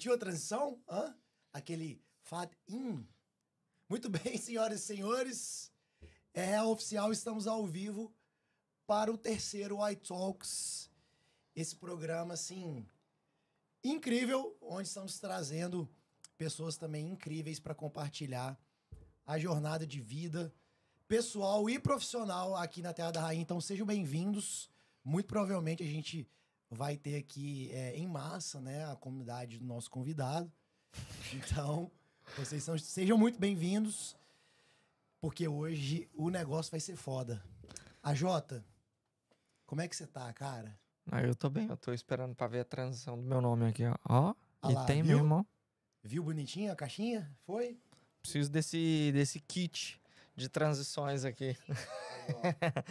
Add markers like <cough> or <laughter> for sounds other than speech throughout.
Curtiu a transição? Hã? Aquele fad-in. Muito bem, <laughs> senhoras e senhores. É oficial, estamos ao vivo para o terceiro iTalks. Esse programa, assim, incrível, onde estamos trazendo pessoas também incríveis para compartilhar a jornada de vida pessoal e profissional aqui na Terra da Rainha. Então sejam bem-vindos. Muito provavelmente a gente vai ter aqui é, em massa, né, a comunidade do nosso convidado. <laughs> Então, vocês são, sejam muito bem-vindos, porque hoje o negócio vai ser foda. A Jota, como é que você tá, cara? Ah, eu tô bem, eu tô esperando pra ver a transição do meu nome aqui, ó. ó ah e lá, tem viu? meu irmão. Viu bonitinho a caixinha? Foi? Preciso desse, desse kit de transições aqui.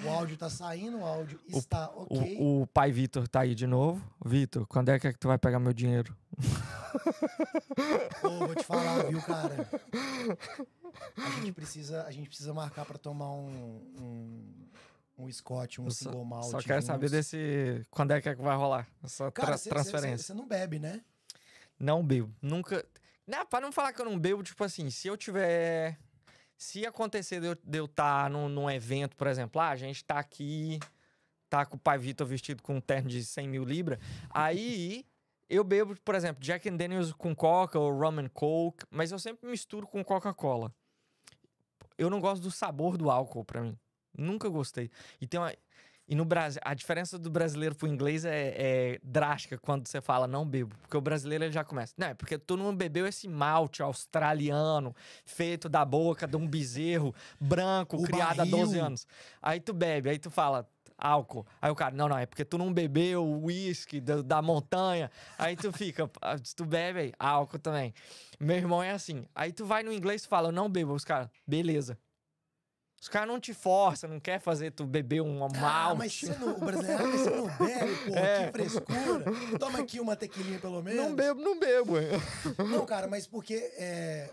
O áudio tá saindo, o áudio o, está ok. O, o, pai Vitor tá aí de novo. Vitor, quando é que, é que tu vai pegar meu dinheiro? Pô, vou te falar, viu, cara? A <laughs> gente precisa, a gente precisa marcar para tomar um, um, um um Eu single só, malt. Só quero saber desse... Quando é que, é que vai rolar essa cara, tra cê, transferência. Você não bebe, né? Não bebo. Nunca... Não, né, pra não falar que eu não bebo, tipo assim, se eu tiver se acontecer de eu estar tá num, num, evento, por exemplo, ah, a gente está aqui, tá com o pai Vitor vestido com um terno de 100 mil libras, aí <laughs> eu bebo, por exemplo, Jack and Daniels com Coca ou Rum and Coke, mas eu sempre misturo com Coca-Cola. Eu não gosto do sabor do álcool para mim. Nunca gostei. E tem uma, e no Brasil, a diferença do brasileiro pro inglês é, é, drástica quando você fala não bebo. Porque o brasileiro ele já começa. Não, é porque tu não bebeu esse malte australiano, feito da boca de um bezerro branco, o criado barril. há 12 anos. Aí tu bebe, aí tu fala álcool. Aí o cara, não, não, é porque tu não bebeu o uísque da, da, montanha. Aí tu fica, ah, tu bebe aí, álcool também. Meu irmão é assim. Aí tu vai no inglês e fala, não bebo. Os caras, beleza. Os caras não te forçam, não quer fazer tu beber um mal Ah, mas se não, o brasileiro você não bebe, porra, <laughs> é. que frescura. Toma aqui uma tequilinha pelo menos. Não bebo, não bebo. <laughs> Não, cara, mas porque é,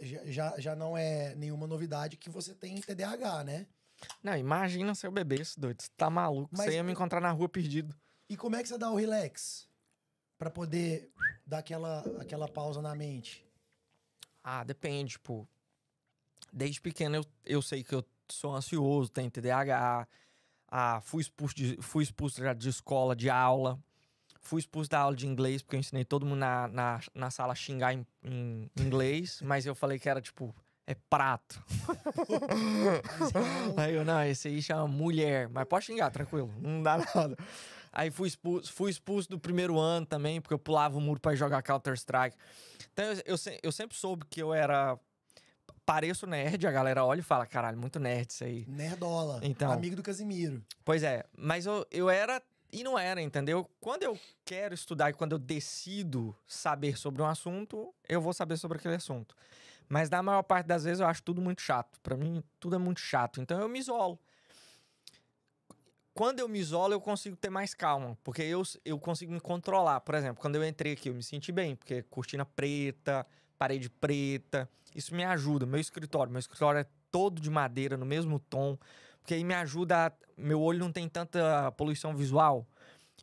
já, já não é nenhuma novidade que você tem TDAH, né? Não, imagina se eu bebesse, doido. Você tá maluco, mas, você ia me encontrar na rua perdido. E como é que você dá o relax? para poder dar aquela, aquela pausa na mente? Ah, depende, tipo desde pequeno eu, eu sei que eu sou ansioso, tenho TDAH, ah, fui, expulso de, fui expulso de escola, de aula, fui expulso da aula de inglês, porque eu ensinei todo mundo na, na, na sala a xingar em, em inglês, <laughs> mas eu falei que era tipo, é prato. <laughs> aí eu, não, esse aí chama mulher, mas pode xingar, tranquilo, não dá nada. Aí fui expulso, fui expulso do primeiro ano também, porque eu pulava o muro para jogar Counter-Strike. Então eu, eu, eu sempre soube que eu era pareço nerd, a galera olha e fala: caralho, muito nerd isso aí. Nerdola. Então, amigo do Casimiro. Pois é, mas eu, eu era e não era, entendeu? Quando eu quero estudar e quando eu decido saber sobre um assunto, eu vou saber sobre aquele assunto. Mas na maior parte das vezes eu acho tudo muito chato. Para mim, tudo é muito chato. Então eu me isolo. Quando eu me isolo, eu consigo ter mais calma, porque eu, eu consigo me controlar. Por exemplo, quando eu entrei aqui, eu me senti bem, porque cortina preta, parede preta. Isso me ajuda. Meu escritório, meu escritório é todo de madeira, no mesmo tom, porque aí me ajuda. A... Meu olho não tem tanta poluição visual.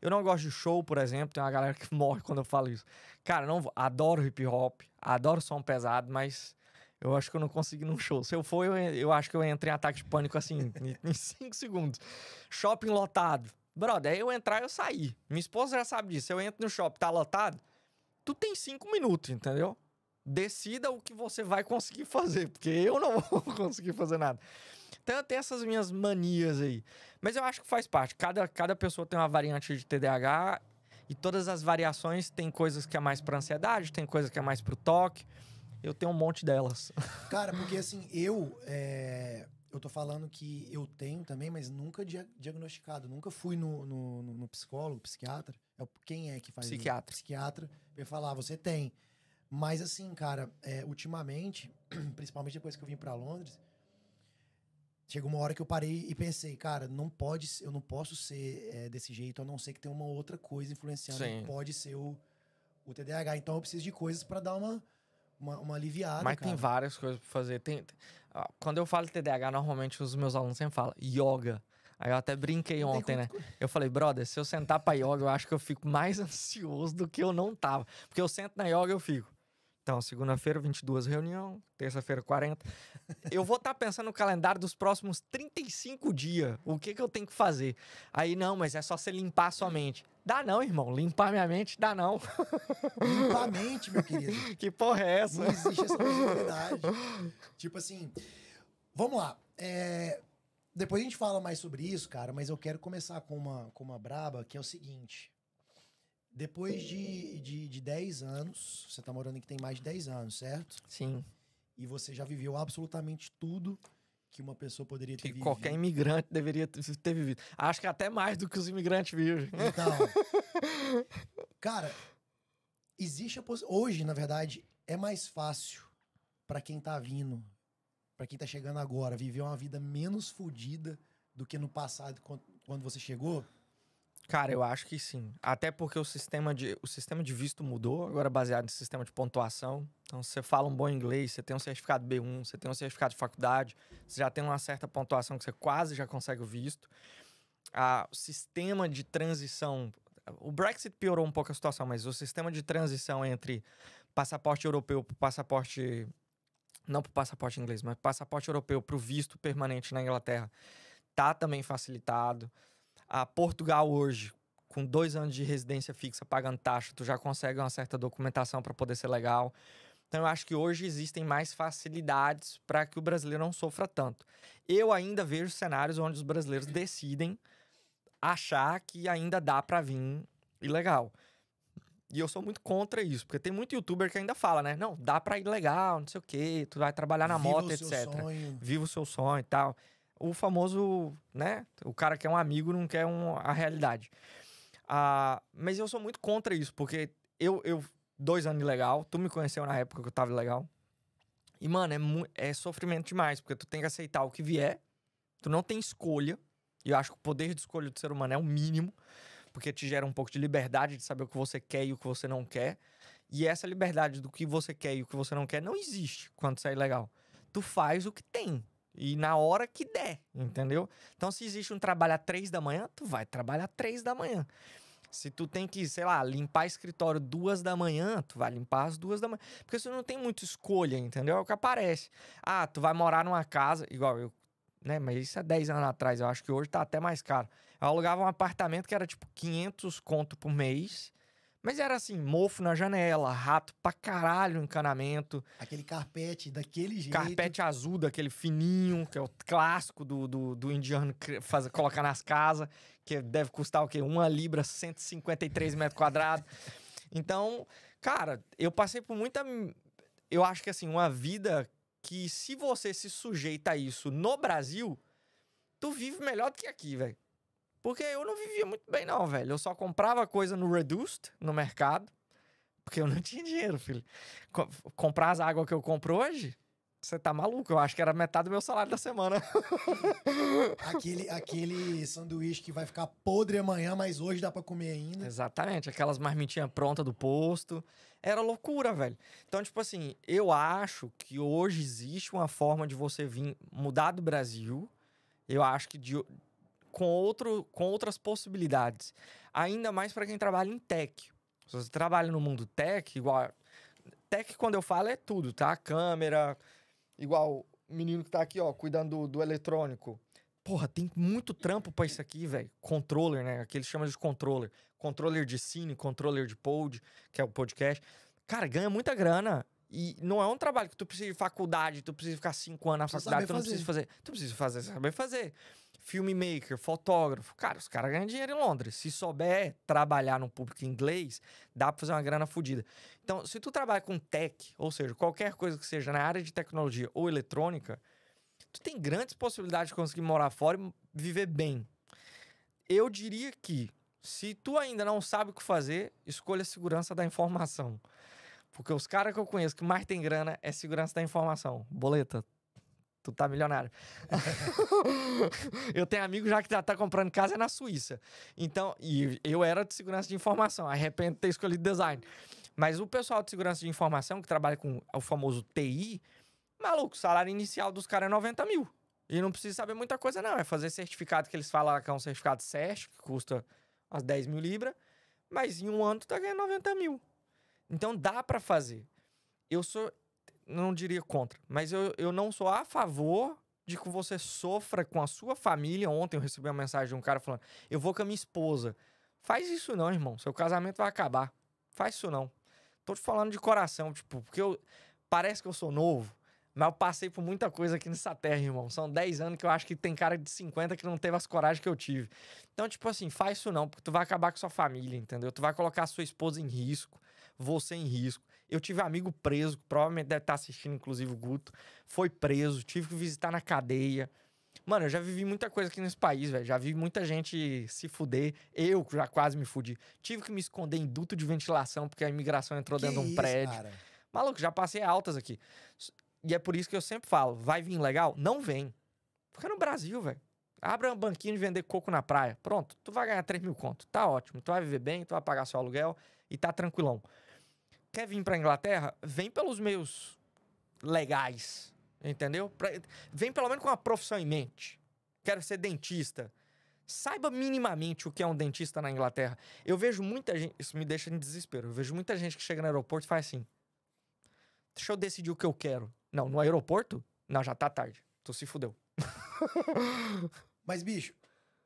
Eu não gosto de show, por exemplo. Tem uma galera que <laughs> morre quando eu falo isso. Cara, não adoro hip hop, adoro som pesado, mas eu acho que eu não consegui num show. Se eu for, eu, eu acho que eu entrei em ataque de pânico assim, <laughs> em 5 segundos. Shopping lotado. Brother, aí eu entrar, eu sair. Minha esposa já sabe disso. Eu entro no shopping, tá lotado. Tu tem cinco minutos, entendeu? decida o que você vai conseguir fazer, porque eu não <laughs> vou conseguir fazer nada. Então eu tenho essas minhas manias aí. Mas eu acho que faz parte. Cada, cada pessoa tem uma variante de TDAH e todas as variações tem coisas que é mais para ansiedade, tem coisas que é mais para o toque. Eu tenho um monte delas. <laughs> Cara, porque assim, eu. É... Eu tô falando que eu tenho também, mas nunca dia diagnosticado. Nunca fui no, no, no psicólogo, psiquiatra. É quem é que faz psiquiatra. Psiquiatra. Eu falar, ah, você tem. Mas assim, cara, é, ultimamente, <clears throat> principalmente depois que eu vim para Londres, chegou uma hora que eu parei e pensei, cara, não pode, eu não posso ser é, desse jeito, a não ser que tenha uma outra coisa influenciando. Sim. Pode ser o, o TDAH. Então eu preciso de coisas para dar uma, uma, uma, aliviada. Mas cara. tem várias coisas pra fazer. Tem, ah, quando eu falo TDAH, normalmente os meus alunos sempre falam yoga. Aí eu até brinquei ontem, né? Eu falei, brother, se eu sentar pra yoga, eu acho que eu fico mais <laughs> ansioso do que eu não tava. Porque eu sento na yoga, eu fico. Então, segunda-feira, 22 reunião, terça-feira, 40. Eu vou estar tá pensando no calendário dos próximos 35 dias. O que, que eu tenho que fazer? Aí, não, mas é só você limpar a sua mente. Dá não, irmão. Limpar minha mente, dá não. Limpar a mente, meu querido. <laughs> que porra é essa? Não existe essa possibilidade. tipo assim, vamos lá. É... Depois a gente fala mais sobre isso, cara, mas eu quero começar com uma, com uma braba, que é o seguinte. Depois de, de, de 10 anos, você está morando aqui tem mais de 10 anos, certo? Sim. E você já viveu absolutamente tudo que uma pessoa poderia ter que vivido. qualquer imigrante deveria ter vivido. Acho que até mais do que os imigrantes vivem. Então, <laughs> cara, existe a poss... hoje, na verdade, é mais fácil para quem tá vindo, para quem tá chegando agora, viver uma vida menos fodida do que no passado quando você chegou, Cara, eu acho que sim. Até porque o sistema de, o sistema de visto mudou, agora baseado no sistema de pontuação. Então, você fala um bom inglês, você tem um certificado B1, você tem um certificado de faculdade, você já tem uma certa pontuação que você quase já consegue o visto. Ah, o sistema de transição. O Brexit piorou um pouco a situação, mas o sistema de transição entre passaporte europeu para passaporte. Não para passaporte inglês, mas passaporte europeu para o visto permanente na Inglaterra tá também facilitado a Portugal hoje, com dois anos de residência fixa pagando taxa, tu já consegue uma certa documentação para poder ser legal. Então, eu acho que hoje existem mais facilidades para que o brasileiro não sofra tanto. Eu ainda vejo cenários onde os brasileiros decidem achar que ainda dá para vir ilegal. E eu sou muito contra isso, porque tem muito youtuber que ainda fala, né? Não, dá para ir legal, não sei o quê, tu vai trabalhar na Viva moto, etc. Sonho. Viva o seu sonho e tal o famoso, né? O cara que é um amigo não quer um, a realidade. Ah, mas eu sou muito contra isso, porque eu, eu dois anos ilegal tu me conheceu na época que eu tava ilegal E, mano, é, é sofrimento demais, porque tu tem que aceitar o que vier, tu não tem escolha, e eu acho que o poder de escolha do ser humano é o mínimo, porque te gera um pouco de liberdade de saber o que você quer e o que você não quer. E essa liberdade do que você quer e o que você não quer não existe quando você é ilegal. Tu faz o que tem. E na hora que der, entendeu? Então, se existe um trabalho às três da manhã, tu vai trabalhar às três da manhã. Se tu tem que, sei lá, limpar escritório duas da manhã, tu vai limpar às duas da manhã. Porque você não tem muita escolha, entendeu? É o que aparece. Ah, tu vai morar numa casa, igual eu, né? Mas isso há é 10 anos atrás, eu acho que hoje tá até mais caro. Eu alugava um apartamento que era tipo 500 conto por mês mas era assim, mofo na janela, rato pra caralho encanamento. Aquele carpete daquele jeito. Carpete azul, daquele fininho, que é o clássico do, do, do indiano faz, colocar nas casas, que deve custar o quê? Uma libra, 153 metros quadrados. Então, cara, eu passei por muita. Eu acho que assim, uma vida que se você se sujeita a isso no Brasil, tu vive melhor do que aqui, velho. Porque eu não vivia muito bem, não, velho. Eu só comprava coisa no Reduced, no mercado, porque eu não <laughs> tinha dinheiro, filho. comprar as águas que eu compro hoje, você tá maluco? Eu acho que era metade do meu salário da semana. <laughs> aquele, aquele sanduíche que vai ficar podre amanhã, mas hoje dá para comer ainda. Exatamente, aquelas marmitinhas prontas do posto. Era loucura, velho. Então, tipo assim, eu acho que hoje existe uma forma de você vir mudar do Brasil. Eu acho que de, com, outro, com outras possibilidades. Ainda mais para quem trabalha em tech. Se você trabalha no mundo tech, igual. Tech, quando eu falo, é tudo, tá? Câmera, igual o menino que tá aqui, ó, cuidando do, do eletrônico. Porra, tem muito trampo para isso aqui, velho. Controller, né? Aqueles chamam de controller. Controller de cine, controller de pod, que é o podcast. Cara, ganha muita grana. E não é um trabalho que tu precisa de faculdade, tu precisa ficar cinco anos na faculdade, tu não fazer. precisa fazer. Tu precisa fazer, saber fazer filmmaker, fotógrafo. Cara, os caras ganham dinheiro em Londres. Se souber trabalhar no público inglês, dá pra fazer uma grana fodida. Então, se tu trabalha com tech, ou seja, qualquer coisa que seja na área de tecnologia ou eletrônica, tu tem grandes possibilidades de conseguir morar fora e viver bem. Eu diria que, se tu ainda não sabe o que fazer, escolha a segurança da informação. Porque os caras que eu conheço que mais tem grana é segurança da informação. Boleta, tu tá milionário. <laughs> eu tenho amigo já que tá, tá comprando casa na Suíça. Então, e eu era de segurança de informação, arrependo de ter escolhido design. Mas o pessoal de segurança de informação, que trabalha com o famoso TI, maluco, o salário inicial dos caras é 90 mil. E não precisa saber muita coisa, não. É fazer certificado que eles falam que é um certificado SESC que custa umas 10 mil libras, mas em um ano tu tá ganhando 90 mil. Então dá para fazer. Eu sou não diria contra, mas eu, eu não sou a favor de que você sofra com a sua família. Ontem eu recebi uma mensagem de um cara falando: Eu vou com a minha esposa. Faz isso não, irmão. Seu casamento vai acabar. Faz isso não. Tô te falando de coração, tipo, porque eu. Parece que eu sou novo, mas eu passei por muita coisa aqui nessa terra, irmão. São 10 anos que eu acho que tem cara de 50 que não teve as coragens que eu tive. Então, tipo assim, faz isso não, porque tu vai acabar com sua família, entendeu? Tu vai colocar a sua esposa em risco, você em risco. Eu tive amigo preso, que provavelmente deve estar tá assistindo, inclusive o Guto. Foi preso, tive que visitar na cadeia. Mano, eu já vivi muita coisa aqui nesse país, velho. Já vi muita gente se fuder. Eu já quase me fudi. Tive que me esconder em duto de ventilação porque a imigração entrou que dentro de um prédio. Cara? Maluco, já passei altas aqui. E é por isso que eu sempre falo: vai vir legal? Não vem. Fica no Brasil, velho. Abra um banquinho de vender coco na praia. Pronto, tu vai ganhar 3 mil conto. Tá ótimo. Tu vai viver bem, tu vai pagar seu aluguel e tá tranquilão quer vir para Inglaterra, vem pelos meios legais, entendeu? Pra, vem pelo menos com uma profissão em mente. Quero ser dentista. Saiba minimamente o que é um dentista na Inglaterra. Eu vejo muita gente, isso me deixa em desespero. Eu vejo muita gente que chega no aeroporto e faz assim: Deixa eu decidir o que eu quero. Não, no aeroporto? Não, já tá tarde. Tu se fudeu. <laughs> Mas, bicho,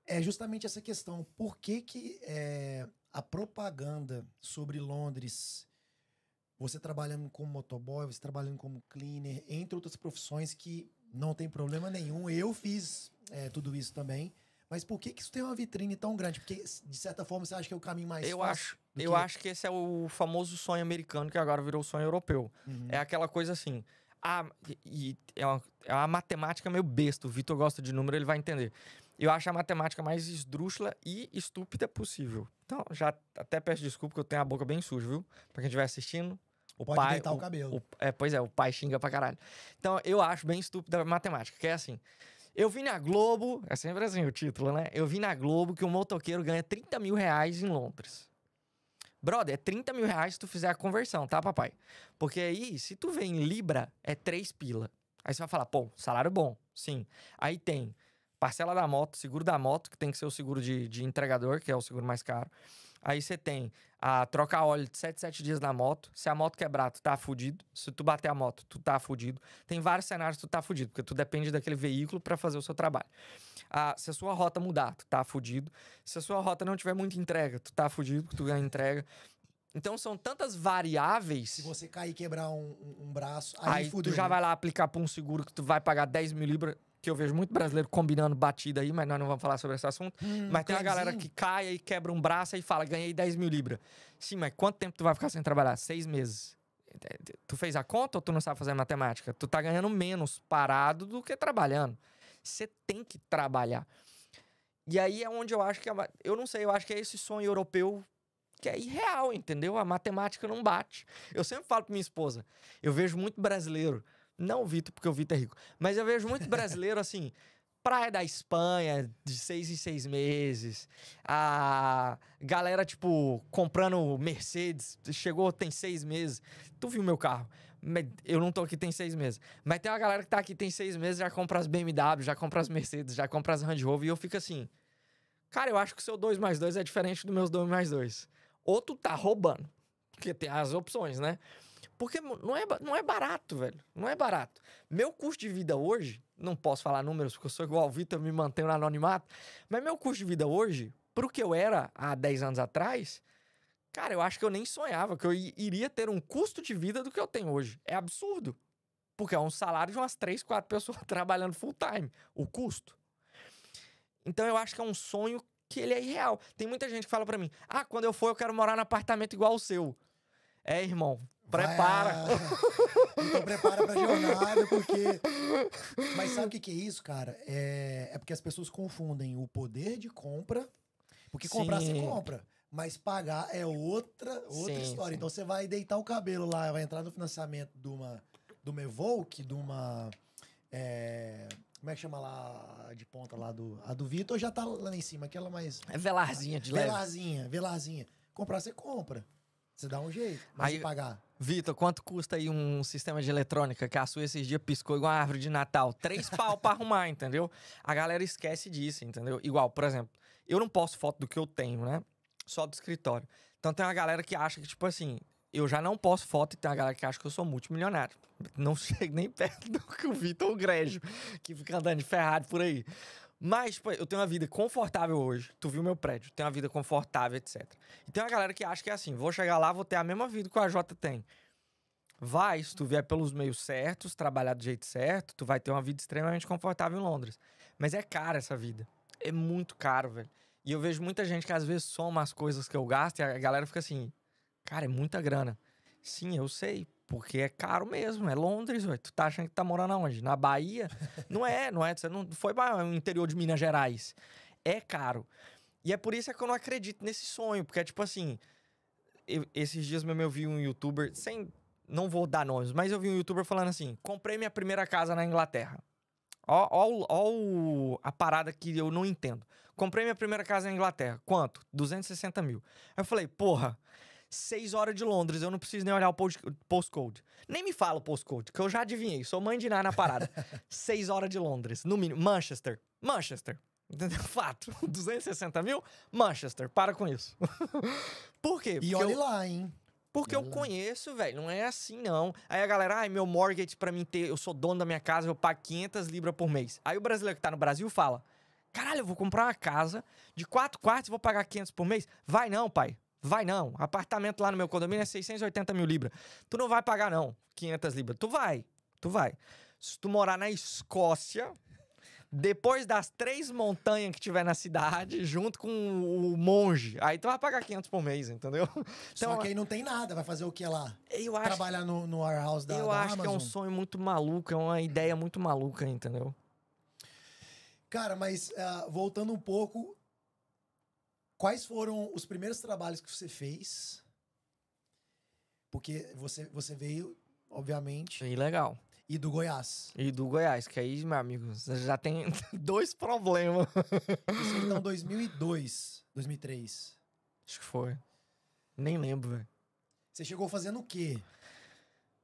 é justamente essa questão. Por que, que é, a propaganda sobre Londres você trabalhando como motoboy, você trabalhando como cleaner, entre outras profissões que não tem problema nenhum. Eu fiz é, tudo isso também. Mas por que, que isso tem uma vitrine tão grande? Porque, de certa forma, você acha que é o caminho mais eu Acho, eu que... acho que esse é o famoso sonho americano que agora virou sonho europeu. Uhum. É aquela coisa assim. A, e é, uma, é uma matemática meio besta. O Vitor gosta de número, ele vai entender. Eu acho a matemática mais esdrúxula e estúpida possível. Então, já até peço desculpa que eu tenho a boca bem suja, viu? Pra quem estiver assistindo, o Pode pai, deitar o, o cabelo. O, é, pois é, o pai xinga pra caralho. Então, eu acho bem estúpida a matemática, que é assim. Eu vi na Globo, é sempre assim o título, né? Eu vi na Globo que um motoqueiro ganha 30 mil reais em Londres. Brother, é 30 mil reais se tu fizer a conversão, tá, papai? Porque aí, se tu vem em Libra, é 3 pila. Aí você vai falar, pô, salário bom, sim. Aí tem parcela da moto, seguro da moto, que tem que ser o seguro de, de entregador, que é o seguro mais caro. Aí você tem a trocar óleo de 7, 7 dias na moto. Se a moto quebrar, tu tá fudido. Se tu bater a moto, tu tá fudido. Tem vários cenários, tu tá fudido, porque tu depende daquele veículo para fazer o seu trabalho. Ah, se a sua rota mudar, tu tá fudido. Se a sua rota não tiver muita entrega, tu tá fudido, porque tu ganha entrega. Então são tantas variáveis. Se você cair e quebrar um, um braço, aí, aí fudeu. tu já né? vai lá aplicar para um seguro que tu vai pagar 10 mil libras que eu vejo muito brasileiro combinando batida aí, mas nós não vamos falar sobre esse assunto. Hum, mas tem a galera que cai e quebra um braço e fala: ganhei 10 mil libras. Sim, mas quanto tempo tu vai ficar sem trabalhar? Seis meses. Tu fez a conta ou tu não sabe fazer matemática? Tu tá ganhando menos parado do que trabalhando. Você tem que trabalhar. E aí é onde eu acho que. É a, eu não sei, eu acho que é esse sonho europeu que é irreal, entendeu? A matemática não bate. Eu sempre falo pra minha esposa, eu vejo muito brasileiro não o Vitor, porque o Vitor é rico. Mas eu vejo muito brasileiro assim. <laughs> Praia da Espanha, de seis em seis meses. A galera, tipo, comprando Mercedes. Chegou, tem seis meses. Tu viu meu carro? Eu não tô aqui tem seis meses. Mas tem uma galera que tá aqui tem seis meses, já compra as BMW, já compra as Mercedes, já compra as Range Rover. E eu fico assim... Cara, eu acho que o seu 2 mais 2 é diferente do meus 2 mais 2. Ou tu tá roubando, porque tem as opções, né? Porque não é, não é barato, velho. Não é barato. Meu custo de vida hoje, não posso falar números porque eu sou igual ao Vitor, me mantenho no anonimato, mas meu custo de vida hoje, pro que eu era há 10 anos atrás, cara, eu acho que eu nem sonhava que eu iria ter um custo de vida do que eu tenho hoje. É absurdo. Porque é um salário de umas 3, 4 <laughs> pessoas trabalhando full time, o custo. Então eu acho que é um sonho que ele é irreal. Tem muita gente que fala para mim: "Ah, quando eu for eu quero morar num apartamento igual o seu". É, irmão, Prepara. É. então prepara pra jornada, porque. Mas sabe o que, que é isso, cara? É... é porque as pessoas confundem o poder de compra, porque Sim. comprar você compra. Mas pagar é outra, outra sim, história. Sim. Então você vai deitar o cabelo lá, vai entrar no financiamento de uma, do uma Evoque, de uma. É, como é que chama lá de ponta lá do. A do Vitor já tá lá em cima, aquela mais. É velarzinha de leve. Velarzinha, velarzinha. Comprar, você compra. Você dá um jeito, mas aí, pagar. Vitor, quanto custa aí um sistema de eletrônica que a sua esses dias piscou igual árvore de Natal? Três <laughs> pau pra arrumar, entendeu? A galera esquece disso, entendeu? Igual, por exemplo, eu não posto foto do que eu tenho, né? Só do escritório. Então tem uma galera que acha que, tipo assim, eu já não posto foto e tem uma galera que acha que eu sou multimilionário. Não <laughs> chega nem perto do que o Vitor Grejo, que fica andando de Ferrari por aí. Mas, pô, eu tenho uma vida confortável hoje. Tu viu meu prédio, tenho uma vida confortável, etc. E tem uma galera que acha que é assim: vou chegar lá, vou ter a mesma vida que a Jota tem. Vai, se tu vier pelos meios certos, trabalhar do jeito certo, tu vai ter uma vida extremamente confortável em Londres. Mas é cara essa vida. É muito caro, velho. E eu vejo muita gente que às vezes soma as coisas que eu gasto e a galera fica assim: cara, é muita grana. Sim, eu sei, porque é caro mesmo, é Londres, ué. tu tá achando que tá morando aonde? Na Bahia? <laughs> não é, não é, você não foi para o interior de Minas Gerais. É caro. E é por isso é que eu não acredito nesse sonho, porque é tipo assim, eu, esses dias mesmo eu vi um youtuber, sem não vou dar nomes, mas eu vi um youtuber falando assim: "Comprei minha primeira casa na Inglaterra". Ó, ó, ó a parada que eu não entendo. Comprei minha primeira casa na Inglaterra. Quanto? 260 mil. Aí eu falei, porra, 6 horas de Londres, eu não preciso nem olhar o postcode. Nem me fala o postcode, que eu já adivinhei, sou mãe de nada na parada. 6 <laughs> horas de Londres, no mínimo. Manchester, Manchester. <laughs> Fato, 260 mil, Manchester, para com isso. <laughs> Por quê? Porque e olha eu... lá, hein? Porque eu conheço, velho, não é assim não. Aí a galera, ai, meu mortgage para mim ter, eu sou dono da minha casa, eu pago 500 libras por mês. Aí o brasileiro que tá no Brasil fala: "Caralho, eu vou comprar uma casa de quatro quartos e vou pagar 500 por mês?". Vai não, pai. Vai não. Apartamento lá no meu condomínio é 680 mil libras. Tu não vai pagar, não, 500 libras. Tu vai, tu vai. Se tu morar na Escócia, depois das três montanhas que tiver na cidade, junto com o monge. Aí tu vai pagar 500 por mês, entendeu? Então, Só que aí não tem nada, vai fazer o que lá? Eu acho, Trabalhar no, no warehouse da Eu da acho Amazon? que é um sonho muito maluco, é uma ideia muito maluca, entendeu? Cara, mas uh, voltando um pouco, Quais foram os primeiros trabalhos que você fez? Porque você, você veio, obviamente. E legal. E do Goiás. E do Goiás, que aí, meu amigo, já tem <laughs> dois problemas. Isso então 2002, 2003. Acho que foi. Nem lembro, velho. Você chegou fazendo o quê?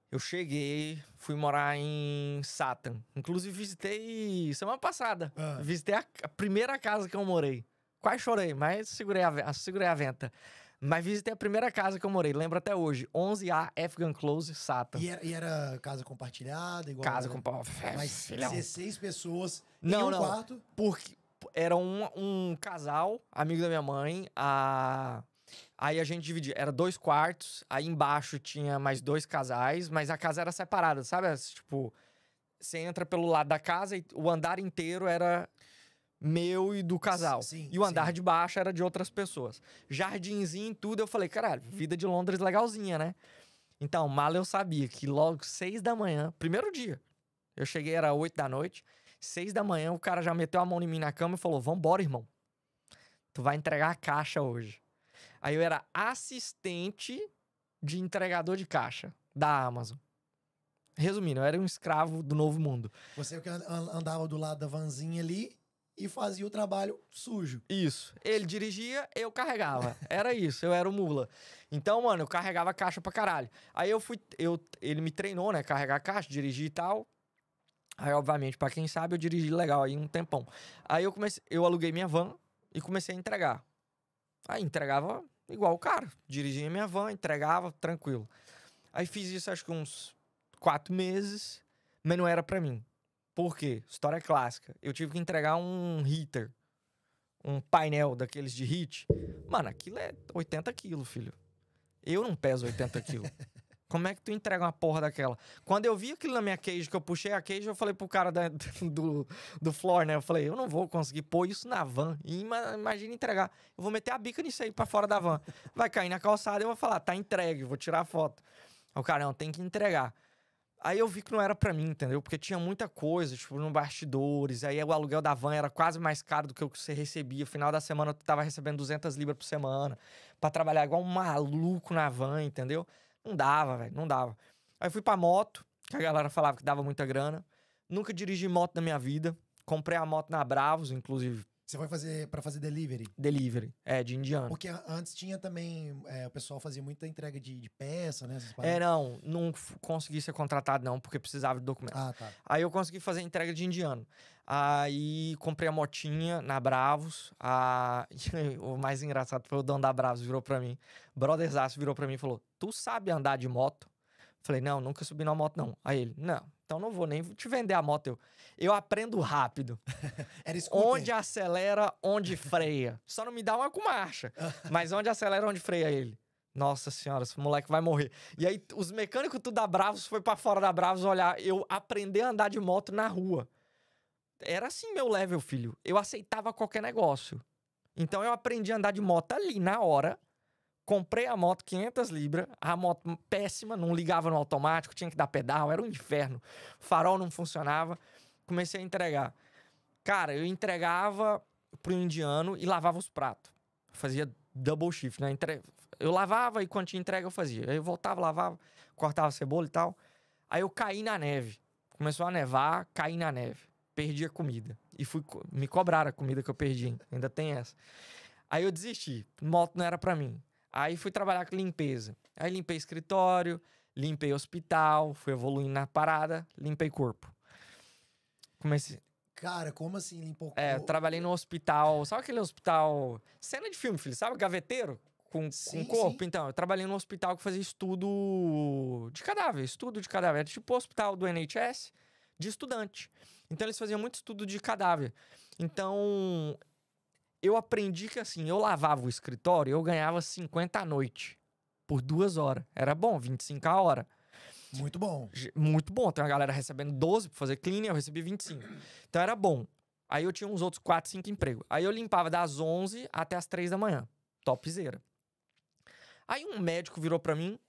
Eu cheguei, fui morar em Satan. Inclusive, visitei semana passada. Ah. Visitei a, a, primeira casa que eu morei. Quase chorei, mas segurei a, segurei a venta. Mas visitei a primeira casa que eu morei, lembro até hoje. 11A Afghan Close, Sata. E era, e era casa compartilhada? Igual casa compartilhada. Mas filhão. 16 pessoas não, em um não, quarto? Porque era um, um casal, amigo da minha mãe, a... Aí a gente dividia, era dois quartos, aí embaixo tinha mais dois casais, mas a casa era separada, sabe? Tipo, você entra pelo lado da casa e o andar inteiro era meu e do casal. Sim, e o andar sim. de baixo era de outras pessoas. Jardinzinho e tudo, eu falei, caralho, vida de Londres legalzinha, né? Então, mal eu sabia que logo seis da manhã, primeiro dia, eu cheguei, era oito da noite, seis da manhã, o cara já meteu a mão em mim na cama e falou, vambora, irmão. Tu vai entregar a caixa hoje. Aí eu era assistente de entregador de caixa da Amazon. Resumindo, eu era um escravo do novo mundo. Você que andava do lado da vanzinha ali e fazia o trabalho sujo. Isso. Ele dirigia, eu carregava. <laughs> Era isso, eu era o mula. Então, mano, eu carregava caixa pra caralho. Aí eu fui, eu, ele me treinou, né, carregar caixa, dirigir e tal. Aí, obviamente, para quem sabe, eu dirigi legal aí um tempão. Aí eu comecei, eu aluguei minha van e comecei a entregar. Aí entregava igual o cara, dirigia minha van, entregava tranquilo. Aí fiz isso acho que uns quatro meses, mas não era para mim. Por quê? História clássica. Eu tive que entregar um heater, um painel daqueles de hit. Mano, aquilo é 80 quilos, filho. Eu não peso 80 quilos. <laughs> Como é que tu entrega uma porra daquela? Quando eu vi aquilo na minha queijo, que eu puxei a queijo, eu falei pro cara da, <laughs> do, do floor, né? Eu falei, eu não vou conseguir pôr isso na van. imagina entregar. Eu vou meter a bica nisso aí pra fora da van. Vai cair na calçada, eu vou falar, tá entregue, vou tirar a foto. O cara, não, tem que entregar. Aí eu vi que não era para mim, entendeu? Porque tinha muita coisa, tipo, no bastidores. Aí o aluguel da van era quase mais caro do que o que você recebia. Final da semana tu tava recebendo 200 libras por semana para trabalhar igual um maluco na van, entendeu? Não dava, velho, não dava. Aí fui pra moto, que a galera falava que dava muita grana. Nunca dirigi moto na minha vida. Comprei a moto na Bravos, inclusive você foi fazer para fazer delivery? Delivery, é, de indiano. Porque antes tinha também. É, o pessoal fazia muita entrega de, de peça, né? É, não, não consegui ser contratado, não, porque precisava de documento. Ah, tá. Aí eu consegui fazer entrega de indiano. Aí comprei a motinha na Bravos. A... <laughs> o mais engraçado foi o dono da Bravos virou para mim. Brotherzaço virou para mim e falou: Tu sabe andar de moto? Falei, não, nunca subi na moto, não. Aí ele, não, então não vou nem te vender a moto. Eu, eu aprendo rápido. <laughs> Era Onde acelera, onde freia. Só não me dá uma com marcha. <laughs> mas onde acelera, onde freia ele. Nossa senhora, esse moleque vai morrer. E aí, os mecânicos tudo da Bravos foi para fora da Bravos olhar. Eu aprender a andar de moto na rua. Era assim meu level, filho. Eu aceitava qualquer negócio. Então eu aprendi a andar de moto ali, na hora. Comprei a moto 500 libras, a moto péssima, não ligava no automático, tinha que dar pedal, era um inferno. farol não funcionava. Comecei a entregar. Cara, eu entregava pro indiano e lavava os pratos. Fazia double shift, né? Entre... Eu lavava e quando tinha entrega eu fazia. Aí eu voltava, lavava, cortava cebola e tal. Aí eu caí na neve. Começou a nevar, caí na neve. Perdi a comida. E fui co... me cobraram a comida que eu perdi. Ainda tem essa. Aí eu desisti. Moto não era para mim. Aí fui trabalhar com limpeza. Aí limpei escritório, limpei hospital, fui evoluindo na parada, limpei corpo. Comecei. Cara, como assim limpou corpo? É, eu trabalhei no hospital. Sabe aquele hospital. Cena de filme, filho, sabe? Gaveteiro? Com, sim, com corpo. Sim. Então, eu trabalhei no hospital que fazia estudo de cadáver, estudo de cadáver. Era tipo o hospital do NHS de estudante. Então, eles faziam muito estudo de cadáver. Então, eu aprendi que assim, eu lavava o escritório, eu ganhava 50 à noite por duas horas. Era bom, 25 a hora. Muito bom. Muito bom. Tem uma galera recebendo 12 pra fazer cleaning, eu recebi 25. Então era bom. Aí eu tinha uns outros 4, 5 empregos. Aí eu limpava das 11 até as 3 da manhã. Topzera. Aí um médico virou para mim,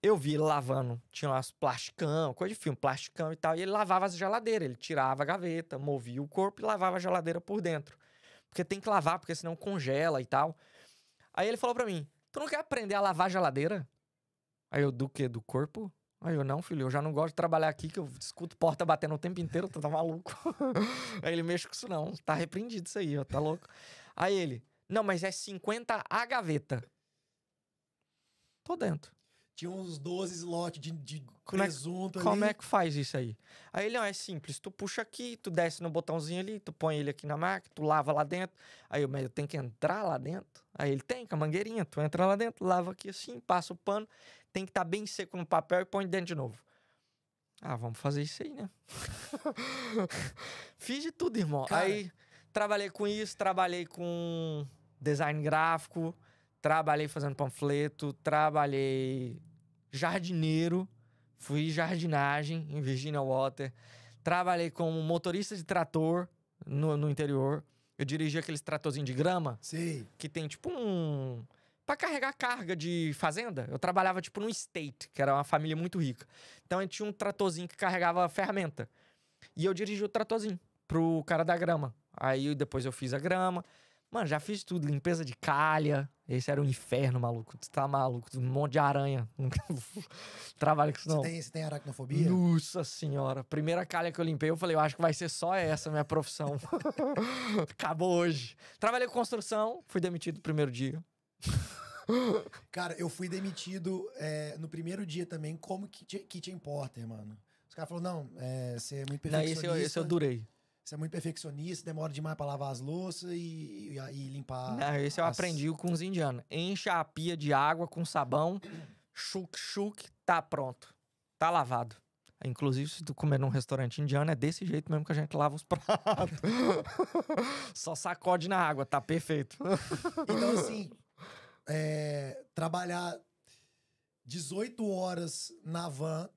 eu vi ele lavando, tinha umas plasticão, coisa de filme, plasticão e tal, e ele lavava as geladeiras, ele tirava a gaveta, movia o corpo e lavava a geladeira por dentro porque tem que lavar, porque senão congela e tal. Aí ele falou para mim: Tu não quer aprender a lavar geladeira? Aí eu, do quê? Do corpo? Aí eu, não, filho, eu já não gosto de trabalhar aqui, que eu escuto porta batendo o tempo inteiro, tu tá maluco. <laughs> aí ele, mexe com isso não, tá repreendido isso aí, ó, tá louco. Aí ele, não, mas é 50 a gaveta. Tô dentro. Tinha uns 12 slots de, de como é presunto é, Como é que faz isso aí? Aí ele, ó, é simples. Tu puxa aqui, tu desce no botãozinho ali, tu põe ele aqui na máquina, tu lava lá dentro. Aí eu, mas eu tenho que entrar lá dentro? Aí ele tem, com a mangueirinha. Tu entra lá dentro, lava aqui assim, passa o pano. Tem que estar tá bem seco no papel e põe dentro de novo. Ah, vamos fazer isso aí, né? <laughs> Fiz de tudo, irmão. Cara. Aí trabalhei com isso, trabalhei com design gráfico, trabalhei fazendo panfleto, trabalhei jardineiro, fui jardinagem em Virginia Water, trabalhei como motorista de trator no, no interior. Eu dirigi aqueles tratorzinhos de grama. Sim. Que tem tipo um. Pra carregar carga de fazenda. Eu trabalhava tipo num estate, que era uma família muito rica. Então a gente tinha um tratorzinho que carregava ferramenta. E eu dirigi o tratorzinho pro cara da grama. Aí depois eu fiz a grama. Mano, já fiz tudo. Limpeza de calha, esse era o um inferno, maluco. Tu tá maluco. Um monte de aranha. Nunca <laughs> trabalho com isso, não. Você tem, você tem aracnofobia? Nossa senhora. Primeira calha que eu limpei, eu falei, eu acho que vai ser só essa minha profissão. <laughs> Acabou hoje. Trabalhei com construção, fui demitido no primeiro dia. <laughs> Cara, eu fui demitido é, no primeiro dia também como que importer, que importa, mano. Os caras falaram, não, é, você é muito perfeccionista. Não, esse eu, esse eu durei. Você é muito perfeccionista, demora demais para lavar as louças e, e, e limpar. Não, isso as... eu aprendi com os indianos. Encha a pia de água com sabão, chuk-chuk, tá pronto. Tá lavado. Inclusive, se tu comer num restaurante indiano, é desse jeito mesmo que a gente lava os <laughs> pratos. Só sacode na água, tá perfeito. Então, assim, é, trabalhar 18 horas na van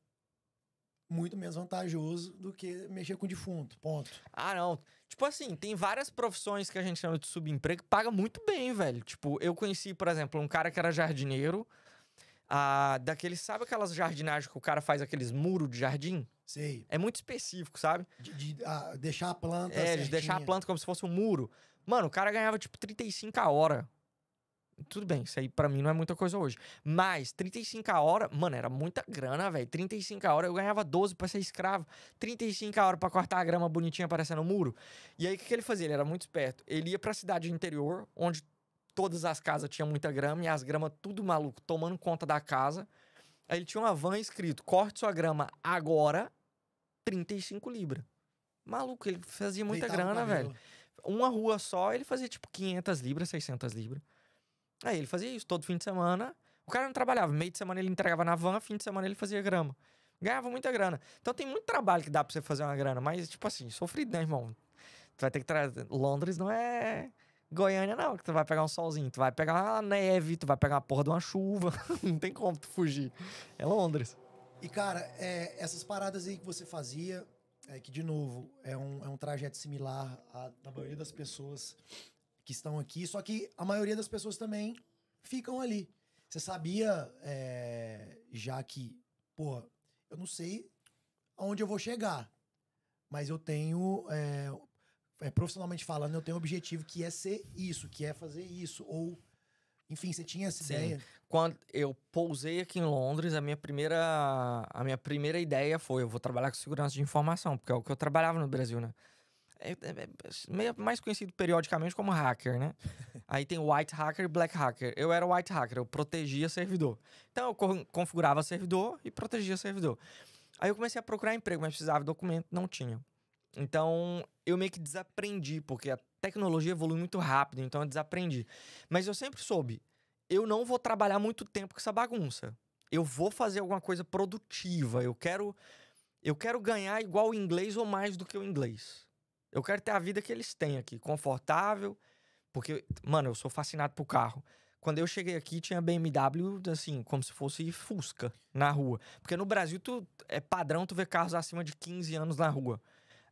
muito menos vantajoso do que mexer com defunto, ponto. Ah, não. Tipo assim, tem várias profissões que a gente chama de subemprego que paga muito bem, velho. Tipo, eu conheci, por exemplo, um cara que era jardineiro, ah, daquele, sabe aquelas jardinagens que o cara faz aqueles muros de jardim? Sei. É muito específico, sabe? De, de ah, deixar a planta É, certinha. de deixar a planta como se fosse um muro. Mano, o cara ganhava tipo 35 a hora. Tudo bem, isso aí pra mim não é muita coisa hoje. Mas 35 a hora, mano, era muita grana, velho. 35 a hora eu ganhava 12 pra ser escravo. 35 a hora pra cortar a grama bonitinha aparecendo no muro. E aí o que, que ele fazia? Ele era muito esperto. Ele ia pra cidade interior, onde todas as casas tinham muita grama e as gramas tudo maluco, tomando conta da casa. Aí ele tinha uma van escrito: corte sua grama agora, 35 libras. Maluco, ele fazia muita Deitava grana, velho. Uma rua só, ele fazia tipo 500 libras, 600 libras. Aí ele fazia isso todo fim de semana. O cara não trabalhava. Meio de semana ele entregava na van, fim de semana ele fazia grama. Ganhava muita grana. Então tem muito trabalho que dá pra você fazer uma grana, mas, tipo assim, sofrido, né, irmão? Tu vai ter que trazer. Londres não é Goiânia, não, que tu vai pegar um solzinho. Tu vai pegar uma neve, tu vai pegar uma porra de uma chuva. <laughs> não tem como tu fugir. É Londres. E, cara, é, essas paradas aí que você fazia, é que, de novo, é um, é um trajeto similar à, da maioria das pessoas que estão aqui, só que a maioria das pessoas também ficam ali. Você sabia, é, já que, pô, eu não sei aonde eu vou chegar, mas eu tenho, é, é, profissionalmente falando, eu tenho um objetivo que é ser isso, que é fazer isso, ou enfim, você tinha essa Sim. ideia? Quando eu pousei aqui em Londres, a minha primeira a minha primeira ideia foi eu vou trabalhar com segurança de informação, porque é o que eu trabalhava no Brasil, né? é, é, é mais conhecido periodicamente como hacker, né? <laughs> Aí tem white hacker e black hacker. Eu era white hacker, eu protegia servidor. Então eu co configurava servidor e protegia servidor. Aí eu comecei a procurar emprego, mas precisava de documento, não tinha. Então eu meio que desaprendi, porque a tecnologia evolui muito rápido, então eu desaprendi. Mas eu sempre soube, eu não vou trabalhar muito tempo com essa bagunça. Eu vou fazer alguma coisa produtiva, eu quero eu quero ganhar igual o inglês ou mais do que o inglês. Eu quero ter a vida que eles têm aqui, confortável, porque, mano, eu sou fascinado por carro. Quando eu cheguei aqui, tinha BMW, assim, como se fosse Fusca na rua. Porque no Brasil, tu, é padrão tu ver carros acima de 15 anos na rua.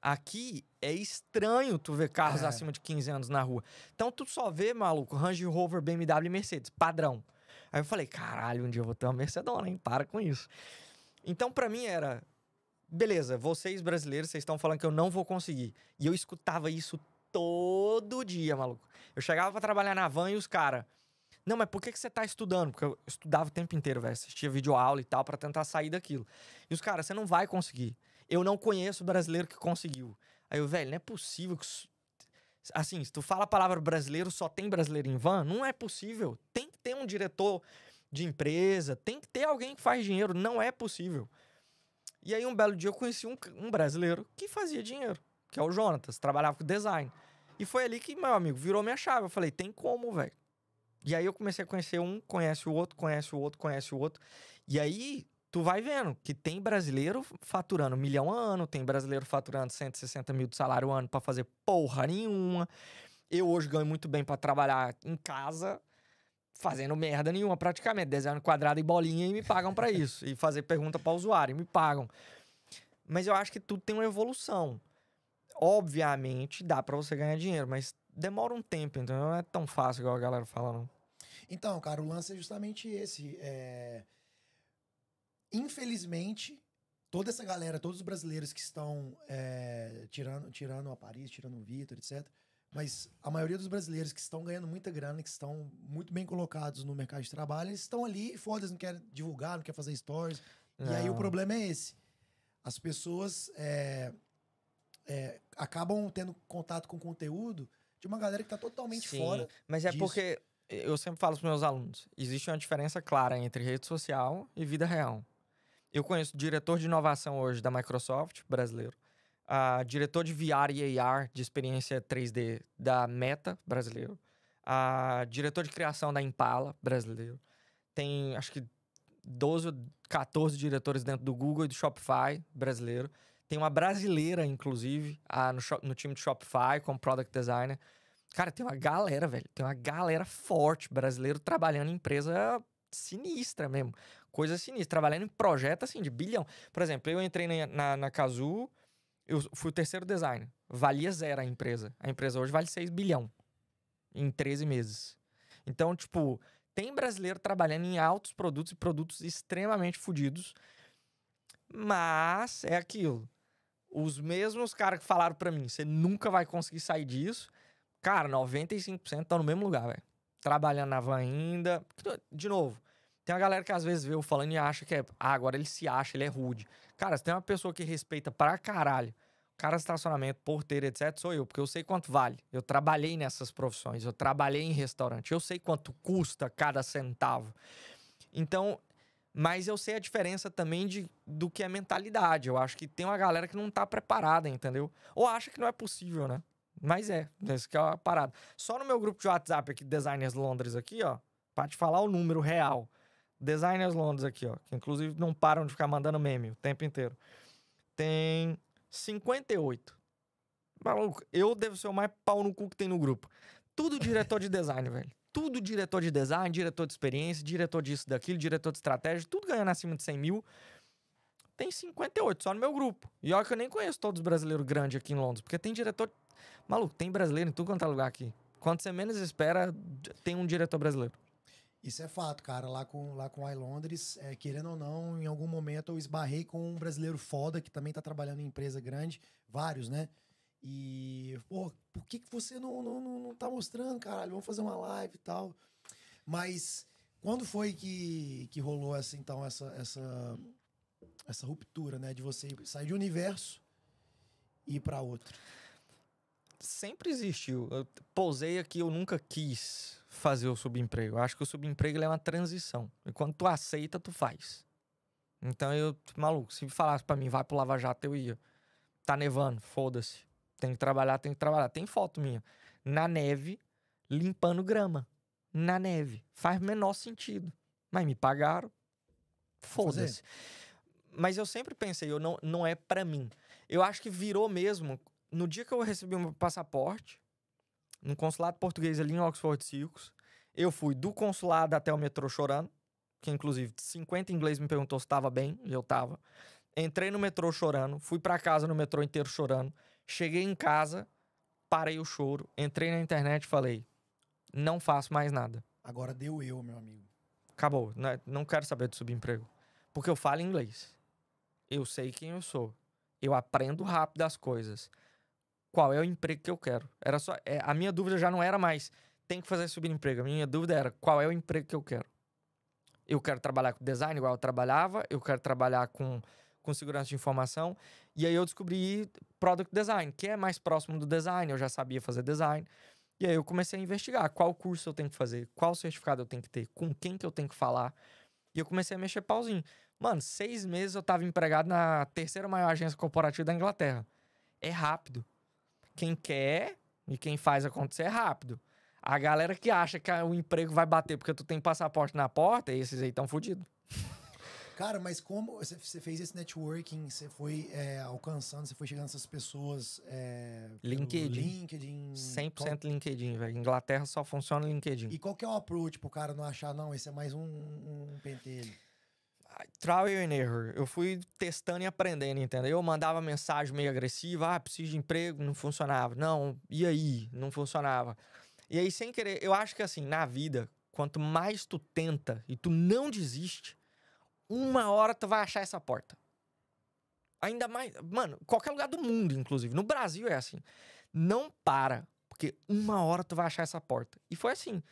Aqui é estranho tu ver carros é. acima de 15 anos na rua. Então tu só vê, maluco, Range Rover, BMW e Mercedes, padrão. Aí eu falei, caralho, um dia eu vou ter uma Mercedona, hein? Para com isso. Então para mim era beleza, vocês brasileiros, vocês estão falando que eu não vou conseguir. E eu escutava isso todo dia, maluco. Eu chegava para trabalhar na van e os caras. Não, mas por que, que você tá estudando? Porque eu estudava o tempo inteiro, velho. Assistia videoaula e tal para tentar sair daquilo. E os caras, você não vai conseguir. Eu não conheço brasileiro que conseguiu. Aí eu, velho, não é possível que. Assim, se tu fala a palavra brasileiro, só tem brasileiro em van? Não é possível. Tem que ter um diretor de empresa, tem que ter alguém que faz dinheiro. Não é possível. E aí, um belo dia, eu conheci um, um brasileiro que fazia dinheiro, que é o Jonatas, trabalhava com design. E foi ali que, meu amigo, virou minha chave. Eu falei, tem como, velho. E aí eu comecei a conhecer um, conhece o outro, conhece o outro, conhece o outro. E aí tu vai vendo que tem brasileiro faturando um milhão a ano, tem brasileiro faturando 160 mil de salário ano para fazer porra nenhuma. Eu hoje ganho muito bem para trabalhar em casa, fazendo merda nenhuma praticamente, desenhando quadrado e bolinha e me pagam para <laughs> isso. e fazer pergunta para o usuário e me pagam. Mas eu acho que tudo tem uma evolução. Obviamente dá para você ganhar dinheiro, mas demora um tempo, então não é tão fácil igual a galera fala, não. Então, cara, o lance é justamente esse. É... Infelizmente, toda essa galera, todos os brasileiros que estão é... tirando, tirando a Paris, tirando o Vitor, etc., mas a maioria dos brasileiros que estão ganhando muita grana, que estão muito bem colocados no mercado de trabalho, eles estão ali e foda não querem divulgar, não querem fazer stories. Não. E aí o é. problema é esse. As pessoas é, é, acabam tendo contato com conteúdo de uma galera que está totalmente Sim, fora. Mas é disso. porque eu sempre falo para meus alunos: existe uma diferença clara entre rede social e vida real. Eu conheço o diretor de inovação hoje da Microsoft, brasileiro, a diretor de VR e AR de experiência 3D da Meta, brasileiro, a diretor de criação da Impala, brasileiro. Tem, acho que 12 14 diretores dentro do Google e do Shopify, brasileiro. Tem uma brasileira, inclusive, no, no time do Shopify, como product designer. Cara, tem uma galera, velho. Tem uma galera forte brasileiro trabalhando em empresa sinistra mesmo. Coisa sinistra. Trabalhando em projeto, assim, de bilhão. Por exemplo, eu entrei na, na, na Kazoo eu fui o terceiro designer. Valia zero a empresa. A empresa hoje vale 6 bilhão em 13 meses. Então, tipo, tem brasileiro trabalhando em altos produtos e produtos extremamente fodidos. Mas é aquilo. Os mesmos caras que falaram para mim, você nunca vai conseguir sair disso. Cara, 95% estão no mesmo lugar, velho. Trabalhando na van ainda. De novo, tem uma galera que às vezes vê eu falando e acha que é. Ah, agora ele se acha, ele é rude. Cara, se tem uma pessoa que respeita pra caralho, cara de estacionamento, porteiro, etc., sou eu, porque eu sei quanto vale. Eu trabalhei nessas profissões, eu trabalhei em restaurante, eu sei quanto custa cada centavo. Então, mas eu sei a diferença também de, do que é mentalidade. Eu acho que tem uma galera que não tá preparada, entendeu? Ou acha que não é possível, né? Mas é, essa que é a parada. Só no meu grupo de WhatsApp aqui, Designers Londres, aqui, ó, pra te falar o número real. Designers Londres aqui, ó, que inclusive não param de ficar mandando meme o tempo inteiro. Tem 58. Maluco, eu devo ser o mais pau no cu que tem no grupo. Tudo diretor de design, <laughs> velho. Tudo diretor de design, diretor de experiência, diretor disso, daquilo, diretor de estratégia, tudo ganhando acima de 100 mil. Tem 58 só no meu grupo. E olha que eu nem conheço todos os brasileiros grandes aqui em Londres, porque tem diretor. Maluco, tem brasileiro em tudo quanto é lugar aqui. Quando você menos espera, tem um diretor brasileiro. Isso é fato, cara. Lá com, lá com a Londres, é, querendo ou não, em algum momento eu esbarrei com um brasileiro foda que também tá trabalhando em empresa grande, vários, né? E, pô, por que, que você não, não, não, não tá mostrando, caralho? Vamos fazer uma live e tal. Mas quando foi que, que rolou essa, então, essa, essa, essa ruptura, né? De você sair de um universo e ir pra outro? Sempre existiu. Eu pousei aqui, eu nunca quis fazer o subemprego. Eu acho que o subemprego é uma transição. E quando tu aceita, tu faz. Então eu, maluco, se falasse para mim, vai pro Lava Jato, eu ia. Tá nevando, foda-se. Tem que trabalhar, tem que trabalhar. Tem foto minha. Na neve, limpando grama. Na neve. Faz menor sentido. Mas me pagaram. Foda-se. Mas eu sempre pensei, eu não, não é para mim. Eu acho que virou mesmo. No dia que eu recebi meu passaporte, no consulado português ali em Oxford Circus. Eu fui do consulado até o metrô chorando, que inclusive 50 inglês me perguntou se estava bem, e eu tava. Entrei no metrô chorando, fui para casa no metrô inteiro chorando. Cheguei em casa, parei o choro, entrei na internet e falei: não faço mais nada. Agora deu eu, meu amigo. Acabou, né? não quero saber de subemprego. Porque eu falo inglês. Eu sei quem eu sou. Eu aprendo rápido as coisas qual é o emprego que eu quero. Era só é, a minha dúvida já não era mais tem que fazer emprego. A minha dúvida era qual é o emprego que eu quero. Eu quero trabalhar com design igual eu trabalhava, eu quero trabalhar com com segurança de informação. E aí eu descobri product design, que é mais próximo do design, eu já sabia fazer design. E aí eu comecei a investigar qual curso eu tenho que fazer, qual certificado eu tenho que ter, com quem que eu tenho que falar. E eu comecei a mexer pauzinho. Mano, seis meses eu estava empregado na terceira maior agência corporativa da Inglaterra. É rápido quem quer e quem faz acontecer é rápido. A galera que acha que o emprego vai bater porque tu tem passaporte na porta, esses aí estão fodidos. Cara, mas como você fez esse networking, você foi é, alcançando, você foi chegando essas pessoas. É, LinkedIn. LinkedIn. 100% qual... LinkedIn, velho. Inglaterra só funciona LinkedIn. E qual que é o approach pro cara não achar, não, esse é mais um, um pentelho? trial and error. Eu fui testando e aprendendo, entendeu? Eu mandava mensagem meio agressiva, ah, preciso de emprego, não funcionava. Não, e aí? Não funcionava. E aí, sem querer, eu acho que assim, na vida, quanto mais tu tenta e tu não desiste, uma hora tu vai achar essa porta. Ainda mais, mano, qualquer lugar do mundo, inclusive. No Brasil é assim. Não para, porque uma hora tu vai achar essa porta. E foi assim.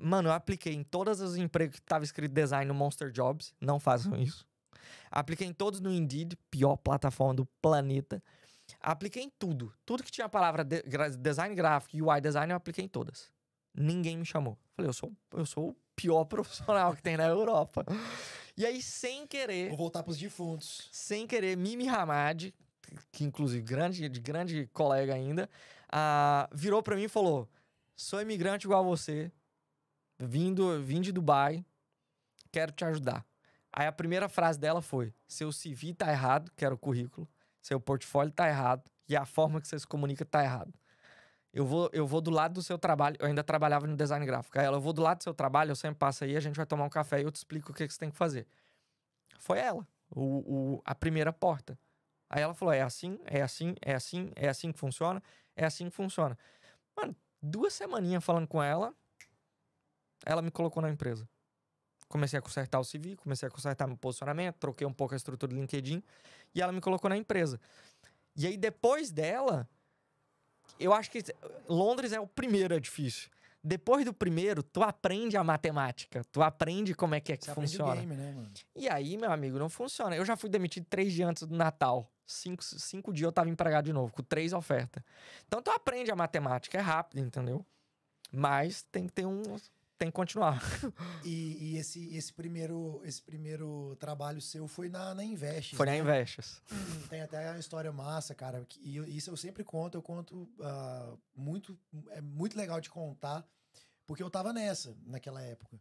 Mano, eu apliquei em todas as empregos que tava escrito design no Monster Jobs. Não façam isso. Apliquei em todos no Indeed, pior plataforma do planeta. Apliquei em tudo. Tudo que tinha a palavra de, design gráfico, UI design, eu apliquei em todas. Ninguém me chamou. Falei, eu sou, eu sou o pior <laughs> profissional que tem na Europa. E aí, sem querer. Vou voltar pros defuntos. Sem querer, Mimi Hamad, que inclusive grande, grande colega ainda, uh, virou para mim e falou: sou imigrante igual a você, vindo, vim de Dubai, quero te ajudar. Aí a primeira frase dela foi: seu CV tá errado, que era o currículo, seu portfólio tá errado e a forma que você se comunica tá errado. Eu vou, eu vou do lado do seu trabalho. Eu ainda trabalhava no design gráfico. Aí ela, eu vou do lado do seu trabalho, eu sempre passo aí, a gente vai tomar um café e eu te explico o que, que você tem que fazer. Foi ela, o, o, a primeira porta. Aí ela falou: é assim, é assim, é assim, é assim que funciona, é assim que funciona. Mano, duas semaninhas falando com ela, ela me colocou na empresa. Comecei a consertar o CV, comecei a consertar meu posicionamento, troquei um pouco a estrutura do LinkedIn e ela me colocou na empresa. E aí depois dela, eu acho que Londres é o primeiro edifício. Depois do primeiro, tu aprende a matemática, tu aprende como é que é que Você funciona. Game, né, mano? E aí, meu amigo, não funciona. Eu já fui demitido três dias antes do Natal. Cinco, cinco dias eu tava empregado de novo, com três ofertas. Então tu aprende a matemática, é rápido, entendeu? Mas tem que ter um tem que continuar. E, e, esse, esse, primeiro, esse primeiro trabalho seu foi na, na Invest. Foi né? na Invest. Hum, tem até uma história massa, cara. E isso eu sempre conto, eu conto uh, muito. É muito legal de contar, porque eu tava nessa naquela época.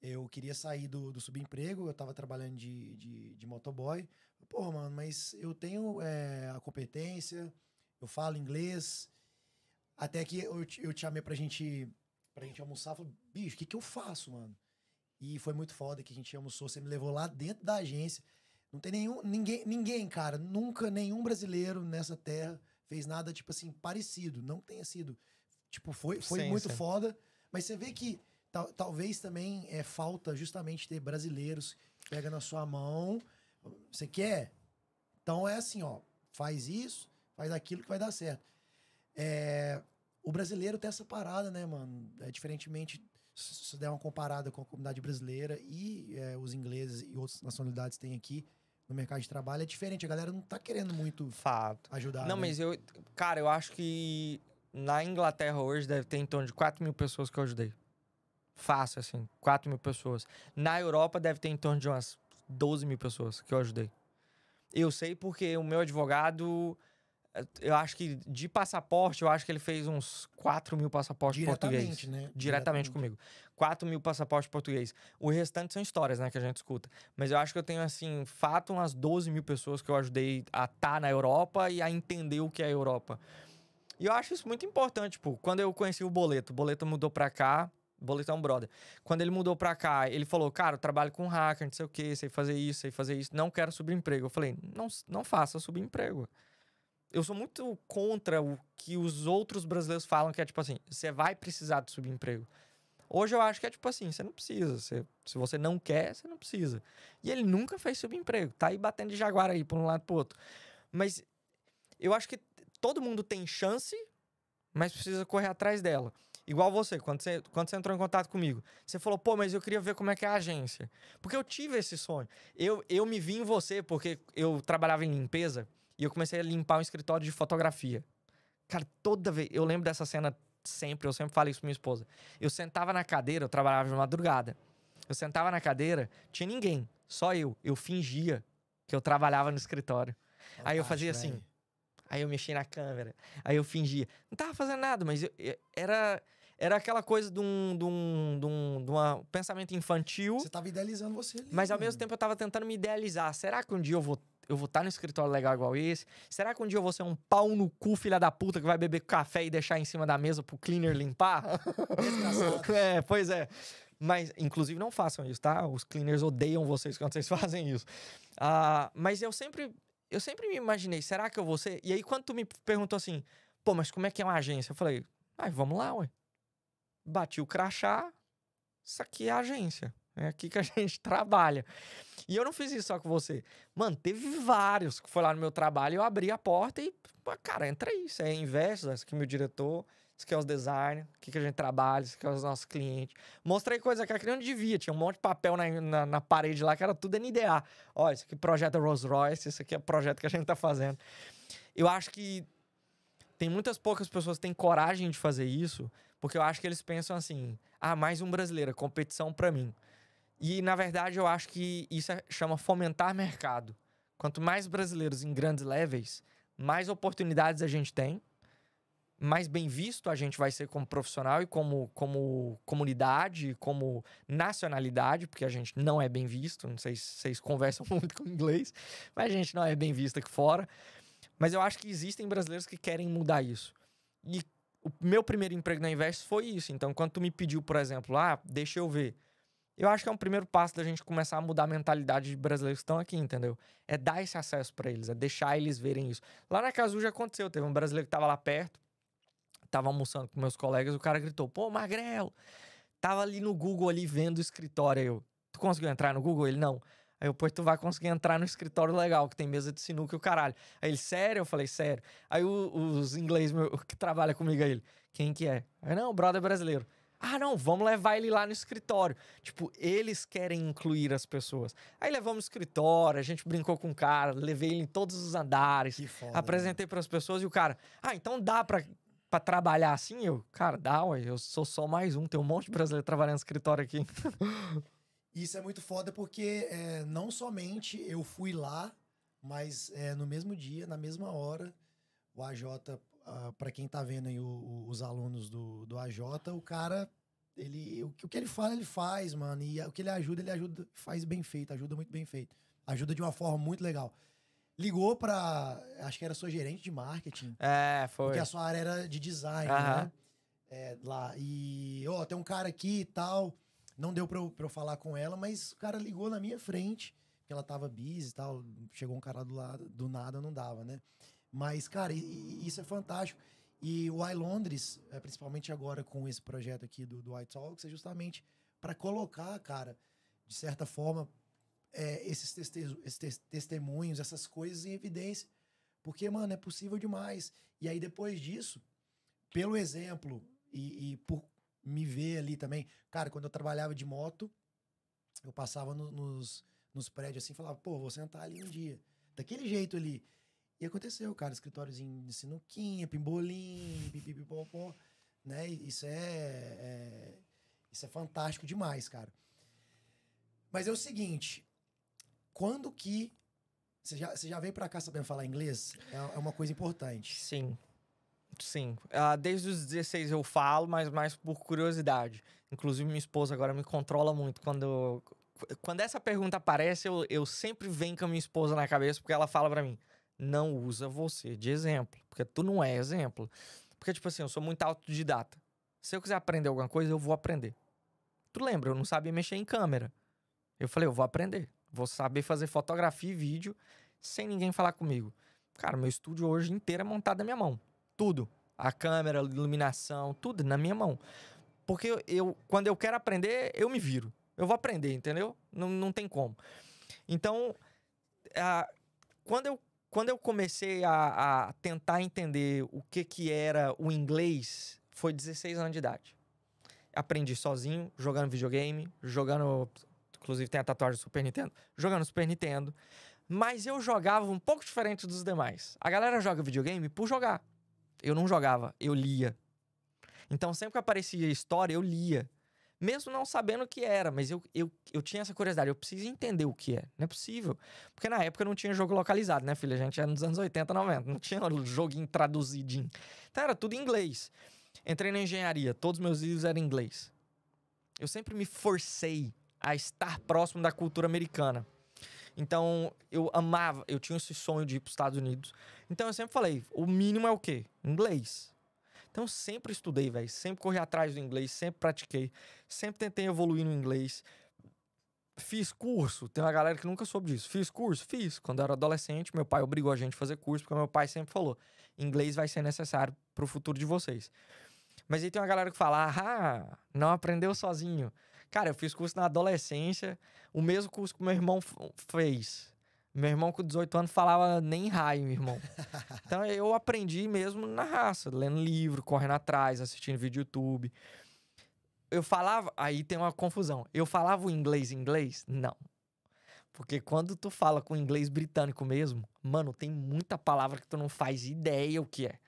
Eu queria sair do, do subemprego, eu tava trabalhando de, de, de motoboy. Pô, mano, mas eu tenho é, a competência, eu falo inglês. Até que eu, eu te chamei pra gente pra gente almoçar. Falou, bicho, o que, que eu faço, mano? E foi muito foda que a gente almoçou. Você me levou lá dentro da agência. Não tem nenhum, ninguém, ninguém, cara, nunca nenhum brasileiro nessa terra fez nada, tipo assim, parecido. Não tenha sido. Tipo, foi, foi sim, muito sim. foda. Mas você vê que tal, talvez também é falta justamente ter brasileiros que pega na sua mão. Você quer? Então é assim, ó. Faz isso, faz aquilo que vai dar certo. É, o brasileiro tem essa parada, né, mano? É diferentemente se der uma comparada com a comunidade brasileira e é, os ingleses e outras nacionalidades têm aqui no mercado de trabalho, é diferente. A galera não tá querendo muito Fato. ajudar. Não, né? mas eu, cara, eu acho que na Inglaterra hoje deve ter em torno de 4 mil pessoas que eu ajudei. Fácil, assim, 4 mil pessoas. Na Europa deve ter em torno de umas 12 mil pessoas que eu ajudei. Eu sei porque o meu advogado eu acho que de passaporte, eu acho que ele fez uns 4 mil passaportes portugueses. Né? Diretamente, Diretamente comigo. 4 mil passaportes portugueses. O restante são histórias, né, que a gente escuta. Mas eu acho que eu tenho, assim, fato, umas 12 mil pessoas que eu ajudei a estar tá na Europa e a entender o que é a Europa. E eu acho isso muito importante, pô. Tipo, quando eu conheci o Boleto, o Boleto mudou pra cá, Boletão é Brother. Quando ele mudou pra cá, ele falou, cara, eu trabalho com hacker, não sei o que, sei fazer isso, sei fazer isso, não quero subemprego. Eu falei, não, não faça subemprego eu sou muito contra o que os outros brasileiros falam, que é tipo assim, você vai precisar de subemprego. Hoje eu acho que é tipo assim, você não precisa. Você, se você não quer, você não precisa. E ele nunca fez subemprego. Tá aí batendo de jaguar aí, por um lado pro outro. Mas eu acho que todo mundo tem chance, mas precisa correr atrás dela. Igual você, quando você, quando você entrou em contato comigo. Você falou, pô, mas eu queria ver como é que é a agência. Porque eu tive esse sonho. Eu, eu me vi em você, porque eu trabalhava em limpeza. E eu comecei a limpar um escritório de fotografia. Cara, toda vez. Eu lembro dessa cena sempre, eu sempre falo isso pra minha esposa. Eu sentava na cadeira, eu trabalhava de madrugada. Eu sentava na cadeira, tinha ninguém, só eu. Eu fingia que eu trabalhava no escritório. Fantástico, aí eu fazia assim. Aí eu mexia na câmera. Aí eu fingia. Não tava fazendo nada, mas eu, eu, era. Era aquela coisa de um, de um, de um, de um pensamento infantil. Você tava idealizando você ali. Mas ao mesmo tempo eu tava tentando me idealizar. Será que um dia eu vou eu vou estar tá no escritório legal igual esse? Será que um dia eu vou ser um pau no cu, filha da puta, que vai beber café e deixar em cima da mesa pro cleaner limpar? <laughs> é, pois é. Mas, inclusive, não façam isso, tá? Os cleaners odeiam vocês quando vocês <laughs> fazem isso. Uh, mas eu sempre, eu sempre me imaginei, será que eu vou ser? E aí, quando tu me perguntou assim, pô, mas como é que é uma agência? Eu falei, ah, vamos lá, ué. Bati o crachá, isso aqui é a agência. É aqui que a <laughs> gente trabalha. E eu não fiz isso só com você. Mano, teve vários que foi lá no meu trabalho, eu abri a porta e, cara, entra aí. é investe, isso aqui né? é meu diretor, isso aqui é os designers, o que, a gente trabalha, isso aqui é os nossos clientes. Mostrei coisa que a criança não devia, tinha um monte de papel na, na, na parede lá que era tudo NDA. ó, isso aqui é projeto Rolls Royce, isso aqui é projeto que a gente tá fazendo. Eu acho que tem muitas poucas pessoas que têm coragem de fazer isso, porque eu acho que eles pensam assim: ah, mais um brasileiro, é competição para mim. E, na verdade, eu acho que isso é, chama fomentar mercado. Quanto mais brasileiros em grandes levels, mais oportunidades a gente tem, mais bem visto a gente vai ser como profissional e como, como comunidade, como nacionalidade, porque a gente não é bem visto. Não sei se vocês conversam <laughs> muito com inglês, mas a gente não é bem visto aqui fora. Mas eu acho que existem brasileiros que querem mudar isso. E o meu primeiro emprego na Invest foi isso. Então, quando tu me pediu, por exemplo, ah, deixa eu ver eu acho que é um primeiro passo da gente começar a mudar a mentalidade de brasileiros que estão aqui, entendeu? É dar esse acesso para eles, é deixar eles verem isso. Lá na Casu já aconteceu, teve um brasileiro que tava lá perto, tava almoçando com meus colegas, o cara gritou: "Pô, magrelo". Tava ali no Google ali vendo o escritório, eu: "Tu conseguiu entrar no Google?" Ele: "Não". Aí eu, pô, tu vai conseguir entrar no escritório legal, que tem mesa de sinuca e o caralho. Aí ele, sério? Eu falei, sério. Aí o, os ingleses <laughs> que trabalha comigo, aí ele, quem que é? Aí, não, brother é brasileiro. Ah, não, vamos levar ele lá no escritório. Tipo, eles querem incluir as pessoas. Aí levamos o escritório, a gente brincou com o cara, levei ele em todos os andares, foda, apresentei né? para as pessoas e o cara, ah, então dá para para trabalhar assim? Eu, cara, dá, ué, eu sou só mais um, tem um monte de brasileiro trabalhando no escritório aqui. <laughs> Isso é muito foda porque é, não somente eu fui lá, mas é, no mesmo dia, na mesma hora, o AJ ah, para quem está vendo aí o, o, os alunos do, do AJ, o cara, ele, o, o que ele fala, ele faz, mano. E o que ele ajuda, ele ajuda, faz bem feito, ajuda muito bem feito. Ajuda de uma forma muito legal. Ligou para acho que era sua gerente de marketing. É, foi. Porque a sua área era de design, né? É, lá. E, ó, oh, tem um cara aqui e tal. Não deu pra eu, pra eu falar com ela, mas o cara ligou na minha frente, que ela tava busy e tal. Chegou um cara do lado, do nada não dava, né? Mas, cara, isso é fantástico. E o I Londres, é, principalmente agora com esse projeto aqui do, do White Talks, é justamente para colocar, cara, de certa forma, é, esses, teste esses testemunhos, essas coisas em evidência. Porque, mano, é possível demais. E aí, depois disso, pelo exemplo e, e por me ver ali também, cara, quando eu trabalhava de moto, eu passava no, nos, nos prédios assim e falava, pô, vou sentar ali um dia. Daquele jeito ali. E aconteceu, cara, escritóriozinho de sinuquinha, pimbolim, pipipipopó, né? Isso é, é, isso é fantástico demais, cara. Mas é o seguinte, quando que você já, você já veio para cá sabendo falar inglês? É, é uma coisa importante. Sim. Sim. Uh, desde os 16 eu falo, mas mais por curiosidade. Inclusive, minha esposa agora me controla muito. Quando, quando essa pergunta aparece, eu, eu sempre venho com a minha esposa na cabeça, porque ela fala para mim: não usa você de exemplo, porque tu não é exemplo. Porque, tipo assim, eu sou muito autodidata. Se eu quiser aprender alguma coisa, eu vou aprender. Tu lembra, eu não sabia mexer em câmera. Eu falei, eu vou aprender. Vou saber fazer fotografia e vídeo sem ninguém falar comigo. Cara, meu estúdio hoje inteiro é montado na minha mão. Tudo. A câmera, a iluminação, tudo na minha mão. Porque eu, eu, quando eu quero aprender, eu me viro. Eu vou aprender, entendeu? Não, não tem como. Então, a, quando eu quando eu comecei a, a, tentar entender o que, que era o inglês, foi 16 anos de idade. Aprendi sozinho, jogando videogame, jogando. Inclusive tem a tatuagem do Super Nintendo, jogando Super Nintendo. Mas eu jogava um pouco diferente dos demais. A galera joga videogame por jogar. Eu não jogava, eu lia. Então sempre que aparecia história, eu lia mesmo não sabendo o que era, mas eu, eu, eu tinha essa curiosidade, eu preciso entender o que é, não é possível. Porque na época não tinha jogo localizado, né, filha? A gente era nos anos 80, 90, não tinha joguinho traduzidinho. Então era tudo em inglês. Entrei na engenharia, todos meus livros eram em inglês. Eu sempre me forcei a estar próximo da cultura americana. Então, eu amava, eu tinha esse sonho de ir para os Estados Unidos. Então, eu sempre falei, o mínimo é o quê? Inglês. Então sempre estudei, velho. Sempre corri atrás do inglês, sempre pratiquei, sempre tentei evoluir no inglês. Fiz curso, tem uma galera que nunca soube disso. Fiz curso? Fiz. Quando eu era adolescente, meu pai obrigou a gente a fazer curso, porque meu pai sempre falou: inglês vai ser necessário para o futuro de vocês. Mas aí tem uma galera que fala: ah, não aprendeu sozinho. Cara, eu fiz curso na adolescência, o mesmo curso que meu irmão fez. Meu irmão com 18 anos falava nem raio, meu irmão. <laughs> Então eu aprendi mesmo na raça, lendo livro, correndo atrás, assistindo vídeo YouTube. Eu falava, aí tem uma confusão. Eu falava o inglês inglês? Não. Porque quando tu fala com inglês britânico mesmo, mano, tem muita palavra que tu não faz ideia o que é.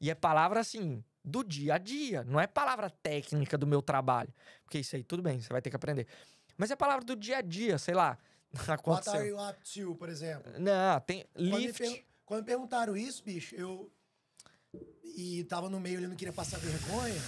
E é palavra assim, do dia a dia, não é palavra técnica do meu trabalho. Porque isso aí tudo bem, você vai ter que aprender. Mas é palavra do dia a dia, sei lá. <laughs> Aconteceu. What are you up to, por exemplo? Não, tem lift. Quando me, quando me perguntaram isso, bicho, eu... E tava no meio, ele não queria passar vergonha.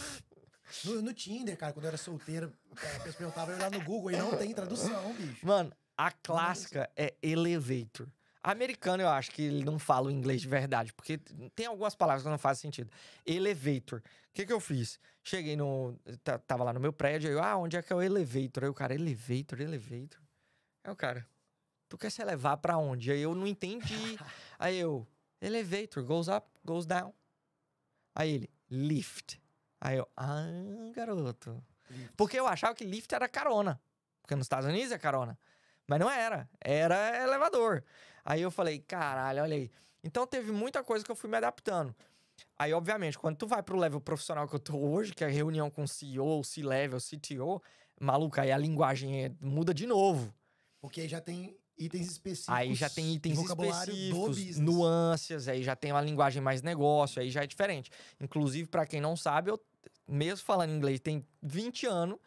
No, no, Tinder, cara, quando eu era solteiro, a pessoa perguntava, eu lá no Google e não tem tradução, bicho. Mano, a clássica é elevator. Americano, eu acho que ele não fala o inglês de verdade, porque tem algumas palavras que não fazem sentido. Elevator. O que, que eu fiz? Cheguei no. Tava lá no meu prédio, aí eu, ah, onde é que é o elevator? Aí o cara, elevator, elevator. Aí é o cara, tu quer se elevar para onde? Aí eu não entendi. <laughs> Aí eu, elevator, goes up, goes down. Aí ele, lift. Aí eu, ah, garoto. Porque eu achava que lift era carona. Porque nos Estados Unidos é carona. Mas não era, era elevador. Aí eu falei, caralho, olha aí. Então teve muita coisa que eu fui me adaptando. Aí, obviamente, quando tu vai pro level profissional que eu tô hoje, que é reunião com CEO, C-Level, CTO, maluco, aí a linguagem é, muda de novo. Porque aí já tem itens específicos. Aí já tem itens específicos, nuances, aí já tem uma linguagem mais negócio, aí já é diferente. Inclusive, para quem não sabe, eu mesmo falando inglês tem 20 anos,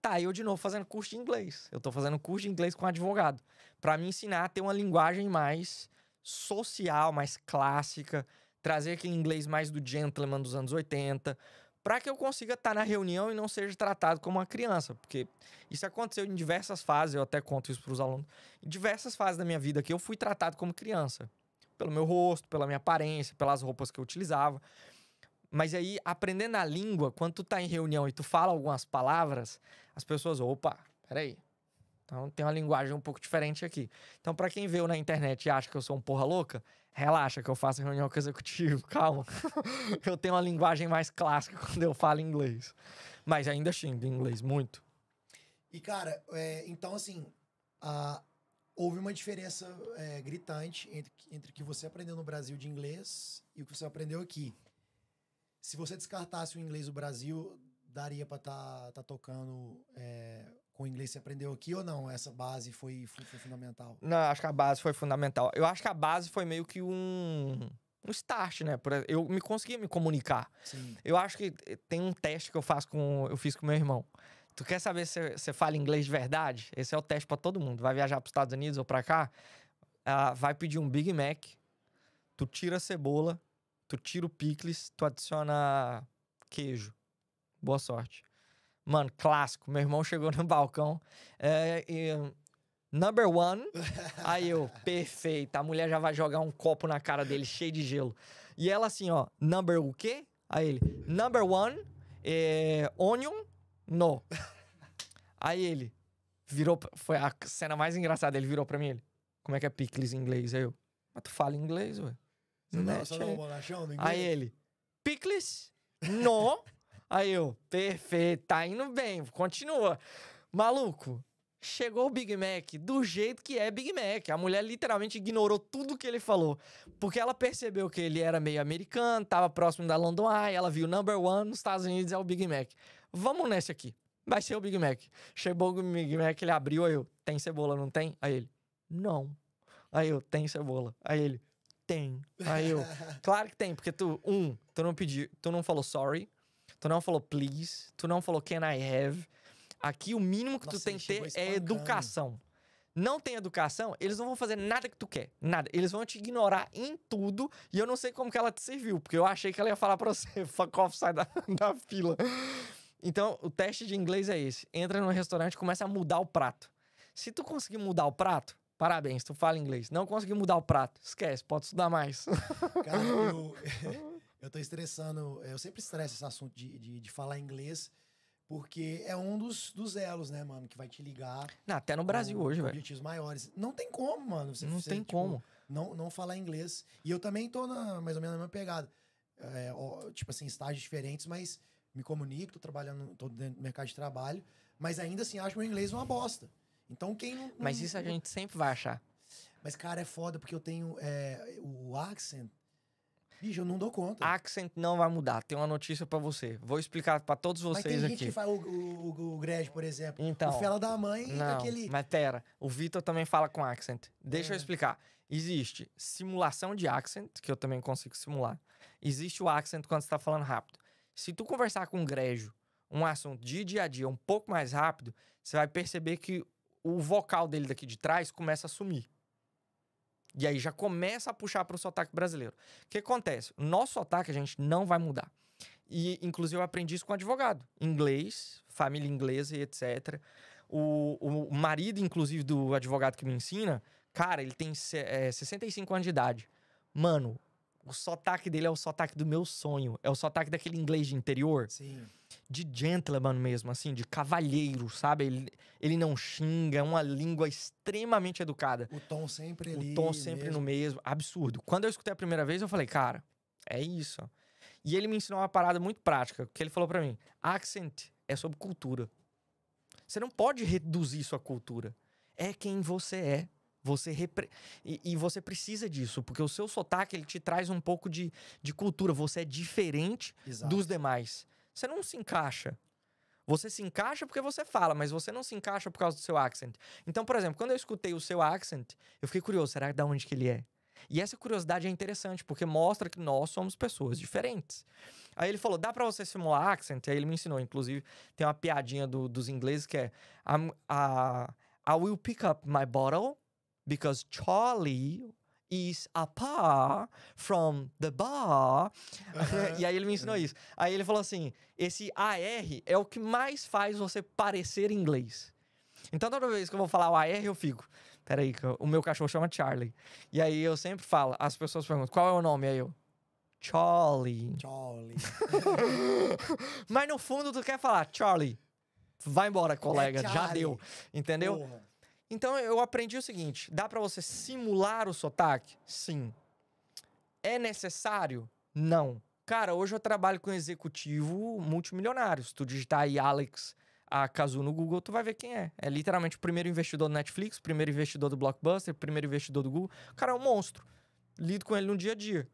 tá eu de novo fazendo curso de inglês. Eu tô fazendo curso de inglês com um advogado, para me ensinar a ter uma linguagem mais social, mais clássica, trazer aquele inglês mais do gentleman dos anos 80, para que eu consiga estar tá na reunião e não seja tratado como uma criança, porque isso aconteceu em diversas fases, eu até conto isso para os alunos, em diversas fases da minha vida que eu fui tratado como criança, pelo meu rosto, pela minha aparência, pelas roupas que eu utilizava. Mas aí, aprendendo a língua, quando tu tá em reunião e tu fala algumas palavras, as pessoas, opa, peraí, então tem uma linguagem um pouco diferente aqui. Então, para quem veio na internet e acha que eu sou um porra louca, relaxa que eu faço reunião com o executivo, <laughs> calma. <laughs> eu tenho uma linguagem mais clássica <laughs> quando eu falo inglês. Mas ainda xingo inglês muito. E, cara, é, então assim, a, houve uma diferença é, gritante entre, entre o que você aprendeu no Brasil de inglês e o que você aprendeu aqui. Se você descartasse o inglês do Brasil, daria para estar tá, tá tocando. É, com o inglês você aprendeu aqui ou não? Essa base foi, foi, foi fundamental? Não, acho que a base foi fundamental. Eu acho que a base foi meio que um um start, né? Eu me conseguia me comunicar. Sim. Eu acho que eh, tem um teste que eu faço com. Eu fiz com meu irmão. Tu quer saber se você fala inglês de verdade? Esse é o teste para todo mundo. Vai viajar para os Estados Unidos ou para cá? Uh, vai pedir um Big Mac. Tu tira a cebola, tu tira o picles, tu adiciona queijo. Boa sorte. Mano, clássico. Meu irmão chegou no <laughs> balcão é, e. Number one. Aí eu, perfeito. A mulher já vai jogar um copo na cara dele, cheio de gelo. E ela assim, ó, number o quê? Aí ele, number one, é, onion, no. Aí ele virou. Foi a cena mais engraçada. Ele virou pra mim, ele, como é que é pickles em inglês? Aí eu, mas tu fala inglês, ué. Você não, só não é um bolachão no inglês? Aí ele, pickles, no. Aí eu, perfeito, tá indo bem, continua. Maluco, chegou o Big Mac do jeito que é Big Mac. A mulher literalmente ignorou tudo que ele falou, porque ela percebeu que ele era meio americano, tava próximo da London Eye, ela viu number one nos Estados Unidos é o Big Mac. Vamos nesse aqui. Vai ser o Big Mac. Chegou o Big Mac, ele abriu, aí eu, tem cebola, não tem? Aí ele, não. Aí eu, tem cebola. Aí ele, tem. Aí eu, claro que tem, porque tu, um, tu não pediu, tu não falou sorry tu não falou please, tu não falou can I have. Aqui o mínimo que Nossa, tu tem que ter é educação. Não tem educação, eles não vão fazer nada que tu quer. Nada. Eles vão te ignorar em tudo. E eu não sei como que ela te serviu, porque eu achei que ela ia falar pra você: <laughs> fuck off, sai da, <laughs> da fila. Então, o teste de inglês é esse. Entra no restaurante e começa a mudar o prato. Se tu conseguir mudar o prato, parabéns, tu fala inglês. Não conseguir mudar o prato, esquece, pode estudar mais. Cara, eu, <laughs> eu tô estressando, é, eu sempre estresso esse assunto de, de, de falar inglês, porque é um dos, dos elos, né, mano, que vai te ligar. Não, até no Brasil hoje, velho. Objetivos maiores. Não tem como, mano. Você, não você, tem tipo, como. Não, não falar inglês. E eu também tô na, mais ou menos na mesma pegada. É, ó, tipo assim, estágios diferentes, mas me comunico, tô trabalhando, tô dentro do mercado de trabalho, mas ainda assim acho meu inglês uma bosta. Então quem não, não Mas isso a gente sempre vai achar. Mas, cara, é foda porque eu tenho é, o accent Bicho, eu não dou conta. Accent não vai mudar. Tem uma notícia para você. Vou explicar para todos vocês aqui. Mas tem gente aqui. que fala o, o, o Greg, por exemplo. Então, o Fela da mãe não, aquele... Mas pera, o Vitor também fala com accent. Deixa é. eu explicar. Existe simulação de accent, que eu também consigo simular. Existe o accent quando você tá falando rápido. Se tu conversar com um Grejo um assunto de dia a dia um pouco mais rápido, você vai perceber que o vocal dele daqui de trás começa a sumir. E aí já começa a puxar para o sotaque brasileiro. O que acontece? Nosso sotaque a gente não vai mudar. E, inclusive, eu aprendi isso com um advogado. Inglês, família inglesa e etc. O, o marido, inclusive, do advogado que me ensina, cara, ele tem é, 65 anos de idade. Mano, o sotaque dele é o sotaque do meu sonho. É o sotaque daquele inglês de interior. Sim. De gentleman mesmo, assim, de cavalheiro, sabe? Ele, ele não xinga, é uma língua extremamente educada. O tom sempre ali. O tom sempre mesmo. no mesmo. Absurdo. Quando eu escutei a primeira vez, eu falei, cara, é isso. E ele me ensinou uma parada muito prática, que ele falou para mim: accent é sobre cultura. Você não pode reduzir sua cultura. É quem você é. Você repre... e, e, você precisa disso, porque o seu sotaque ele te traz um pouco de, de cultura. Você é diferente Exato. dos demais. Você não se encaixa. Você se encaixa porque você fala, mas você não se encaixa por causa do seu accent. Então, por exemplo, quando eu escutei o seu accent, eu fiquei curioso, será de onde que ele é? E essa curiosidade é interessante, porque mostra que nós somos pessoas diferentes. Aí ele falou, dá para você simular accent? Aí ele me ensinou, inclusive, tem uma piadinha do, dos ingleses que é uh, I will pick up my bottle because Charlie is a par from the bar. <laughs> e aí ele me ensinou isso. Aí ele falou assim: esse AR é o que mais faz você parecer inglês. Então toda vez que eu vou falar o AR, eu fico. Peraí, o meu cachorro chama Charlie. E aí eu sempre falo, as pessoas perguntam, qual é o nome? Aí eu. Charlie. Charlie. <laughs> Mas no fundo tu quer falar, Charlie. Vai embora, é colega, é já deu. Entendeu? Porra. Então eu aprendi o seguinte: dá para você simular o sotaque? Sim. É necessário? Não. Cara, hoje eu trabalho com executivo multimilionário. Se tu digitar aí Alex Akazu no Google, tu vai ver quem é. É literalmente o primeiro investidor do Netflix, primeiro investidor do Blockbuster, primeiro investidor do Google. O cara é um monstro. Lido com ele no dia a dia.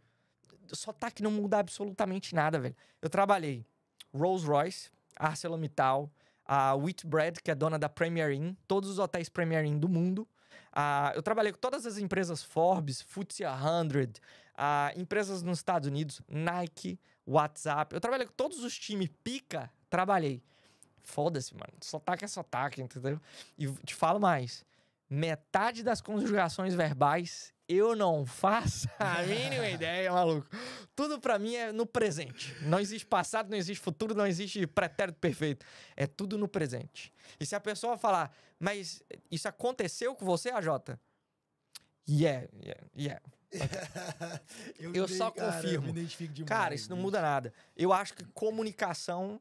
Sotaque não muda absolutamente nada, velho. Eu trabalhei Rolls Royce, ArcelorMittal, a Whitbread, que é dona da Premier Inn, todos os hotéis Premier Inn do mundo. Uh, eu trabalhei com todas as empresas Forbes, FTSE 100, uh, empresas nos Estados Unidos, Nike, WhatsApp. Eu trabalhei com todos os times pica, trabalhei. Foda-se, mano. Sotaque é sotaque, entendeu? E te falo mais metade das conjugações verbais eu não faço a <laughs> mínima ideia, maluco. Tudo para mim é no presente. Não existe passado, não existe futuro, não existe pretérito perfeito. É tudo no presente. E se a pessoa falar, mas isso aconteceu com você, AJ? Yeah, yeah, yeah. <laughs> eu, eu dei, só cara, confirmo. Eu cara, isso não muda nada. Eu acho que comunicação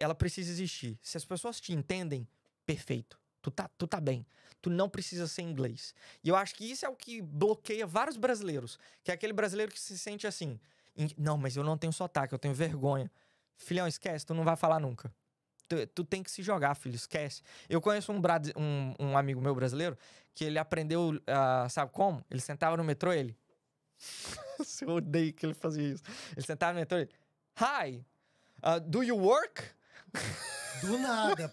ela precisa existir. Se as pessoas te entendem, perfeito. Tu tá, tu tá bem. Tu não precisa ser inglês. E eu acho que isso é o que bloqueia vários brasileiros. Que é aquele brasileiro que se sente assim. Não, mas eu não tenho sotaque, eu tenho vergonha. Filhão, esquece, tu não vai falar nunca. Tu, tu tem que se jogar, filho, esquece. Eu conheço um, um, um amigo meu brasileiro que ele aprendeu, uh, sabe como? Ele sentava no metrô ele. <laughs> eu odeio que ele fazia isso. Ele sentava no metrô ele. Hi, uh, do you work? Do nada.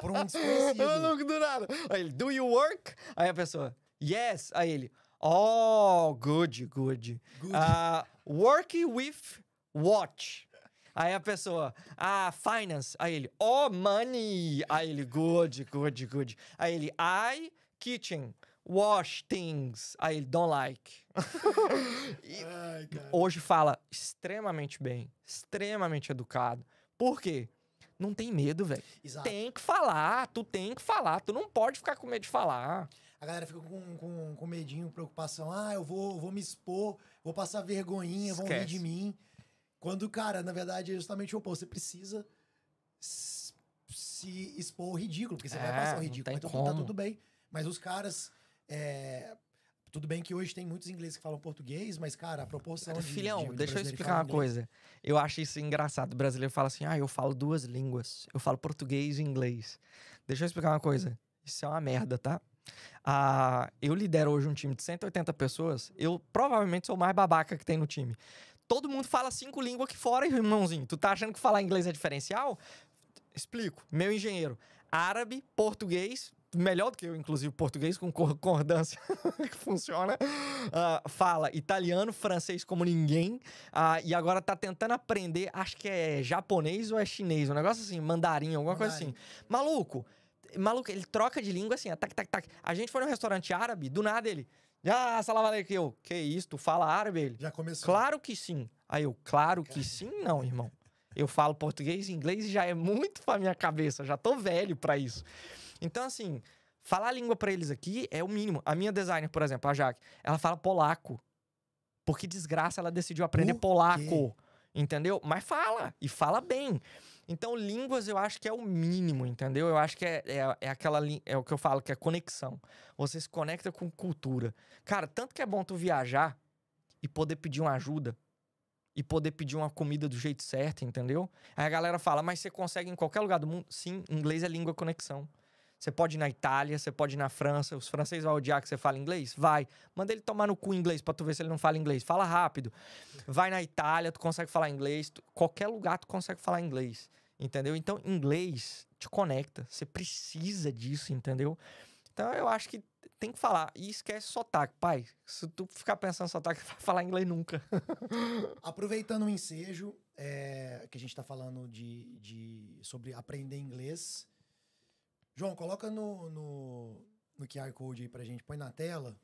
por um desconhecido. Eu nunca do nada. Aí ele, do you work? Aí a pessoa, yes. Aí ele, oh, good, good. good. Uh, work with watch. Aí a pessoa, ah, finance. Aí ele, oh, money. Aí ele, good, good, good. Aí ele, I, kitchen. Wash things. Aí ele, don't like. Ai, hoje fala extremamente bem, extremamente educado. Por quê? Não tem medo, velho. Tem que falar, tu tem que falar, tu não pode ficar com medo de falar. A galera fica com, com, com medinho, preocupação. Ah, eu vou, vou me expor, vou passar vergonhinha, Esquece. vão rir de mim. Quando, cara, na verdade é justamente o oposto. Você precisa se expor ao ridículo, porque você é, vai passar o ridículo. Então como. tá tudo bem. Mas os caras. É, tudo bem que hoje tem muitos ingleses que falam português, mas, cara, a proporção. Cara, de, filhão, de, deixa eu explicar uma coisa. Eu acho isso engraçado. O brasileiro fala assim: ah, eu falo duas línguas. Eu falo português e inglês. Deixa eu explicar uma coisa. Isso é uma merda, tá? Ah, eu lidero hoje um time de 180 pessoas. Eu provavelmente sou o mais babaca que tem no time. Todo mundo fala cinco línguas aqui fora, irmãozinho. Tu tá achando que falar inglês é diferencial? Explico. Meu engenheiro. Árabe, português, melhor do que eu, inclusive, português, com concordância <laughs> que funciona, uh, fala italiano, francês como ninguém, uh, e agora tá tentando aprender, acho que é japonês ou é chinês, um negócio assim, mandarim, alguma mandarim. coisa assim. Maluco, maluco, ele troca de língua assim, tac, tac, tac. A gente foi num restaurante árabe, do nada ele. Ah, salam aleikum. Eu, que isso, tu fala árabe? Ele, Já começou. Claro que sim. Aí eu, claro que sim, não, irmão. Eu falo português e inglês e já é muito pra minha cabeça, já tô velho para isso. Então, assim, falar a língua para eles aqui é o mínimo. A minha designer, por exemplo, a Jaque, ela fala polaco. Porque desgraça ela decidiu aprender polaco. Entendeu? Mas fala, e fala bem. Então, línguas eu acho que é o mínimo, entendeu? Eu acho que é, é, é, aquela é o que eu falo, que é conexão. Você se conecta com cultura. Cara, tanto que é bom tu viajar e poder pedir uma ajuda e poder pedir uma comida do jeito certo, entendeu? Aí a galera fala, mas você consegue em qualquer lugar do mundo? Sim, inglês é língua conexão. Você pode ir na Itália, você pode ir na França. Os franceses vão odiar que você fala inglês? Vai. Manda ele tomar no cu inglês pra tu ver se ele não fala inglês. Fala rápido. Vai na Itália, tu consegue falar inglês. Tu, qualquer lugar tu consegue falar inglês. Entendeu? Então, inglês te conecta. Você precisa disso, entendeu? Então, eu acho que tem que falar. E esquece sotaque. Pai, se tu ficar pensando em sotaque, <laughs> vai falar inglês nunca. <laughs> Aproveitando o ensejo, é, que a gente tá falando de, de, sobre aprender inglês João, coloca no, no, no QR Code aí pra gente, põe na tela.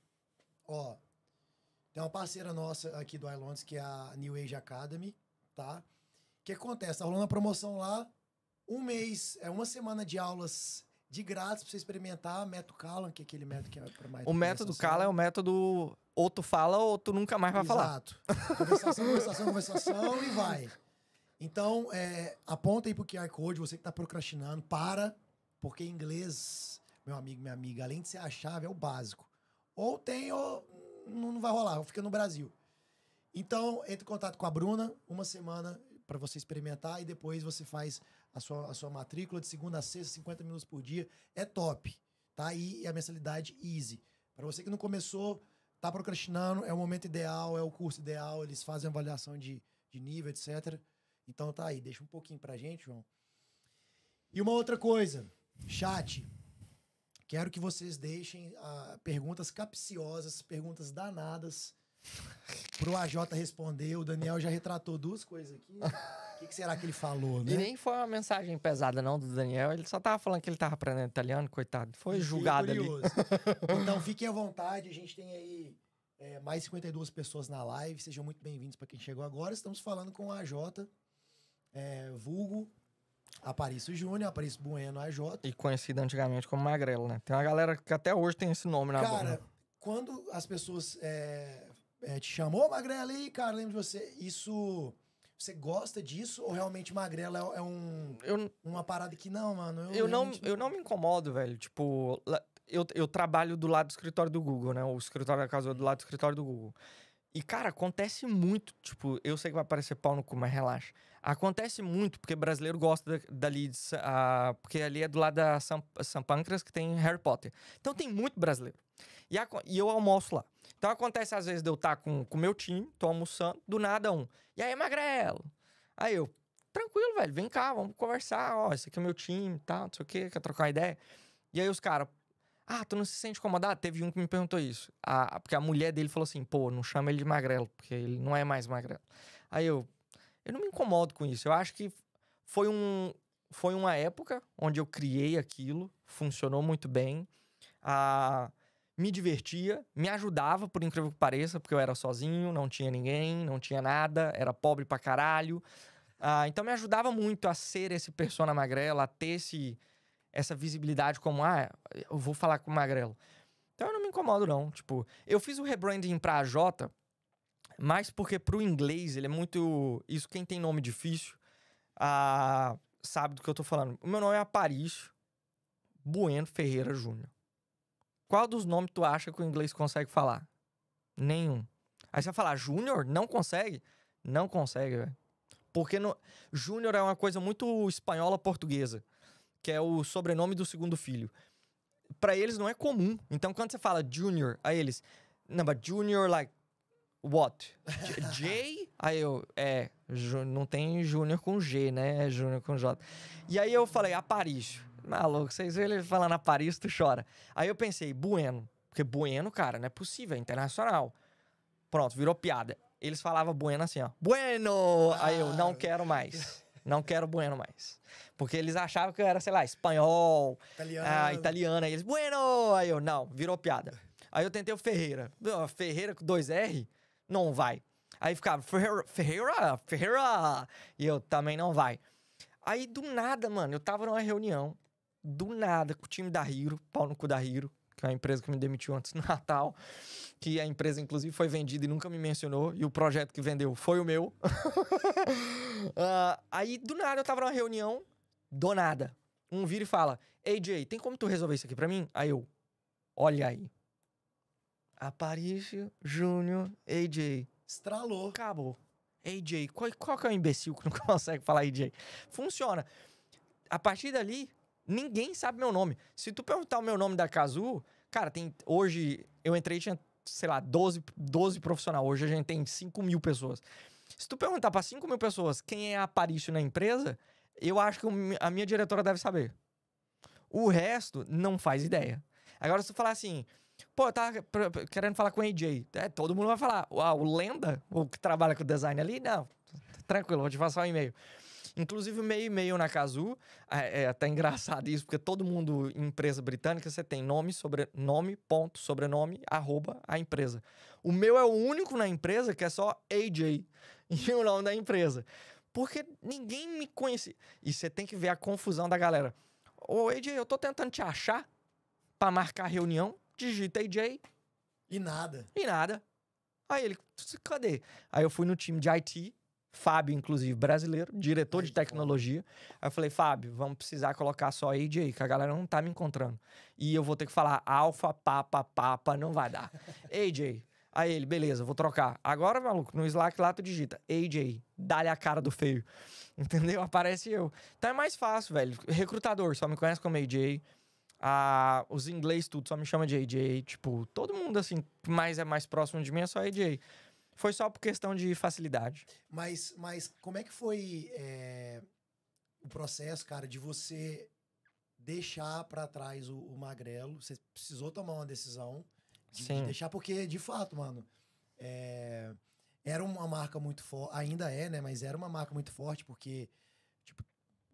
Ó, tem uma parceira nossa aqui do Islands, que é a New Age Academy, tá? O que acontece? Tá rolando a promoção lá, um mês, é uma semana de aulas de grátis pra você experimentar. Método Callan, que é aquele método que é pra mais. O método Callan é o método ou tu fala ou tu nunca mais vai Exato. falar. Exato. Conversação, conversação, conversação e vai. Então, é, aponta aí pro QR Code, você que tá procrastinando, para, porque inglês, meu amigo, minha amiga, além de ser a chave, é o básico. Ou tem ou não vai rolar, fica no Brasil. Então, entre em contato com a Bruna, uma semana para você experimentar e depois você faz a sua, a sua matrícula de segunda a sexta, 50 minutos por dia. É top, tá? E a mensalidade easy. Para você que não começou, tá procrastinando, é o momento ideal, é o curso ideal, eles fazem avaliação de, de nível, etc. Então tá aí, deixa um pouquinho para gente, João. E uma outra coisa, Chat, quero que vocês deixem ah, perguntas capciosas, perguntas danadas pro AJ responder. O Daniel já retratou duas coisas aqui. O que, que, será que ele falou, né? E nem foi uma mensagem pesada, não, do Daniel. Ele só tava falando que ele tava aprendendo italiano, coitado. Foi julgado ali. então, fiquem à vontade. A gente tem aí é, mais 52 pessoas na live. Sejam muito bem-vindos para quem chegou agora. Estamos falando com o AJ, é, vulgo Aparício Júnior, Aparício Bueno, AJ. E conhecido antigamente como Magrelo, né? Tem uma galera que até hoje tem esse nome na Cara, quando as pessoas é, é, te chamou Magrelo aí, cara, lembro de você. Isso... Você gosta disso ou realmente Magrelo é, é um, eu, uma parada que não, mano? Eu, eu não, eu não me incomodo, velho. Tipo, eu, eu trabalho do lado do escritório do Google, né? O escritório da casa do lado do escritório do Google. E, cara, acontece muito. Tipo, eu sei que vai aparecer pau no cu, mas relaxa. Acontece muito, porque brasileiro gosta dali, de, uh, porque ali é do lado da São, São Pancras que tem Harry Potter. Então tem muito brasileiro. E, a, e eu almoço lá. Então acontece às vezes de eu estar tá com o meu time, tô almoçando, do nada um. E aí, magrelo? Aí eu, tranquilo, velho, vem cá, vamos conversar. Ó, esse aqui é o meu time, tá, não sei o quê, quer trocar uma ideia. E aí os caras, ah, tu não se sente incomodado? Teve um que me perguntou isso. A, porque a mulher dele falou assim, pô, não chama ele de magrelo, porque ele não é mais magrelo. Aí eu, eu não me incomodo com isso. Eu acho que foi, um, foi uma época onde eu criei aquilo, funcionou muito bem. a me divertia, me ajudava, por incrível que pareça, porque eu era sozinho, não tinha ninguém, não tinha nada, era pobre pra caralho. a ah, então me ajudava muito a ser esse persona magrela, a ter esse, essa visibilidade como, ah, eu vou falar com o magrelo. Então eu não me incomodo, não. Tipo, eu fiz o rebranding pra AJ mas porque pro inglês ele é muito. Isso quem tem nome difícil ah, sabe do que eu tô falando. O meu nome é Aparício Bueno Ferreira Júnior. Qual dos nomes tu acha que o inglês consegue falar? Nenhum. Aí você vai falar, Júnior? Não consegue? Não consegue, velho. Porque no... Júnior é uma coisa muito espanhola-portuguesa, que é o sobrenome do segundo filho. Para eles não é comum. Então quando você fala Júnior a eles, não, mas Júnior, like, What? J? <laughs> aí eu, é, não tem Júnior com G, né? É Júnior com J. E aí eu falei, a ah, Paris. Maluco, vocês veem ele falando a Paris, tu chora. Aí eu pensei, Bueno. Porque Bueno, cara, não é possível, é internacional. Pronto, virou piada. Eles falavam Bueno assim, ó. Bueno! Ah. Aí eu, não ah. quero mais. <laughs> Não quero Bueno mais. Porque eles achavam que eu era, sei lá, espanhol, italiano. Ah, italiano. Aí eles, Bueno! Aí eu, não, virou piada. Aí eu tentei o Ferreira. Ferreira com dois R não vai. Aí ficava Ferreira, Ferreira, Ferreira, e eu também não vai. Aí do nada, mano, eu tava numa reunião, do nada, com o time da Hiro, pau no cu da Hiro, que é a empresa que me demitiu antes do <laughs> Natal, que a empresa, inclusive, foi vendida e nunca me mencionou, e o projeto que vendeu foi o meu. uh, <laughs> aí, do nada, eu tava numa reunião, do nada. Um vira e fala: Ei, Jay, tem como tu resolver isso aqui pra mim? Aí eu, olha aí. Aparício, Júnior, AJ. Estralou. Acabou. AJ. Qual, qual que é o imbecil que <laughs> não consegue falar AJ? Funciona. A partir dali, ninguém sabe meu nome. Se tu perguntar o meu nome da Kazu, cara, tem. Hoje eu entrei tinha, sei lá, 12, 12 profissionais. Hoje a gente tem 5 mil pessoas. Se tu perguntar para 5 mil pessoas quem é Aparício na empresa, eu acho que a minha diretora deve saber. O resto não faz ideia. Agora, se tu falar assim, Pô, tá querendo falar com o AJ. É, todo mundo vai falar. Uau, ah, o Lenda, o que trabalha com design ali? Não, tranquilo, vou te passar um e-mail. Inclusive, meio e meio na Casu, é, é, até engraçado isso, porque todo mundo em empresa britânica, você tem nome, sobrenome, ponto, sobrenome, arroba, a empresa. O meu é o único na empresa que é só AJ <laughs> e o nome da empresa. Porque ninguém me conhece. E você tem que ver a confusão da galera. Ô, AJ, eu tô tentando te achar para marcar reunião digita AJ E nada. E nada. Aí ele, cadê? Aí eu fui no time de IT, Fábio, inclusive, brasileiro, diretor de tecnologia. Aí eu falei, Fábio, vamos precisar colocar só AJ, que a galera não tá me encontrando. E eu vou ter que falar alfa, papa, papa, não vai dar. AJ. <laughs> Aí ele, beleza, vou trocar. Agora, maluco, no Slack lá tu digita AJ, dá-lhe a cara do feio. <laughs> Entendeu? Aparece eu. Então é mais fácil, velho. Recrutador, só me conhece como AJ. Ah, os ingleses tudo só me chama de AJ. Tipo, todo mundo assim, mais é mais próximo de mim é só AJ. Foi só por questão de facilidade. Mas, mas como é que foi é, o processo, cara, de você deixar para trás o, o, magrelo? Você precisou tomar uma decisão de, Sim. De deixar, porque, de fato, mano, é, era uma marca muito forte. Ainda é, né? Mas era uma marca muito forte, porque tipo,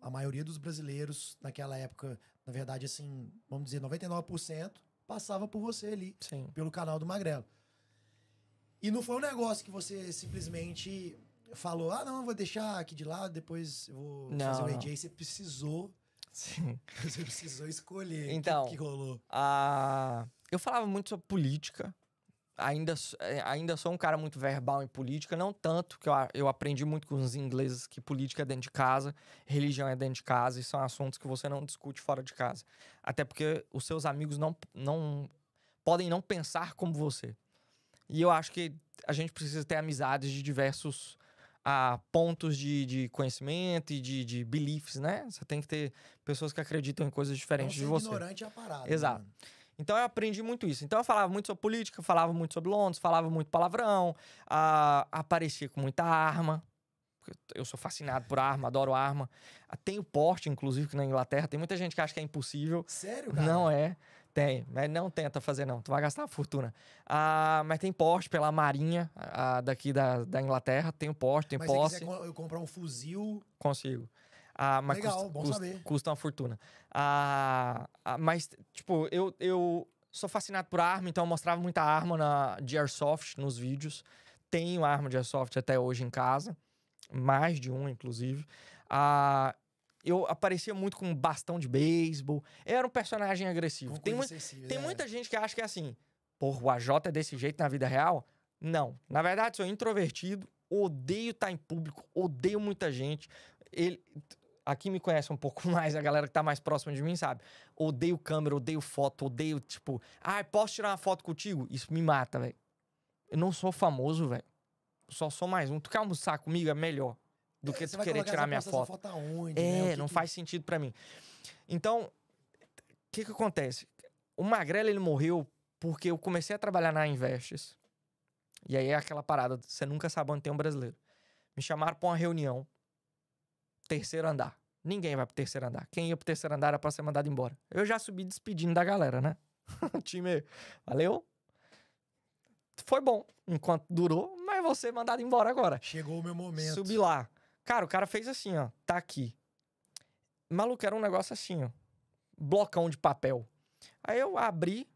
a maioria dos brasileiros naquela época, na verdade, assim, vamos dizer, 99%, passava por você ali, Sim. pelo canal do Magrelo. E não foi um negócio que você simplesmente falou, ah, não, vou deixar aqui de lado, depois eu vou não, fazer o um AJ. Você precisou. Sim. <laughs> Você precisou escolher então, o que, então, que rolou. A... Eu falava muito sobre política ainda, é, ainda sou um cara muito verbal em política, não tanto, que eu, eu aprendi muito com os ingleses que política é dentro de casa, religião é dentro de casa, e são assuntos que você não discute fora de casa. Até porque os seus amigos não, não podem não pensar como você. E eu acho que a gente precisa ter amizades de diversos a pontos de, de conhecimento e de, de beliefs, né? Você tem que ter pessoas que acreditam em coisas diferentes não de você. Ignorante é a parada. Né, Exato. Então eu aprendi muito isso. Então eu falava muito sobre política, falava muito sobre Londres, falava muito palavrão, aparecia com muita arma. Eu sou fascinado por arma, adoro arma. Ah, tem o porte, inclusive, que na Inglaterra tem muita gente que acha que é impossível. Sério, cara? Não é. Tem, mas não tenta fazer, não. Tu vai gastar uma fortuna. Ah, mas tem porte pela Marinha ah, daqui da, da Inglaterra. Tem o porte, tem mas posse. Se você comprar um fuzil. Consigo. Ah, mas Legal, custa, bom custa, saber. Custa uma fortuna. Ah, ah, mas, tipo, eu, eu sou fascinado por arma, então eu mostrava muita arma na, de airsoft nos vídeos. Tenho arma de airsoft até hoje em casa, mais de uma, inclusive. Ah, eu aparecia muito com bastão de beisebol. Eu era um personagem agressivo. Tem, mu tem é. muita gente que acha que é assim, porra, o AJ é desse jeito na vida real? Não. Na verdade, sou introvertido, odeio estar em público, odeio muita gente. Ele, aqui me conhece um pouco <laughs> mais, a galera que tá mais próxima de mim, sabe? Odeio câmera, odeio foto, odeio, tipo, ah, posso tirar uma foto contigo? Isso me mata, velho. Eu não sou famoso, velho. Só sou mais um. Tu quer almoçar comigo? É melhor do é, que tu querer tirar minha foto. foto aonde, né? é, né? que não que... faz sentido para mim. Então, o que que acontece? O Magrela, ele morreu porque eu comecei a trabalhar na Investes. E aí é aquela parada, você nunca sabe onde tem um brasileiro. Me chamaram pra uma reunião terceiro andar. Ninguém vai pro terceiro andar. Quem ia pro terceiro andar era pra ser mandado embora. Eu já subi despedindo da galera, né? <laughs> time, valeu. Foi bom enquanto durou, mas vou ser mandado embora agora. Chegou o meu momento. Subi lá. Cara, o cara fez assim, ó. Tá aqui. Maluco, era um negócio assim, ó. Blocão de papel. Aí eu abri.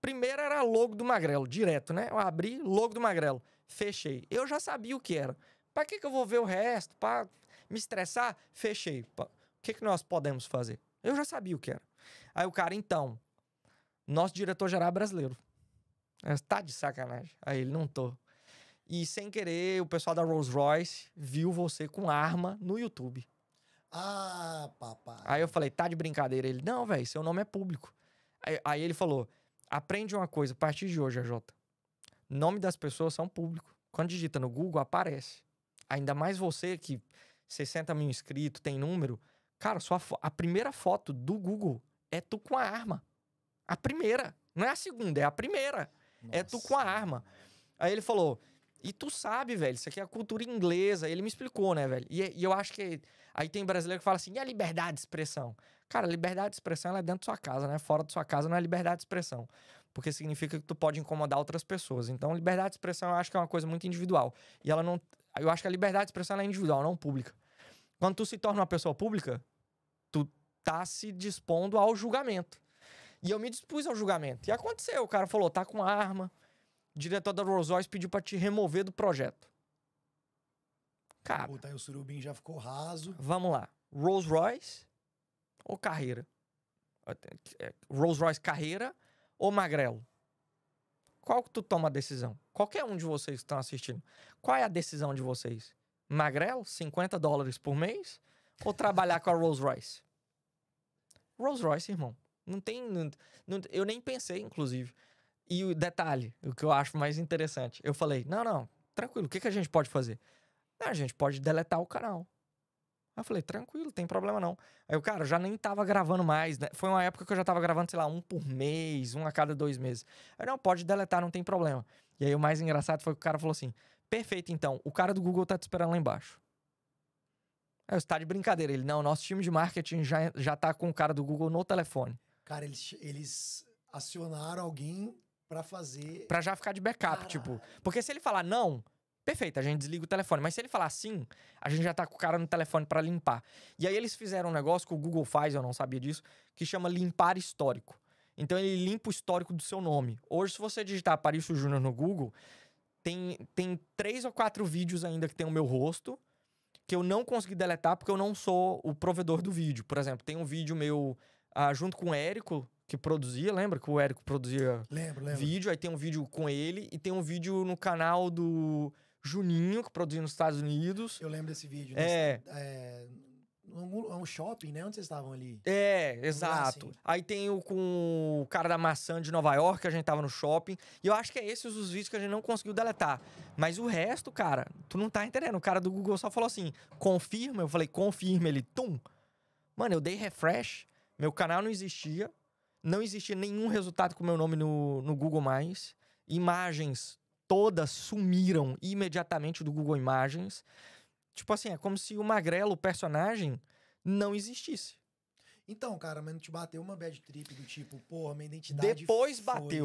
Primeiro era logo do Magrelo, direto, né? Eu abri, logo do Magrelo. Fechei. Eu já sabia o que era. Pra que, que eu vou ver o resto? Pra me estressar, fechei. O que, que nós podemos fazer? Eu já sabia o que era. Aí o cara, então, nosso diretor-geral é brasileiro. Tá de sacanagem. Aí ele, não tô. E sem querer, o pessoal da Rolls Royce viu você com arma no YouTube. Ah, papai. Aí eu falei, tá de brincadeira. Ele, não, velho, seu nome é público. Aí, aí, ele falou, aprende uma coisa, a partir de hoje, AJ. Nome das pessoas são público. Quando digita no Google, aparece. Ainda mais você que 60 mil inscritos, tem número. Cara, sua a primeira foto do Google é tu com a arma. A primeira. Não é a segunda, é a primeira. Nossa. É tu com a arma. Aí ele falou. E tu sabe, velho, isso aqui é a cultura inglesa. Ele me explicou, né, velho? E, e eu acho que. Aí tem brasileiro que fala assim: e a liberdade de expressão? Cara, liberdade de expressão é dentro da sua casa, né? Fora da sua casa não é liberdade de expressão. Porque significa que tu pode incomodar outras pessoas. Então, liberdade de expressão eu acho que é uma coisa muito individual. E ela não. Eu acho que a liberdade de expressão é individual, não pública. Quando tu se torna uma pessoa pública, tu tá se dispondo ao julgamento. E eu me dispus ao julgamento. E aconteceu, o cara falou, tá com arma. O diretor da Rolls Royce pediu para te remover do projeto. Cara. Puta, aí o surubim já ficou raso. Vamos lá. Rolls Royce ou carreira? É, Rolls Royce carreira ou magrelo? Qual que tu toma a decisão? Qualquer um de vocês que estão assistindo. Qual é a decisão de vocês? magrelo, 50 dólares por mês, ou trabalhar com a Rolls Royce? Rolls Royce, irmão. Não tem. Não, não, eu nem pensei, inclusive. E o detalhe, o que eu acho mais interessante, eu falei: não, não, tranquilo, o que, que a gente pode fazer? Não, ah, a gente pode deletar o canal. Aí eu falei, tranquilo, tem problema não. Aí o cara já nem tava gravando mais, né? Foi uma época que eu já tava gravando, sei lá, um por mês, um a cada dois meses. Aí não, pode deletar, não tem problema. E aí o mais engraçado foi que o cara falou assim: Perfeito, então. O cara do Google tá te esperando lá embaixo. É, você tá de brincadeira. Ele, não, nosso time de marketing já, é, já tá com o cara do Google no telefone. Cara, eles, eles acionaram alguém para fazer. Pra já ficar de backup, Caralho. tipo. Porque se ele falar não, perfeito, a gente desliga o telefone. Mas se ele falar sim, a gente já tá com o cara no telefone para limpar. E aí eles fizeram um negócio que o Google faz, eu não sabia disso, que chama limpar histórico. Então ele limpa o histórico do seu nome. Hoje, se você digitar Aparício Júnior no Google, tem, tem três ou quatro vídeos ainda que tem o meu rosto, que eu não consegui deletar porque eu não sou o provedor do vídeo. Por exemplo, tem um vídeo meu ah, junto com o Érico, que produzia, lembra que o Érico produzia lembro, lembro. vídeo? Aí tem um vídeo com ele e tem um vídeo no canal do Juninho, que produzia nos Estados Unidos. Eu lembro desse vídeo. É. Nesse, é é um shopping, né? Onde vocês estavam ali? É, exato. Assim. Aí tem o com o cara da maçã de Nova York, a gente tava no shopping. E eu acho que é esses os vídeos que a gente não conseguiu deletar. Mas o resto, cara, tu não tá entendendo. O cara do Google só falou assim: confirma. Eu falei, confirma. Ele, tum. Mano, eu dei refresh. Meu canal não existia. Não existia nenhum resultado com meu nome no, no Google. Imagens todas sumiram imediatamente do Google Imagens. Tipo assim, é como se o Magrelo, o personagem, não existisse. Então, cara, mas não te bateu uma bad trip do tipo, porra, minha identidade. Depois bateu.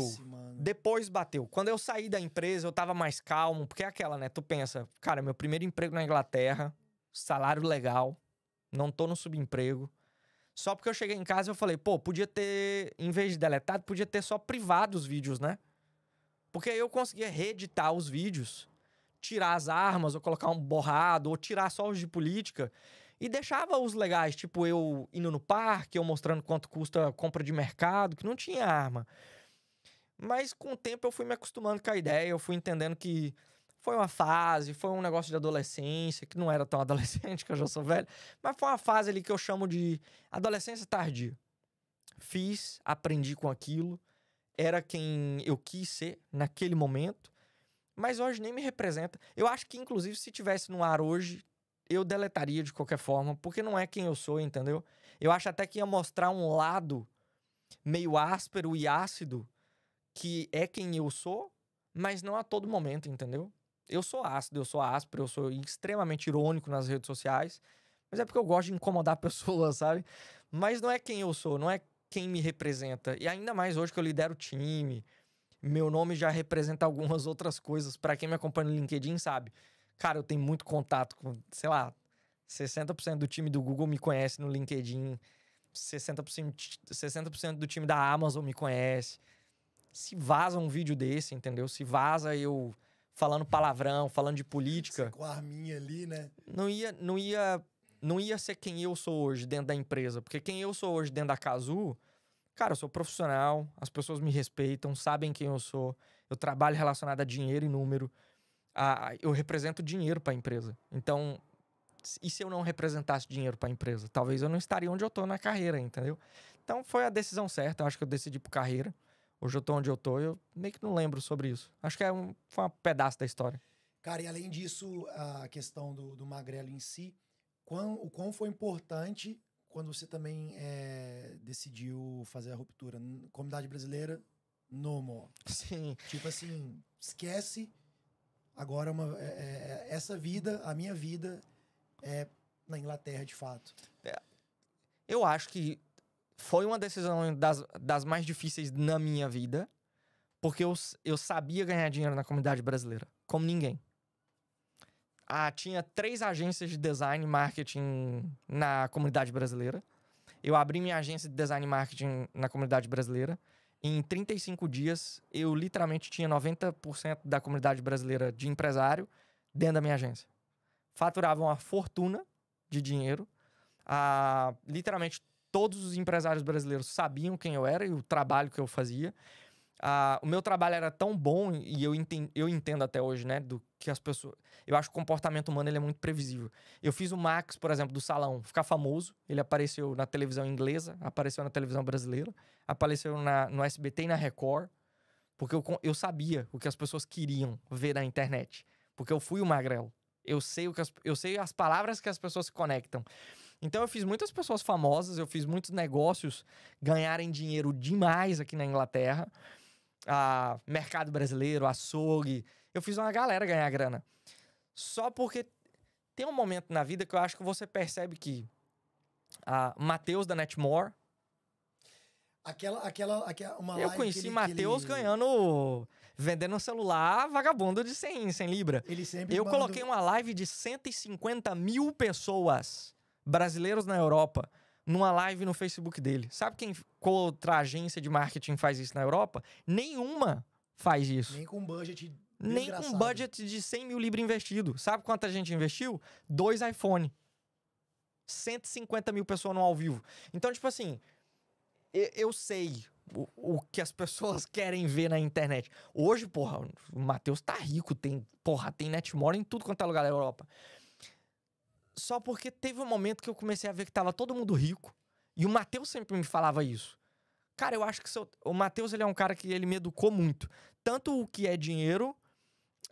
Depois bateu. Quando eu saí da empresa, eu tava mais calmo, porque é aquela, né? Tu pensa, cara, meu primeiro emprego na Inglaterra, salário legal, não tô no subemprego. Só porque eu cheguei em casa eu falei, pô, podia ter, em vez de deletado, podia ter só privado os vídeos, né? Porque aí eu conseguia reeditar os vídeos tirar as armas, ou colocar um borrado, ou tirar só os de política. E deixava os legais, tipo eu indo no parque, eu mostrando quanto custa compra de mercado, que não tinha arma. Mas com o tempo eu fui me acostumando com a ideia, eu fui entendendo que foi uma fase, foi um negócio de adolescência, que não era tão <laughs> adolescente, que eu já sou velho, mas foi uma fase ali que eu chamo de adolescência tardia. Fiz, aprendi com aquilo, era quem eu quis ser naquele momento, mas hoje nem me representa. Eu acho que, inclusive, se tivesse no ar hoje, eu deletaria de qualquer forma, porque não é quem eu sou, entendeu? Eu acho até que ia mostrar um lado meio áspero e ácido que é quem eu sou, mas não a todo momento, entendeu? Eu sou ácido, eu sou áspero, eu sou extremamente irônico nas redes sociais, mas é porque eu gosto de incomodar <laughs> pessoas, sabe? Mas não é quem eu sou, não é quem me representa. E ainda mais hoje que eu lidero o time, meu nome já representa algumas <laughs> outras coisas. Para quem me acompanha no LinkedIn, sabe. Cara, eu tenho muito contato com, sei lá, 60% do time do Google me conhece no LinkedIn, 60%, 60 do time da Amazon me conhece. Se vaza um vídeo desse, entendeu? Se vaza eu falando palavrão, falando de política. Você com a arminha ali, né? Não ia, não ia, não ia ser quem eu sou hoje dentro da empresa, porque quem eu sou hoje dentro da Casu Cara, eu sou profissional, as pessoas me respeitam, sabem quem eu sou, eu trabalho relacionado a dinheiro e número, a, eu represento dinheiro para a empresa. Então, e se eu não representasse dinheiro para a empresa? Talvez eu não estaria onde eu estou na carreira, entendeu? Então, foi a decisão certa, eu acho que eu decidi por carreira. Hoje eu estou onde eu estou eu meio que não lembro sobre isso. Acho que é um, foi um pedaço da história. Cara, e além disso, a questão do, do Magrelo em si, quão, o quão foi importante quando você também é, decidiu fazer a ruptura. Comunidade brasileira, no more. Sim. Tipo assim, esquece. Agora, é uma, é, é, é, essa vida, a minha vida, é na Inglaterra, de fato. É, eu acho que foi uma decisão das, das mais difíceis na minha vida, porque eu, eu sabia ganhar dinheiro na comunidade brasileira, como ninguém. Ah, tinha três agências de design e marketing na comunidade brasileira. Eu abri minha agência de design e marketing na comunidade brasileira. Em 35 dias, eu literalmente tinha 90% da comunidade brasileira de empresário dentro da minha agência. Faturavam uma fortuna de dinheiro. Ah, literalmente todos os empresários brasileiros sabiam quem eu era e o trabalho que eu fazia. Ah, o meu trabalho era tão bom, e eu entendo, eu entendo até hoje, né, do que as pessoas. Eu acho que o comportamento humano ele é muito previsível. Eu fiz o Max, por exemplo, do salão, ficar famoso. Ele apareceu na televisão inglesa, apareceu na televisão brasileira, apareceu na, no SBT e na Record, porque eu, eu sabia o que as pessoas queriam ver na internet. Porque eu fui o magrelo. Eu sei, o que as, eu sei as palavras que as pessoas se conectam. Então eu fiz muitas pessoas famosas, eu fiz muitos negócios ganharem dinheiro demais aqui na Inglaterra. Ah, mercado brasileiro, açougue, eu fiz uma galera ganhar grana. Só porque tem um momento na vida que eu acho que você percebe que a Matheus da Netmore. Aquela, aquela, aquela uma Eu conheci Matheus ele... ganhando. vendendo um celular vagabundo de 100, 100 libra. Ele sempre. Eu mandou... coloquei uma live de 150 mil pessoas, brasileiros na Europa, numa live no Facebook dele. Sabe quem, outra agência de marketing faz isso na Europa? Nenhuma faz isso. Nem com budget nem com um budget de 100 mil libras investido. Sabe quanta gente investiu? Dois iPhone. 150 mil pessoas no ao vivo. Então, tipo assim, eu, sei o, o, que as <laughs> pessoas querem ver na internet. Hoje, porra, o Matheus tá rico, tem, porra, tem Netmore em tudo quanto é lugar da Europa. Só porque teve um momento que eu comecei a ver que tava todo mundo rico, e o Matheus sempre me falava isso. Cara, eu acho que o Matheus ele é um cara que ele me educou muito. Tanto o que é dinheiro,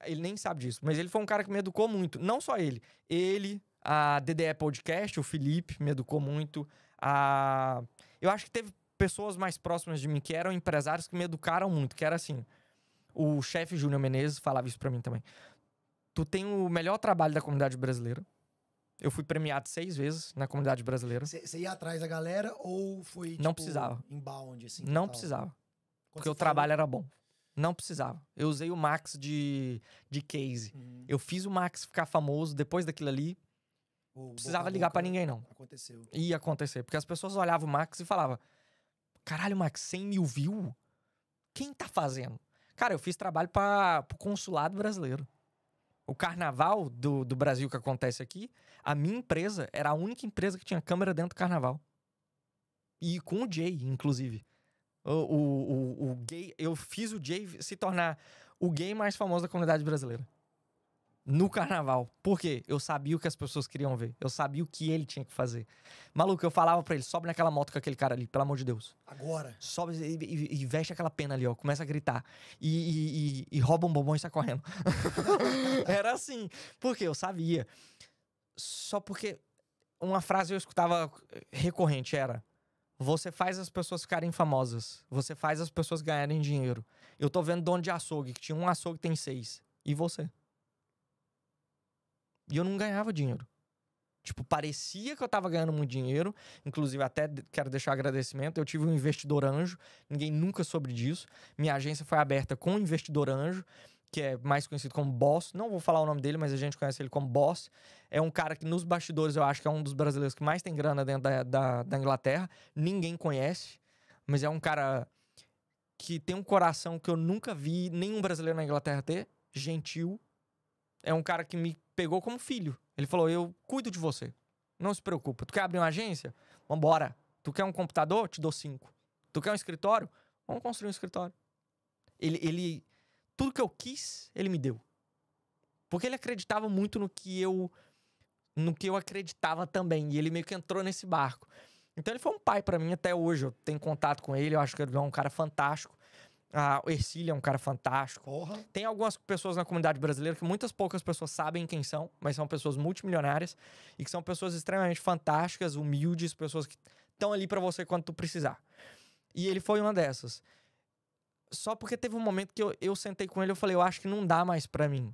ele nem sabe disso, mas ele foi um cara que me educou muito. Não só ele. Ele, a DDE Podcast, o Felipe me educou muito. A... Eu acho que teve pessoas mais próximas de mim que eram empresários que me educaram muito, que era assim. O chefe Júnior Menezes falava isso para mim também. Tu tem o melhor trabalho da comunidade brasileira. Eu fui premiado seis vezes na comunidade brasileira. Você ia atrás da galera ou foi. Não tipo, precisava. Inbound, assim? Não precisava. Quando porque o falou... trabalho era bom. Não precisava. Eu usei o Max de, de case. Uhum. Eu fiz o Max ficar famoso depois daquilo ali. O precisava ligar para ninguém, não. Aconteceu. Ia acontecer. Porque as pessoas olhavam o Max e falavam: Caralho, Max, 100 mil views? Quem tá fazendo? Cara, eu fiz trabalho para o consulado brasileiro. O carnaval do, do Brasil que acontece aqui, a minha empresa era a única empresa que tinha câmera dentro do carnaval. E com o Jay, inclusive. O, o, o, gay. Eu fiz o Jay se tornar o gay mais famoso da comunidade brasileira no carnaval. Por quê? Eu sabia o que as pessoas queriam ver. Eu sabia o que ele tinha que fazer. Maluco, eu falava para ele: sobe naquela moto com aquele cara ali, pelo amor de Deus. Agora. Sobe e, e, e veste aquela pena ali, ó. Começa a gritar. E, e rouba um bombom e sai correndo. <laughs> Era assim. Porque eu sabia. Só porque uma frase eu escutava recorrente era. Você faz as pessoas ficarem famosas. Você faz as pessoas ganharem dinheiro. Eu tô vendo dono de açougue, que tinha um açougue tem seis. E você? E eu não ganhava dinheiro. Tipo, parecia que eu tava ganhando muito dinheiro. Inclusive, até quero deixar agradecimento. Eu tive um investidor anjo. Ninguém nunca soube disso. Minha agência foi aberta com um investidor anjo que é mais conhecido como Boss, não vou falar o nome dele, mas a gente conhece ele como Boss. É um cara que nos bastidores eu acho que é um dos brasileiros que mais tem grana dentro da, da, da Inglaterra. Ninguém conhece, mas é um cara que tem um coração que eu nunca vi nenhum brasileiro na Inglaterra ter. Gentil. É um cara que me pegou como filho. Ele falou: Eu cuido de você. Não se preocupa. Tu quer abrir uma agência? Vambora. Tu quer um computador? Te dou cinco. Tu quer um escritório? Vamos construir um escritório. Ele, ele tudo que eu quis, ele me deu. Porque ele acreditava muito no que eu no que eu acreditava também, e ele meio que entrou nesse barco. Então ele foi um pai para mim até hoje, eu tenho contato com ele, eu acho que ele é um cara fantástico. Ah, o Ercílio é um cara fantástico. Porra. Tem algumas pessoas na comunidade brasileira que muitas poucas pessoas sabem quem são, mas são pessoas multimilionárias e que são pessoas extremamente fantásticas, humildes, pessoas que estão ali para você quando tu precisar. E ele foi uma dessas só porque teve um momento que eu, eu sentei com ele e eu falei, eu acho que não dá mais pra mim.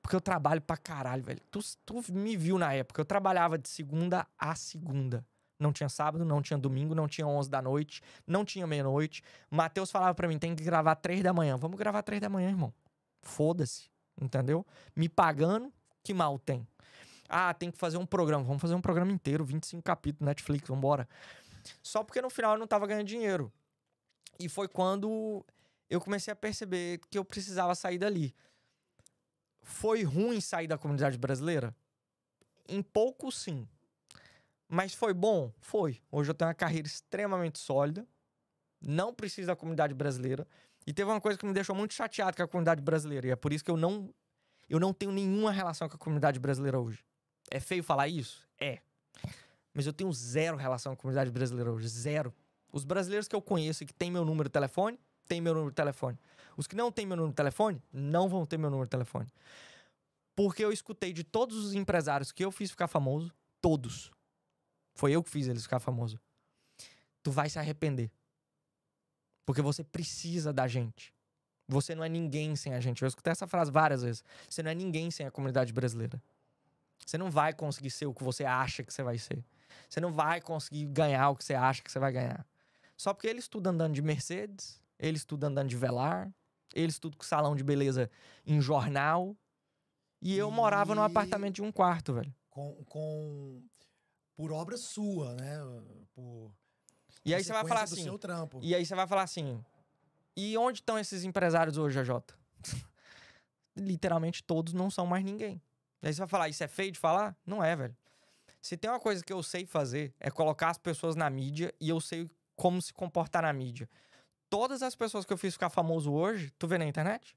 Porque eu trabalho pra caralho, velho. Tu, tu me viu na época. Eu trabalhava de segunda a segunda. Não tinha sábado, não tinha domingo, não tinha 11 da noite, não tinha meia-noite. Matheus falava para mim: tem que gravar 3 da manhã. Vamos gravar 3 da manhã, irmão. Foda-se, entendeu? Me pagando, que mal tem. Ah, tem que fazer um programa. Vamos fazer um programa inteiro, 25 capítulos, Netflix, vambora. Só porque no final eu não tava ganhando dinheiro. E foi quando eu comecei a perceber que eu precisava sair dali. Foi ruim sair da comunidade brasileira? Em pouco, sim. Mas foi bom? Foi. Hoje eu tenho uma carreira extremamente sólida. Não preciso da comunidade brasileira. E teve uma coisa que me deixou muito chateado com a comunidade brasileira. E é por isso que eu não, eu não tenho nenhuma relação com a comunidade brasileira hoje. É feio falar isso? É. Mas eu tenho zero relação com a comunidade brasileira hoje. Zero. Os brasileiros que eu conheço que têm meu número de telefone, têm meu número de telefone. Os que não têm meu número de telefone, não vão ter meu número de telefone. Porque eu escutei de todos os empresários que eu fiz ficar famoso, todos. Foi eu que fiz eles ficar famoso. Tu vai se arrepender. Porque você precisa da gente. Você não é ninguém sem a gente. Eu escutei essa frase várias vezes. Você não é ninguém sem a comunidade brasileira. Você não vai conseguir ser o que você acha que você vai ser. Você não vai conseguir ganhar o que você acha que você vai ganhar. Só porque ele estuda andando de Mercedes, ele estuda andando de velar, ele estuda com salão de beleza em jornal. E, e... eu morava num apartamento de um quarto, velho. Com, com... Por obra sua, né? Por... E aí você vai falar assim. E aí você vai falar assim. E onde estão esses empresários hoje, AJ? <laughs> Literalmente todos não são mais ninguém. aí você vai falar, isso é feio de falar? Não é, velho. Se tem uma coisa que eu sei fazer, é colocar as pessoas na mídia e eu sei como se comportar na mídia. Todas as pessoas que eu fiz ficar famoso hoje, tu vê na internet?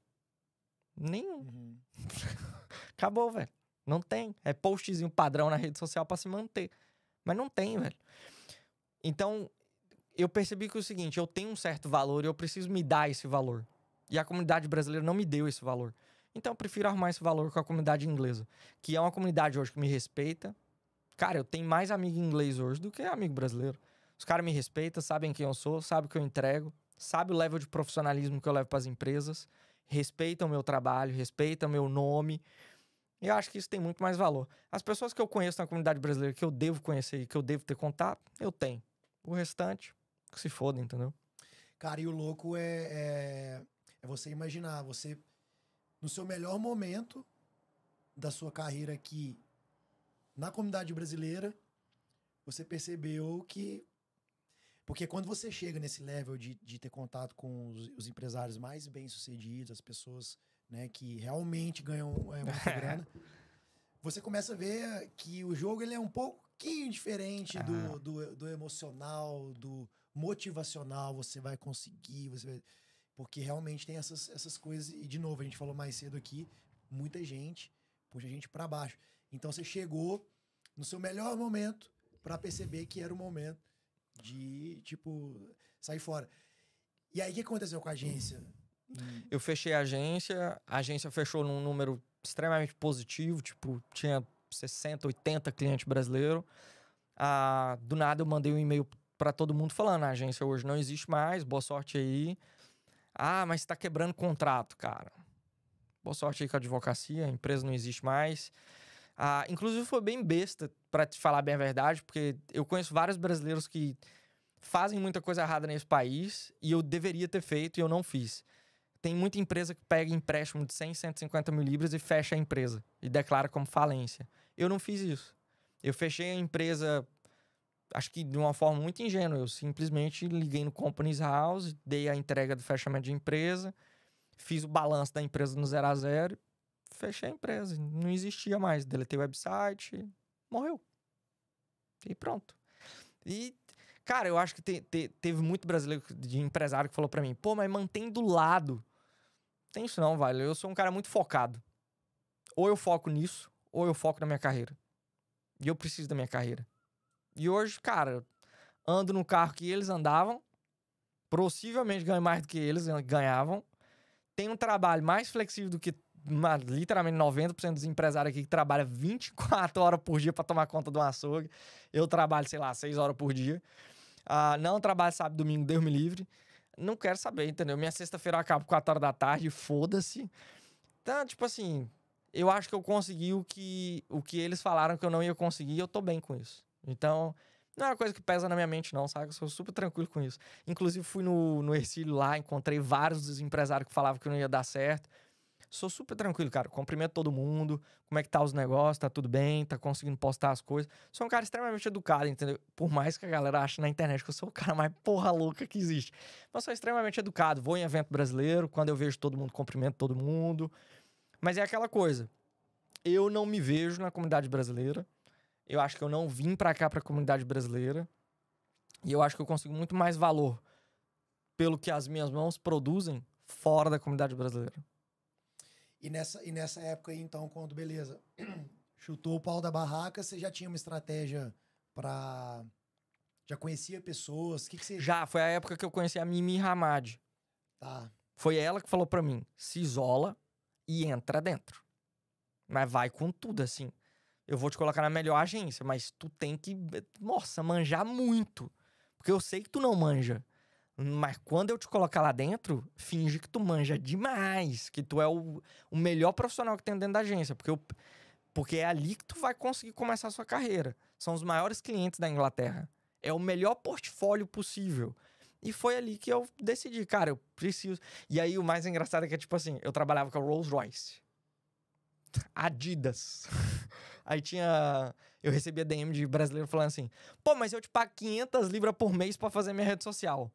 Nenhum. Uhum. <laughs> Acabou, velho. Não tem. É postzinho padrão na rede social para se manter. Mas não tem, velho. Então, eu percebi que é o seguinte, eu tenho um certo valor e eu preciso me dar esse valor. E a comunidade brasileira não me deu esse valor. Então eu prefiro arrumar esse valor com a comunidade inglesa, que é uma comunidade hoje que me respeita. Cara, eu tenho mais amigo inglês hoje do que amigo brasileiro. Os caras me respeitam, sabem quem eu sou, sabem o que eu entrego, sabem o level de profissionalismo que eu levo para as empresas, respeitam o meu trabalho, respeitam meu nome. E eu acho que isso tem muito mais valor. As pessoas que eu conheço na comunidade brasileira, que eu devo conhecer e que eu devo ter contato, eu tenho. O restante, que se foda, entendeu? Cara, e o louco é, é, é você imaginar, você, no seu melhor momento da sua carreira aqui na comunidade brasileira, você percebeu que porque quando você chega nesse level de, de ter contato com os, os empresários mais bem-sucedidos, as pessoas né, que realmente ganham é, <laughs> muita grana, você começa a ver que o jogo ele é um pouquinho diferente do, do, do, emocional, do motivacional. Você vai conseguir, você vai... porque realmente tem essas, essas coisas. E, de novo, a gente falou mais cedo aqui, muita gente puxa a gente para baixo. Então, você chegou no seu melhor momento para perceber que era o momento de, tipo, sair fora. E aí, o que aconteceu com a agência? Eu fechei a agência, a agência fechou num número extremamente positivo, tipo, tinha 60, 80 clientes brasileiros. Ah, do nada eu mandei um e-mail para todo mundo falando: a agência hoje não existe mais, boa sorte aí. Ah, mas está quebrando contrato, cara. Boa sorte aí com a advocacia, a empresa não existe mais. Ah, inclusive foi bem besta para te falar bem a verdade, porque eu conheço vários brasileiros que fazem muita coisa errada nesse país e eu deveria ter feito e eu não fiz. Tem muita empresa que pega empréstimo de 100, 150 mil libras e fecha a empresa e declara como falência. Eu não fiz isso. Eu fechei a empresa, acho que de uma forma muito ingênua. Eu simplesmente liguei no Companies House, dei a entrega do fechamento de empresa, fiz o balanço da empresa no zero a zero, fechei a empresa. Não existia mais. Deletei o website, morreu. E pronto. E, cara, eu acho que te, te, teve muito brasileiro de empresário que falou para mim: pô, mas mantém do lado. Tem isso não, velho. Eu sou um cara muito focado. Ou eu foco nisso, ou eu foco na minha carreira. E eu preciso da minha carreira. E hoje, cara, ando no carro que eles andavam, possivelmente ganho mais do que eles ganhavam, tenho um trabalho mais flexível do que uma, literalmente 90% dos empresários aqui que trabalham 24 horas por dia para tomar conta do um açougue. Eu trabalho, sei lá, 6 horas por dia. Uh, não trabalho sábado domingo, Deus me livre. Não quero saber, entendeu? Minha sexta-feira eu acabo 4 horas da tarde, foda-se. Então, tipo assim, eu acho que eu consegui o que, o que eles falaram que eu não ia conseguir e eu tô bem com isso. Então, não é uma coisa que pesa na minha mente, não, sabe? Eu sou super tranquilo com isso. Inclusive, fui no, no lá, encontrei vários dos empresários que falavam que não ia dar certo. Sou super tranquilo, cara. Cumprimento todo mundo. Como é que tá os negócios? Tá tudo bem? Tá conseguindo postar as coisas? Sou um cara extremamente educado, entendeu? Por mais que a galera ache na internet que eu sou o cara <laughs> mais porra louca que existe. Mas sou extremamente educado. Vou em evento brasileiro. Quando eu vejo todo mundo, cumprimento todo mundo. Mas é aquela coisa. Eu não me vejo na comunidade brasileira. Eu acho que eu não vim para cá para a comunidade brasileira. E eu acho que eu consigo muito mais valor pelo que as minhas mãos produzem fora da comunidade brasileira. E nessa, e nessa época aí, então, quando, beleza, <clears throat> chutou o pau da barraca, você já tinha uma estratégia para Já conhecia pessoas? Que que você... Já, foi a época que eu conheci a Mimi Hamad. Tá. Foi ela que falou para mim, se isola e entra dentro. Mas vai com tudo, assim. Eu vou te colocar na melhor agência, mas tu tem que, nossa, manjar muito. Porque eu sei que tu não manja. Mas quando eu te colocar lá dentro, finge que tu manja demais, que tu é o, o melhor profissional que tem dentro da agência, porque, eu, porque é ali que tu vai conseguir começar a sua carreira. São os maiores clientes da Inglaterra. É o melhor portfólio possível. E foi ali que eu decidi, cara, eu preciso. E aí o mais engraçado é que, é tipo assim, eu trabalhava com a Rolls Royce. Adidas. <laughs> Aí tinha. Eu recebia DM de brasileiro falando assim: pô, mas eu te pago 500 libras por mês para fazer minha rede social.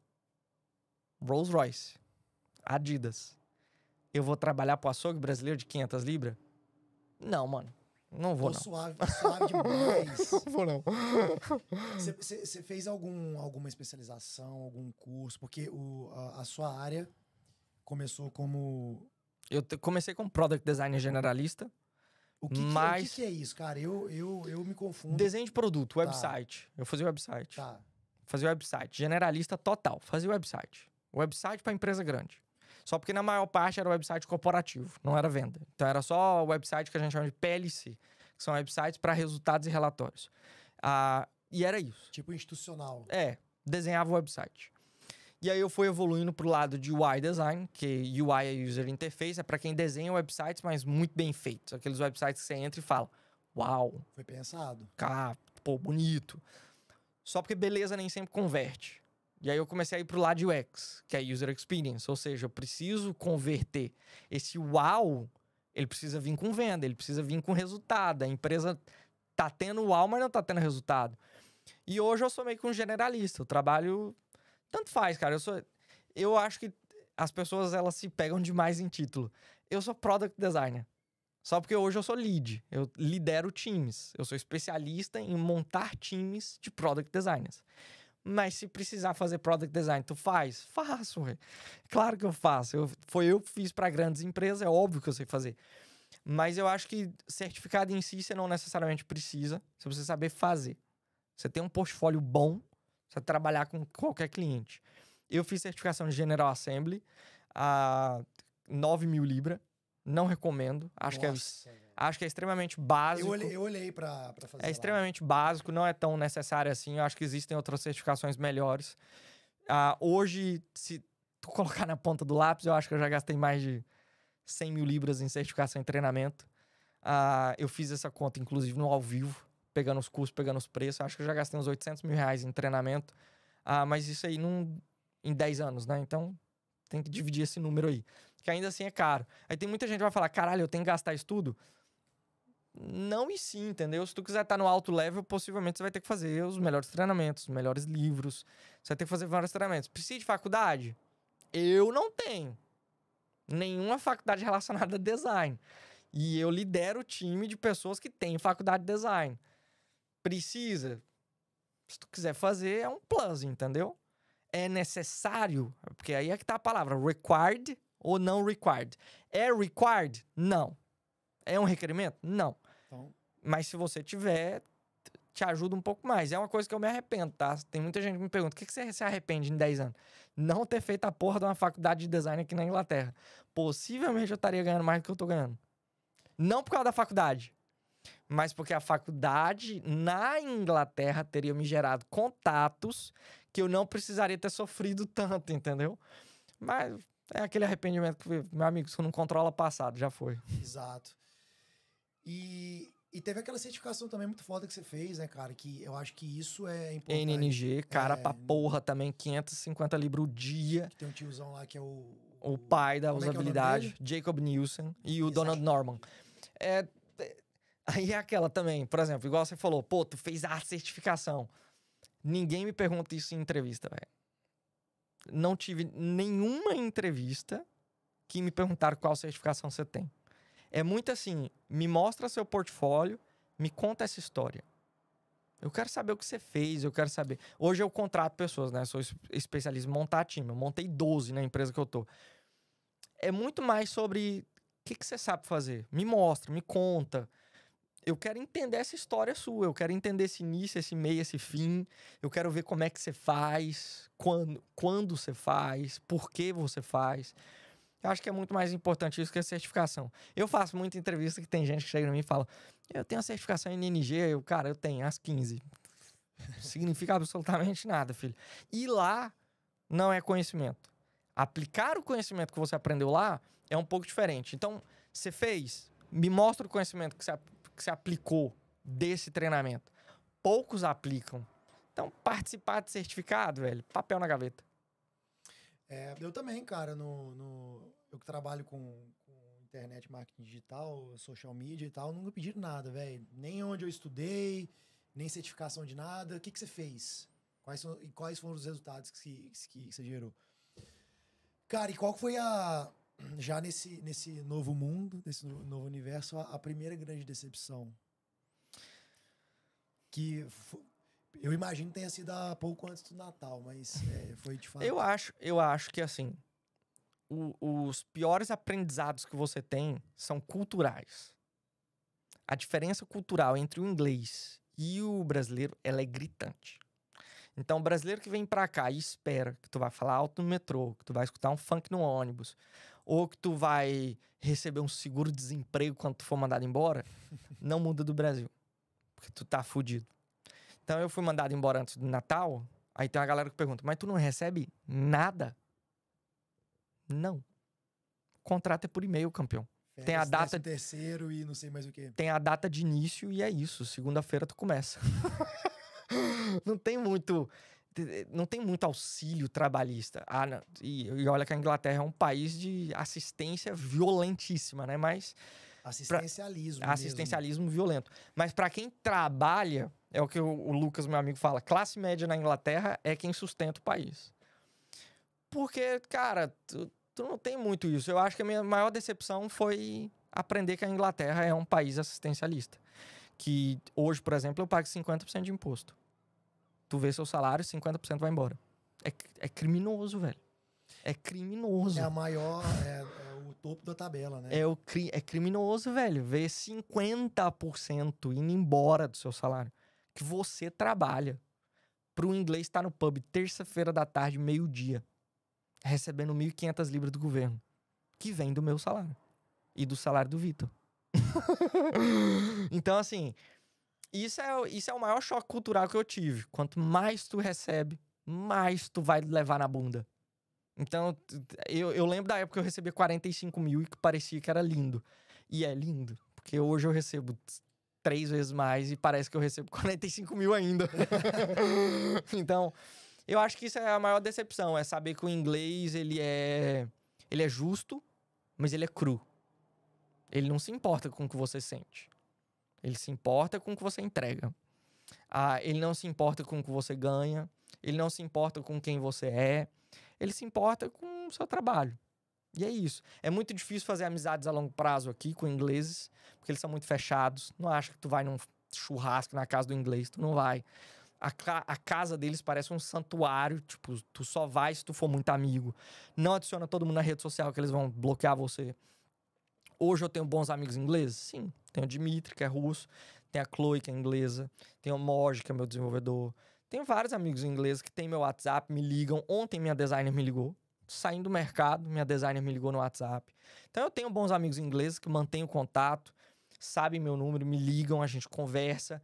Rolls Royce, Adidas. Eu vou trabalhar pro açougue brasileiro de 500 libras? Não, mano. Não vou, Tô não. suave, suave demais. <laughs> não vou, não. Você fez algum, alguma especialização, algum curso? Porque o, a, a sua área começou como... Eu comecei como Product Designer Generalista. O que, que mas... É, o que, que, é isso, cara? Eu, eu, eu me confundo. Desenho de produto, tá. website. Tá. Eu fazia website. Tá. Fazia website. Generalista total. Fazia website. Website para empresa grande. Só porque na maior parte era website corporativo, não era venda. Então era só website que a gente chama de PLC, que são websites para resultados e relatórios. Ah, e era isso. Tipo institucional. É, desenhava o website. E aí eu fui evoluindo para o lado de UI design, que UI é user interface, é para quem desenha websites, mas muito bem feitos. Aqueles websites que você entra e fala: "Uau, foi pensado". Cara, pô, bonito. Só porque beleza nem sempre converte. E aí eu comecei a ir pro lado de UX, que é User Experience. Ou seja, eu preciso converter esse wow, ele precisa vir com venda, ele precisa vir com resultado. A empresa tá tendo wow, mas não tá tendo resultado. E hoje eu sou meio que um generalista. Eu trabalho... Tanto faz, cara. Eu sou... Eu acho que as pessoas, elas se pegam demais em título. Eu sou Product Designer. Só porque hoje eu sou lead, eu lidero times, eu sou especialista em montar times de product designers. Mas se precisar fazer product design, tu faz? Faço, ué. Claro que eu faço. Eu, foi eu que fiz para grandes empresas, é óbvio que eu sei fazer. Mas eu acho que certificado em si você não necessariamente precisa, se você saber fazer. Você tem um portfólio bom, você trabalhar com qualquer cliente. Eu fiz certificação de General Assembly a 9 mil libra. Não recomendo. Acho Nossa, que é Acho que é extremamente básico. Eu olhei, eu olhei fazer. É extremamente básico, não é tão necessário assim. Eu acho que existem outras certificações melhores. Uh, hoje, se tu <laughs> colocar na ponta do lápis, eu acho que eu já gastei mais de 100 mil libras em certificação e treinamento. Uh, eu fiz essa conta, inclusive, no ao vivo, pegando os cursos, pegando os preços. Eu acho que eu já gastei uns 800 mil reais em treinamento. Uh, mas isso aí num, em 10 anos, né? Então, tem que dividir esse número aí. Que ainda assim é caro. Aí tem muita gente que vai falar: caralho, eu tenho que gastar isso tudo? Não e sim, entendeu? Se tu quiser estar tá no alto level, possivelmente você vai ter que fazer os melhores treinamentos, os melhores livros. Você vai ter que fazer vários treinamentos. Precisa de faculdade? Eu não tenho. Nenhuma faculdade <laughs> relacionada a design. E eu lidero o time de pessoas que têm faculdade de design. Precisa? Se tu quiser fazer, é um plus, entendeu? É necessário? Porque aí é que tá a palavra. Required ou não required? É required? Não. É um requerimento? Não. Mas se você tiver, te ajuda um pouco mais. É uma coisa que eu me arrependo, tá? Tem muita gente que me pergunta: o que, que você se arrepende em 10 anos? Não ter feito a porra de uma faculdade de design aqui na Inglaterra. Possivelmente eu estaria ganhando mais do que eu tô ganhando. Não por causa da faculdade, mas porque a faculdade na Inglaterra teria me gerado contatos que eu não precisaria ter sofrido <laughs> tanto, entendeu? Mas é aquele arrependimento que, meu amigo, você não controla o passado, já foi. Exato. E e teve aquela certificação também muito foda que você fez, né, cara? Que eu acho que isso é importante. NNG, cara é, pra porra também, 550 libras o dia. tem um tiozão lá que é o. O, pai da é é usabilidade, é é Jacob Nielsen e o Exato. Donald Norman. É, é, aí é aquela também, por exemplo, igual você falou, pô, tu fez a certificação. Ninguém me pergunta isso em entrevista, velho. Não tive nenhuma entrevista que me perguntaram qual certificação você tem é muito assim: me mostra seu portfólio, me conta essa história. Eu quero saber o que você fez, eu quero saber. Hoje eu contrato pessoas, né? Sou especialista em montar time. Eu montei 12 na empresa que eu tô. É muito mais sobre o que, que você sabe fazer. Me mostra, me conta. Eu quero entender essa história sua, eu quero entender esse início, esse meio, esse fim. Eu quero ver como é que você faz, quando, quando você faz, por que você faz. Eu acho que é muito mais importante isso que a certificação. Eu faço muita entrevista que tem gente que chega em mim e fala: Eu tenho a certificação em NG, eu, cara, eu tenho as 15. Significa absolutamente nada, filho. E lá não é conhecimento. Aplicar o conhecimento que você aprendeu lá é um pouco diferente. Então, você fez, me mostra o conhecimento que você, que você aplicou desse treinamento. Poucos aplicam. Então, participar de certificado, velho, papel na gaveta. É, eu também, cara, no, no, eu que trabalho com, com internet, marketing digital, social media e tal, nunca pediram nada, velho. Nem onde eu estudei, nem certificação de nada. O que, que você fez? Quais, são, e quais foram os resultados que, que, que você gerou? Cara, e qual foi a. Já nesse, nesse novo mundo, nesse novo universo, a, a primeira grande decepção? Que eu imagino que tenha sido há pouco antes do Natal, mas é, foi de fato. Eu acho, eu acho que assim. O, os piores aprendizados que você tem são culturais. A diferença cultural entre o inglês e o brasileiro, ela é gritante. Então, o brasileiro que vem para cá e espera que tu vai falar alto no metrô, que tu vai escutar um funk no ônibus, ou que tu vai receber um seguro-desemprego quando tu for mandado embora, <laughs> não muda do Brasil. Porque tu tá fudido. Então eu fui mandado embora antes do Natal. Aí tem uma galera que pergunta: Mas tu não recebe nada? Não. O contrato é por e-mail, campeão. tem a data. terceiro e não sei mais o quê. Tem a data de início e é isso. Segunda-feira tu começa. <laughs> não tem muito. Não tem muito auxílio trabalhista. Ah, e, e, olha que a Inglaterra é um país de assistência violentíssima, né? Mas. Assistencialismo. Pra, assistencialismo violento. Mas para quem trabalha é o que o Lucas, meu amigo, fala. Classe média na Inglaterra é quem sustenta o país. Porque, cara, tu, tu não tem muito isso. Eu acho que a minha maior decepção foi aprender que a Inglaterra é um país assistencialista. Que hoje, por exemplo, eu pago 50% de imposto. Tu vê seu salário, 50% vai embora. É, é criminoso, velho. É criminoso. É a maior. É, é o topo da tabela, né? É, o, é criminoso, velho. Ver 50% indo embora do seu salário que você trabalha. Para o inglês estar no pub terça-feira da tarde, meio-dia, recebendo 1.500 libras do governo, que vem do meu salário e do salário do Vitor. <laughs> então, assim, isso é, isso é o maior choque cultural que eu tive. Quanto mais tu recebe, mais tu vai levar na bunda. Então, eu, eu lembro da época que eu recebia 45 mil e que parecia que era lindo. E é lindo, porque hoje eu recebo três vezes mais e parece que eu recebo 45 <laughs> mil ainda. <laughs> então, eu acho que isso é a maior decepção, é saber que o inglês, ele é, ele é justo, mas ele é cru. Ele não se importa com o que você sente. Ele se importa com o que você entrega. Ah, ele não se importa com o que você ganha. Ele não se importa com quem você é. Ele se importa com o seu trabalho. E é isso. É muito difícil fazer amizades a longo prazo aqui com ingleses, porque eles são muito fechados. Não acha que tu vai num churrasco na casa do inglês, tu não vai. A, a, casa deles parece um santuário, tipo, tu só vai se tu for muito amigo. Não adiciona todo mundo na rede social que eles vão bloquear você. Hoje eu tenho bons amigos ingleses? Sim. Tenho o Dimitri, que é russo. Tem a Chloe, que é inglesa. Tem o Moj, que é meu desenvolvedor. Tenho vários amigos ingleses que têm meu WhatsApp, me ligam. Ontem minha designer me ligou saindo do mercado, minha designer me ligou no WhatsApp. Então eu tenho bons amigos ingleses que mantenho contato, sabem meu número, me ligam, a gente conversa.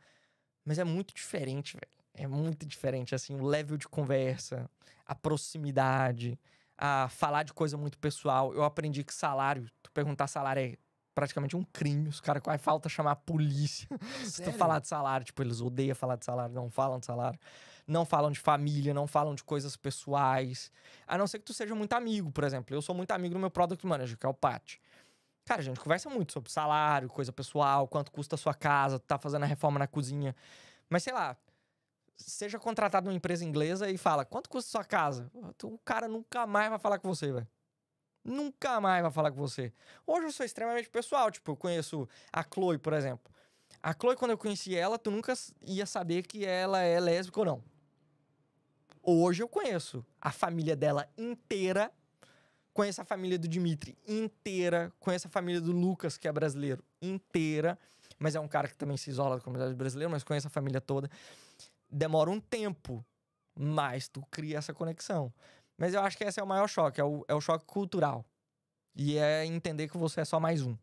Mas é muito diferente, velho. É muito diferente, assim, o level de conversa, a proximidade, a falar de coisa muito pessoal. Eu aprendi que salário, tu perguntar salário é praticamente um crime. Os caras quais falta chamar a polícia <laughs> se tu falar de salário. Tipo, eles odeiam falar de salário, não falam de salário não falam de família, não falam de coisas pessoais. A não ser que tu seja muito amigo, por exemplo. Eu sou muito amigo do meu product manager, que é o Pat. Cara, a gente conversa muito sobre salário, coisa pessoal, quanto custa a sua casa, tu tá fazendo a reforma na cozinha. Mas sei lá, seja contratado numa empresa inglesa e fala: quanto custa sua casa? O cara nunca mais vai falar com você, velho. Nunca mais vai falar com você. Hoje eu sou extremamente pessoal, tipo, eu conheço a Chloe, por exemplo. A Chloe, quando eu conheci ela, tu nunca ia saber que ela é lésbica ou não. Hoje eu conheço a família dela inteira, conheço a família do Dimitri inteira, conheço a família do Lucas, que é brasileiro, inteira, mas é um cara que também se isola da comunidade brasileira, mas conheço a família toda. Demora um tempo, mas tu cria essa conexão. Mas eu acho que esse é o maior choque, é o, é o choque cultural. E é entender que você é só mais um.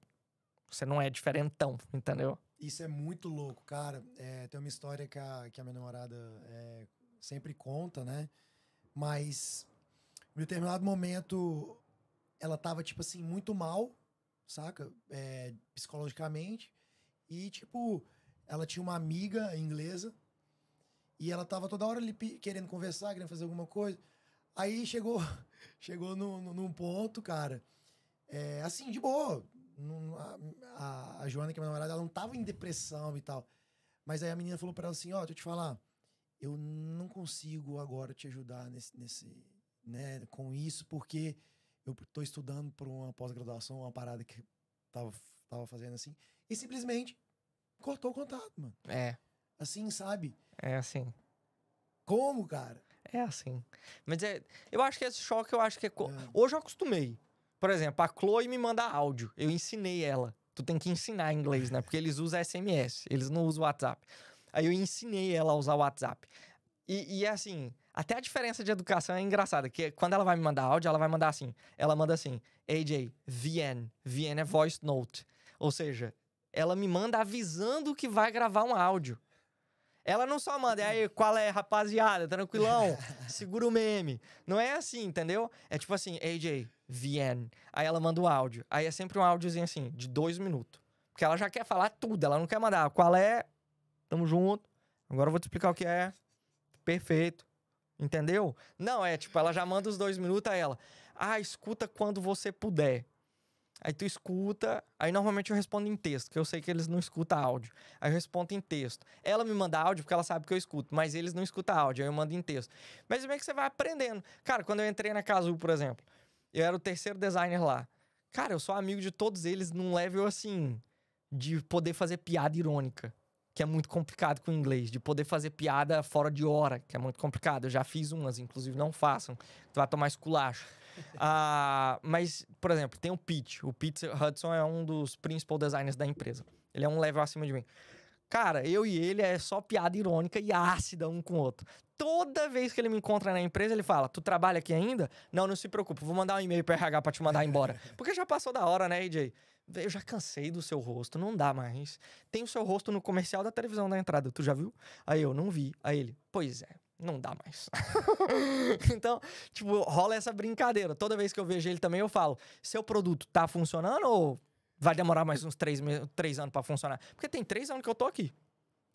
Você não é diferentão, entendeu? Isso é muito louco, cara. É, tem uma história que a, que a minha namorada é, sempre conta, né? Mas em determinado momento ela tava, tipo assim, muito mal, saca? É, psicologicamente. E, tipo, ela tinha uma amiga inglesa e ela tava toda hora ali querendo conversar, querendo fazer alguma coisa. Aí chegou, <laughs> chegou no, no, num ponto, cara. É, assim, de boa. A, a, a Joana, que é minha namorada, ela não tava em depressão e tal. Mas aí a menina falou pra ela assim: Ó, oh, deixa eu te falar eu não consigo agora te ajudar nesse, nesse né, com isso, porque eu estou estudando para uma pós-graduação, uma parada que tava, tava fazendo assim, e simplesmente cortou o contato, mano. É. Assim, sabe? É assim. Como, cara? É assim. Mas é, eu acho que esse choque, eu acho que é, co... é. Hoje eu acostumei. Por exemplo, a Chloe me manda áudio. Eu ensinei ela. Tu tem que ensinar inglês, né? Porque eles usam SMS, eles não usam WhatsApp. Aí eu ensinei ela a usar o WhatsApp. E, e é assim, até a diferença de educação é engraçada, que quando ela vai me mandar áudio, ela vai mandar assim. Ela manda assim, AJ, VN. VN é voice note. Ou seja, ela me manda avisando que vai gravar um áudio. Ela não só manda, aí, qual é, rapaziada, tranquilão, <laughs> segura o meme. Não é assim, entendeu? É tipo assim, AJ, VN. Aí ela manda o um áudio. Aí é sempre um áudiozinho assim, de dois minutos. Porque ela já quer falar tudo, ela não quer mandar qual é, Tamo junto. Agora eu vou te explicar o que é. Perfeito. Entendeu? Não, é tipo, ela já manda os dois minutos a ela. Ah, escuta quando você puder. Aí tu escuta, aí normalmente eu respondo em texto, que eu sei que eles não escutam áudio. Aí eu respondo em texto. Ela me manda áudio porque ela sabe que eu escuto, mas eles não escutam áudio, aí eu mando em texto. Mas meio que você vai aprendendo? Cara, quando eu entrei na Casu, por exemplo, eu era o terceiro designer lá. Cara, eu sou amigo de todos eles num level assim, de poder fazer piada irônica que é muito complicado com o inglês, de poder fazer piada fora de hora, que é muito complicado. Eu já fiz umas, inclusive não façam, tu vai tomar esculacho. <laughs> ah, mas, por exemplo, tem o Pete. O Pete Hudson é um dos principal designers da empresa. Ele é um level acima de mim. Cara, eu e ele é só piada irônica e ácida um com o outro. Toda vez que ele me encontra na empresa, ele fala: Tu trabalha aqui ainda? Não, não se preocupe, vou mandar um e-mail pro RH pra te mandar embora. <laughs> Porque já passou da hora, né, AJ? eu já cansei do seu rosto, não dá mais. Tem o seu rosto no comercial da televisão da entrada, tu já viu? Aí eu, não vi. Aí ele, pois é, não dá mais. <laughs> então, tipo, rola essa brincadeira. Toda vez que eu vejo ele também, eu falo: seu produto tá funcionando ou vai demorar mais uns três, três anos para funcionar? Porque tem três anos que eu tô aqui.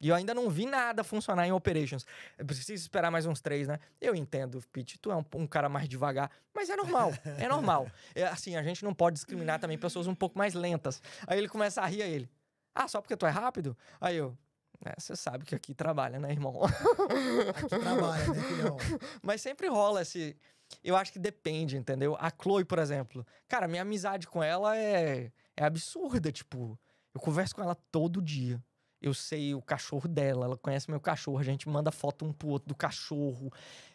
E eu ainda não vi nada funcionar em operations. Eu preciso esperar mais uns três, né? Eu entendo, Pete, tu é um, um cara mais devagar, mas é normal, <laughs> é normal. É, assim, a gente não pode discriminar também pessoas um pouco mais lentas. Aí ele começa a rir a ele. Ah, só porque tu é rápido? Aí eu. É, você é, sabe que aqui trabalha, né, irmão? Aqui trabalha, né, filhão? <laughs> Mas sempre rola esse. Eu acho que depende, entendeu? A Chloe, por exemplo. Cara, minha amizade com ela é, é absurda, tipo. Eu converso com ela todo dia eu sei o cachorro dela, ela conhece meu cachorro, a gente manda foto um pro outro do cachorro.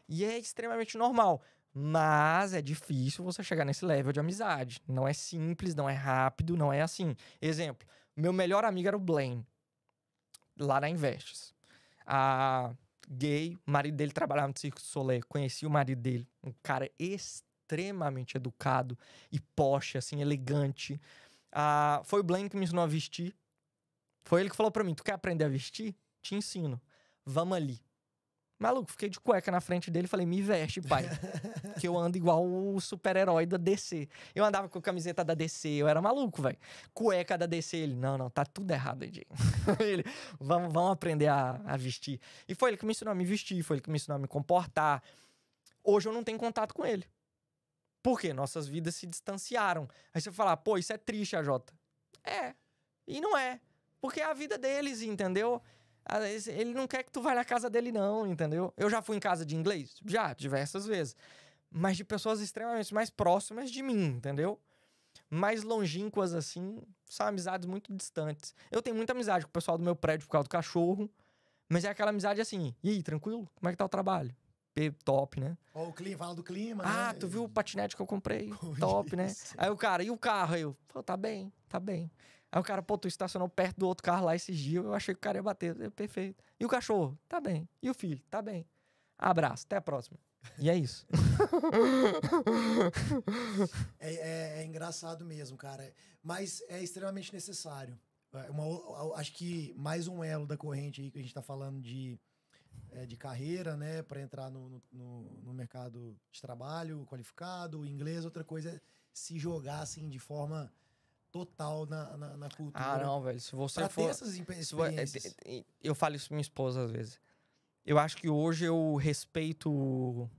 E é extremamente normal. Mas é difícil você chegar nesse level de amizade. Não é simples, não é rápido, não é assim. Exemplo, meu melhor amigo era o Blaine, lá na Investes. A gay, o marido dele trabalhava no Circo Soleil, conheci o marido dele, um cara extremamente educado e poste, assim, elegante. a ah, foi o Blaine que me ensinou a vestir. Foi ele que falou para mim: Tu quer aprender a vestir? Te ensino. Vamos ali. Maluco, fiquei de cueca na frente dele e falei: Me veste, pai. <laughs> que eu ando igual o super-herói da DC. Eu andava com camiseta da DC, eu era maluco, velho. Cueca da DC. Ele: Não, não, tá tudo errado, Edinho. <laughs> ele: Vamos, vamos aprender a, a vestir. E foi ele que me ensinou a me vestir, foi ele que me ensinou a me comportar. Hoje eu não tenho contato com ele. Por quê? Nossas vidas se distanciaram. Aí você fala, pô, isso é triste, AJ. É. E não é. Porque é a vida deles, entendeu? Ah, ele não quer que tu vá na casa dele, não, entendeu? Eu já fui em casa de inglês, já, diversas vezes. Mas de pessoas extremamente mais próximas de mim, entendeu? Mais longínquas, assim, são amizades muito distantes. Eu tenho muita amizade com o pessoal do meu prédio por causa do cachorro. Mas é aquela amizade assim, e aí, tranquilo? Como é que tá o trabalho? top, né? Ó, o clima, fala do clima, Ah, né? tu viu o patinete que eu comprei? <laughs> top, né? isso. né? Aí o cara, e o carro? Aí eu, pô, tá bem, tá bem. Aí o cara, pô, tu estacionou perto do outro carro lá esses dias, eu achei que o cara ia bater. Perfeito. E o cachorro? Tá bem. E o filho? Tá bem. Abraço, até a próxima. E é isso. <laughs> é, é, é, engraçado mesmo, cara. Mas é extremamente necessário. É, uma, acho que mais um elo da corrente aí que a gente tá falando de, é, de carreira, né? para entrar no, no, no, mercado de trabalho qualificado, inglês, outra coisa é se jogar assim de forma total na, na, na cultura. Ah, não, velho. Se você pra for. Ter essas é, experiências. Eu falo isso pra minha esposa às vezes. Eu acho que hoje eu respeito.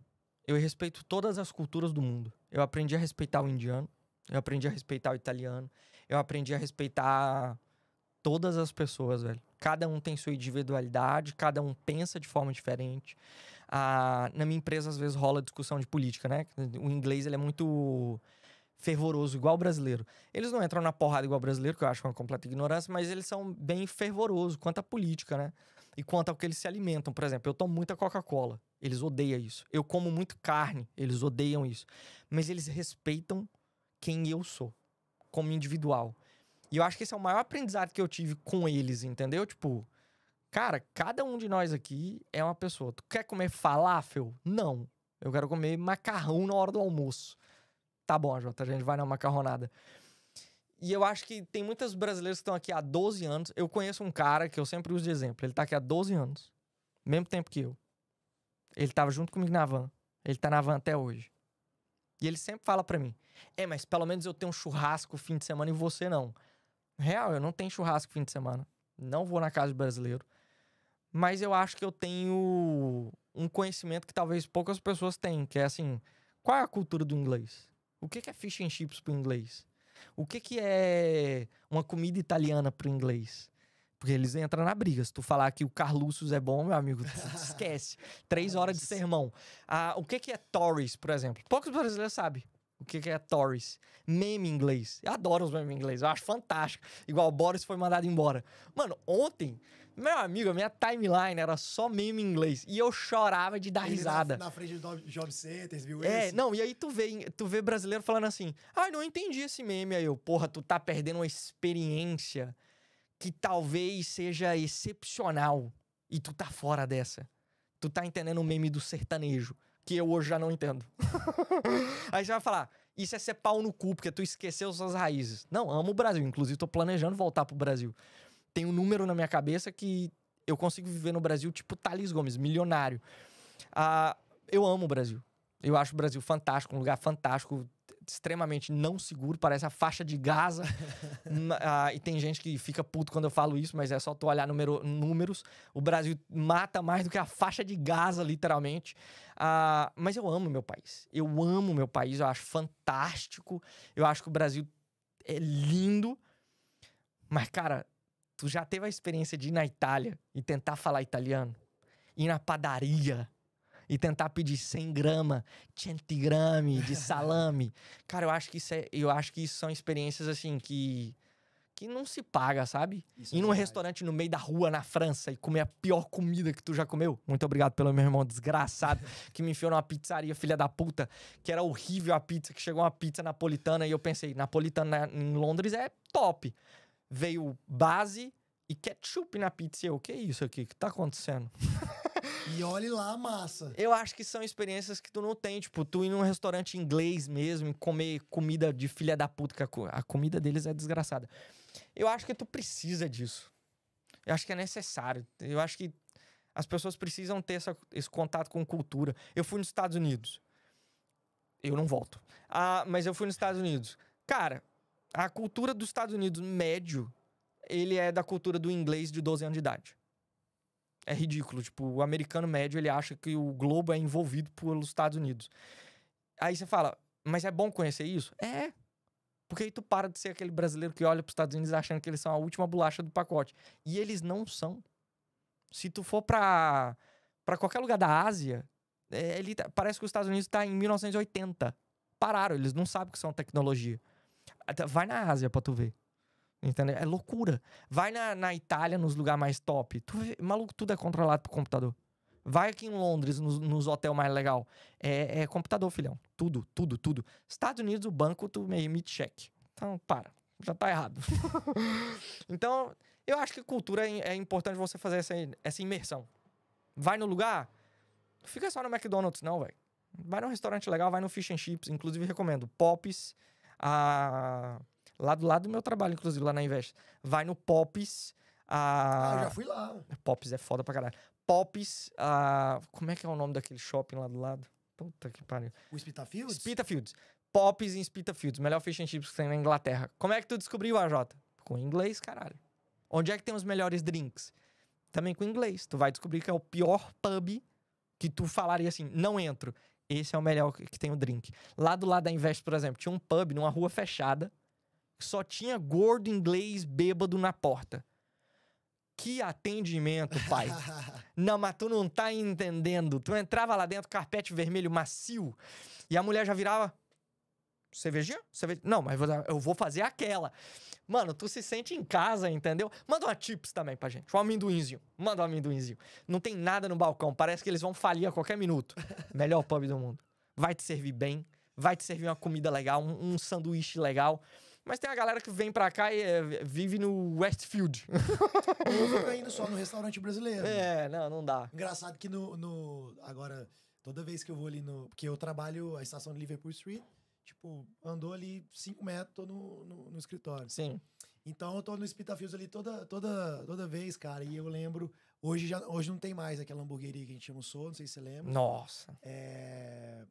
Eu respeito todas as culturas do mundo. Eu aprendi a respeitar o indiano, eu aprendi a respeitar o italiano, eu aprendi a respeitar todas as pessoas, velho. Cada um tem sua individualidade, cada um pensa de forma diferente. Ah, na minha empresa, às vezes, rola discussão de política, né? O inglês ele é muito fervoroso igual o brasileiro. Eles não entram na porrada igual o brasileiro, que eu acho uma completa ignorância, mas eles são bem fervorosos quanto à política, né? E quanto ao que eles se alimentam. Por exemplo, eu tomo muita Coca-Cola. Eles odeiam isso. Eu como muito carne. Eles odeiam isso. Mas eles respeitam quem eu sou, como individual. E eu acho que esse é o maior aprendizado que eu tive com eles, entendeu? Tipo, cara, cada um de nós aqui é uma pessoa. Tu quer comer falafel? Não. Eu quero comer macarrão na hora do almoço tá bom, Jota, a gente vai na macarronada. E eu acho que tem muitos brasileiros que estão aqui há 12 anos. Eu conheço um cara que eu sempre uso de exemplo. Ele tá aqui há 12 anos. Mesmo tempo que eu. Ele tava junto comigo na van. Ele tá na van até hoje. E ele sempre fala para mim: É, mas pelo menos eu tenho um churrasco fim de semana e você não. Real, eu não tenho churrasco fim de semana. Não vou na casa do brasileiro. Mas eu acho que eu tenho um conhecimento que talvez poucas pessoas têm, que é assim: qual é a cultura do inglês? O que, é fish and chips o inglês? O que, é uma comida italiana o inglês? Porque eles entram na briga. Se tu falar que o Carluços é bom, meu amigo, <laughs> esquece. Três horas de sermão. Ah, o que, é Tories, por exemplo? Poucos brasileiros sabem o que, é Tories. Meme inglês. Eu adoro os memes inglês. Eu acho fantástico. Igual o Boris foi mandado embora. Mano, ontem meu amigo, a minha timeline era só meme em inglês. E eu chorava de dar Ele risada. Na, na frente do job centers, viu É, esse? não, e aí tu vê, tu vê brasileiro falando assim, ah, não entendi esse meme. Aí eu, porra, tu tá perdendo uma experiência que talvez seja excepcional. E tu tá fora dessa. Tu tá entendendo o meme do sertanejo, que eu hoje já não entendo. <laughs> aí você vai falar, isso é ser pau no cu, porque tu esqueceu suas raízes. Não, amo o Brasil. Inclusive, tô planejando voltar pro Brasil tem um número na minha cabeça que eu consigo viver no Brasil, tipo Thales Gomes, milionário. Ah, eu amo o Brasil. Eu acho o Brasil fantástico, um lugar fantástico, extremamente não seguro, parece a faixa de Gaza. <laughs> ah, e tem gente que fica puto quando eu falo isso, mas é só tu olhar número, números. O Brasil mata mais do que a faixa de Gaza, literalmente. Ah, mas eu amo meu país. Eu amo meu país, eu acho fantástico. Eu acho que o Brasil é lindo. Mas, cara, Tu já teve a experiência de ir na Itália e tentar falar italiano? Ir na padaria e tentar pedir 100 gramas, 100 gramas de <laughs> salame. Cara, eu acho que isso é, eu acho que isso são experiências assim que que não se paga, sabe? Isso Ir é num restaurante no meio da rua na França e comer a pior comida que tu já comeu. Muito obrigado pelo meu irmão desgraçado que me enfiou numa pizzaria, filha da puta, que era horrível a pizza, que chegou uma pizza napolitana e eu pensei, napolitana em Londres é top veio base e ketchup na pizza. Eu, que é isso aqui? O que tá acontecendo? <laughs> E olhe lá a massa. Eu acho que são experiências que tu não tem. Tipo, tu ir num restaurante inglês mesmo e comer comida de filha da puta, que a comida deles é desgraçada. Eu acho que tu precisa disso. Eu acho que é necessário. Eu acho que as pessoas precisam ter essa, esse contato com cultura. Eu fui nos Estados Unidos. Eu não volto. Ah, mas eu fui nos Estados Unidos. Cara, a cultura dos Estados Unidos médio, ele é da cultura do inglês de 12 anos de idade. É ridículo. Tipo, o americano médio, ele acha que o globo é envolvido pelos Estados Unidos. Aí você fala, mas é bom conhecer isso? É. Porque aí tu para de ser aquele brasileiro que olha para os Estados Unidos achando que eles são a última bolacha do pacote. E eles não são. Se tu for para para qualquer lugar da Ásia, é, ele tá, parece que os Estados Unidos está em 1980. Pararam, eles não sabem o que são tecnologia. Vai na Ásia pra tu ver. Entendeu? É loucura. Vai na, na Itália, nos lugares mais top. Tu vê, maluco, tudo é controlado por computador. Vai aqui em Londres, nos, nos hotéis mais legal. É, é, computador, filhão. Tudo, tudo, tudo. Estados Unidos, o banco, tu me emite cheque. Então, para. Já tá errado. <laughs> então, eu acho que cultura é, é importante você fazer essa, essa imersão. Vai no lugar, fica só no McDonald's, não, velho. Vai num restaurante legal, vai no Fish and Chips, inclusive recomendo. Pops, a, lá do lado do meu trabalho, inclusive, lá na Invest. Vai no Pops. A, ah, já fui lá. Pops é foda pra caralho. Pops, a, como é que é o nome daquele shopping lá do lado? Puta que pariu. O Spitafields? Spitafields. Pops em Spitafields. Melhor fish and chips que tem na Inglaterra. Como é que tu descobriu, AJ? Com inglês, caralho. Onde é que tem os melhores drinks? Também com inglês. Tu vai descobrir que é o pior pub que tu falaria assim, não entro esse é o melhor que tem o drink. Lá do lado da Invest, por exemplo, tinha um pub numa rua fechada que só tinha gordo inglês bêbado na porta. Que atendimento, pai. <laughs> não, mas tu não tá entendendo. Tu entrava lá dentro, carpete vermelho macio, e a mulher já virava: cervejinha? Cerveja... Não, mas eu vou fazer aquela. Mano, tu se sente em casa, entendeu? Manda uma chips também pra gente. Um amendoinzinho. Manda um amendoinzinho. Não tem nada no balcão. Parece que eles vão falir a qualquer minuto. <laughs> Melhor pub do mundo. Vai te servir bem. Vai te servir uma comida legal, um, um sanduíche legal. Mas tem a galera que vem pra cá e é, vive no Westfield. <laughs> Eu fico <laughs> indo só no restaurante brasileiro. É, não, não dá. Engraçado que no, no. Agora, toda vez que eu vou ali no. Porque eu trabalho a estação de Liverpool Street. Tipo, andou ali 5 metros, tô no, no, no, escritório. Sim. Então eu tô no Spitafios ali toda, toda, toda vez, cara. E eu lembro. Hoje, já, hoje não tem mais aquela hamburgueria que a gente almoçou, não sei se você lembra. Nossa. É,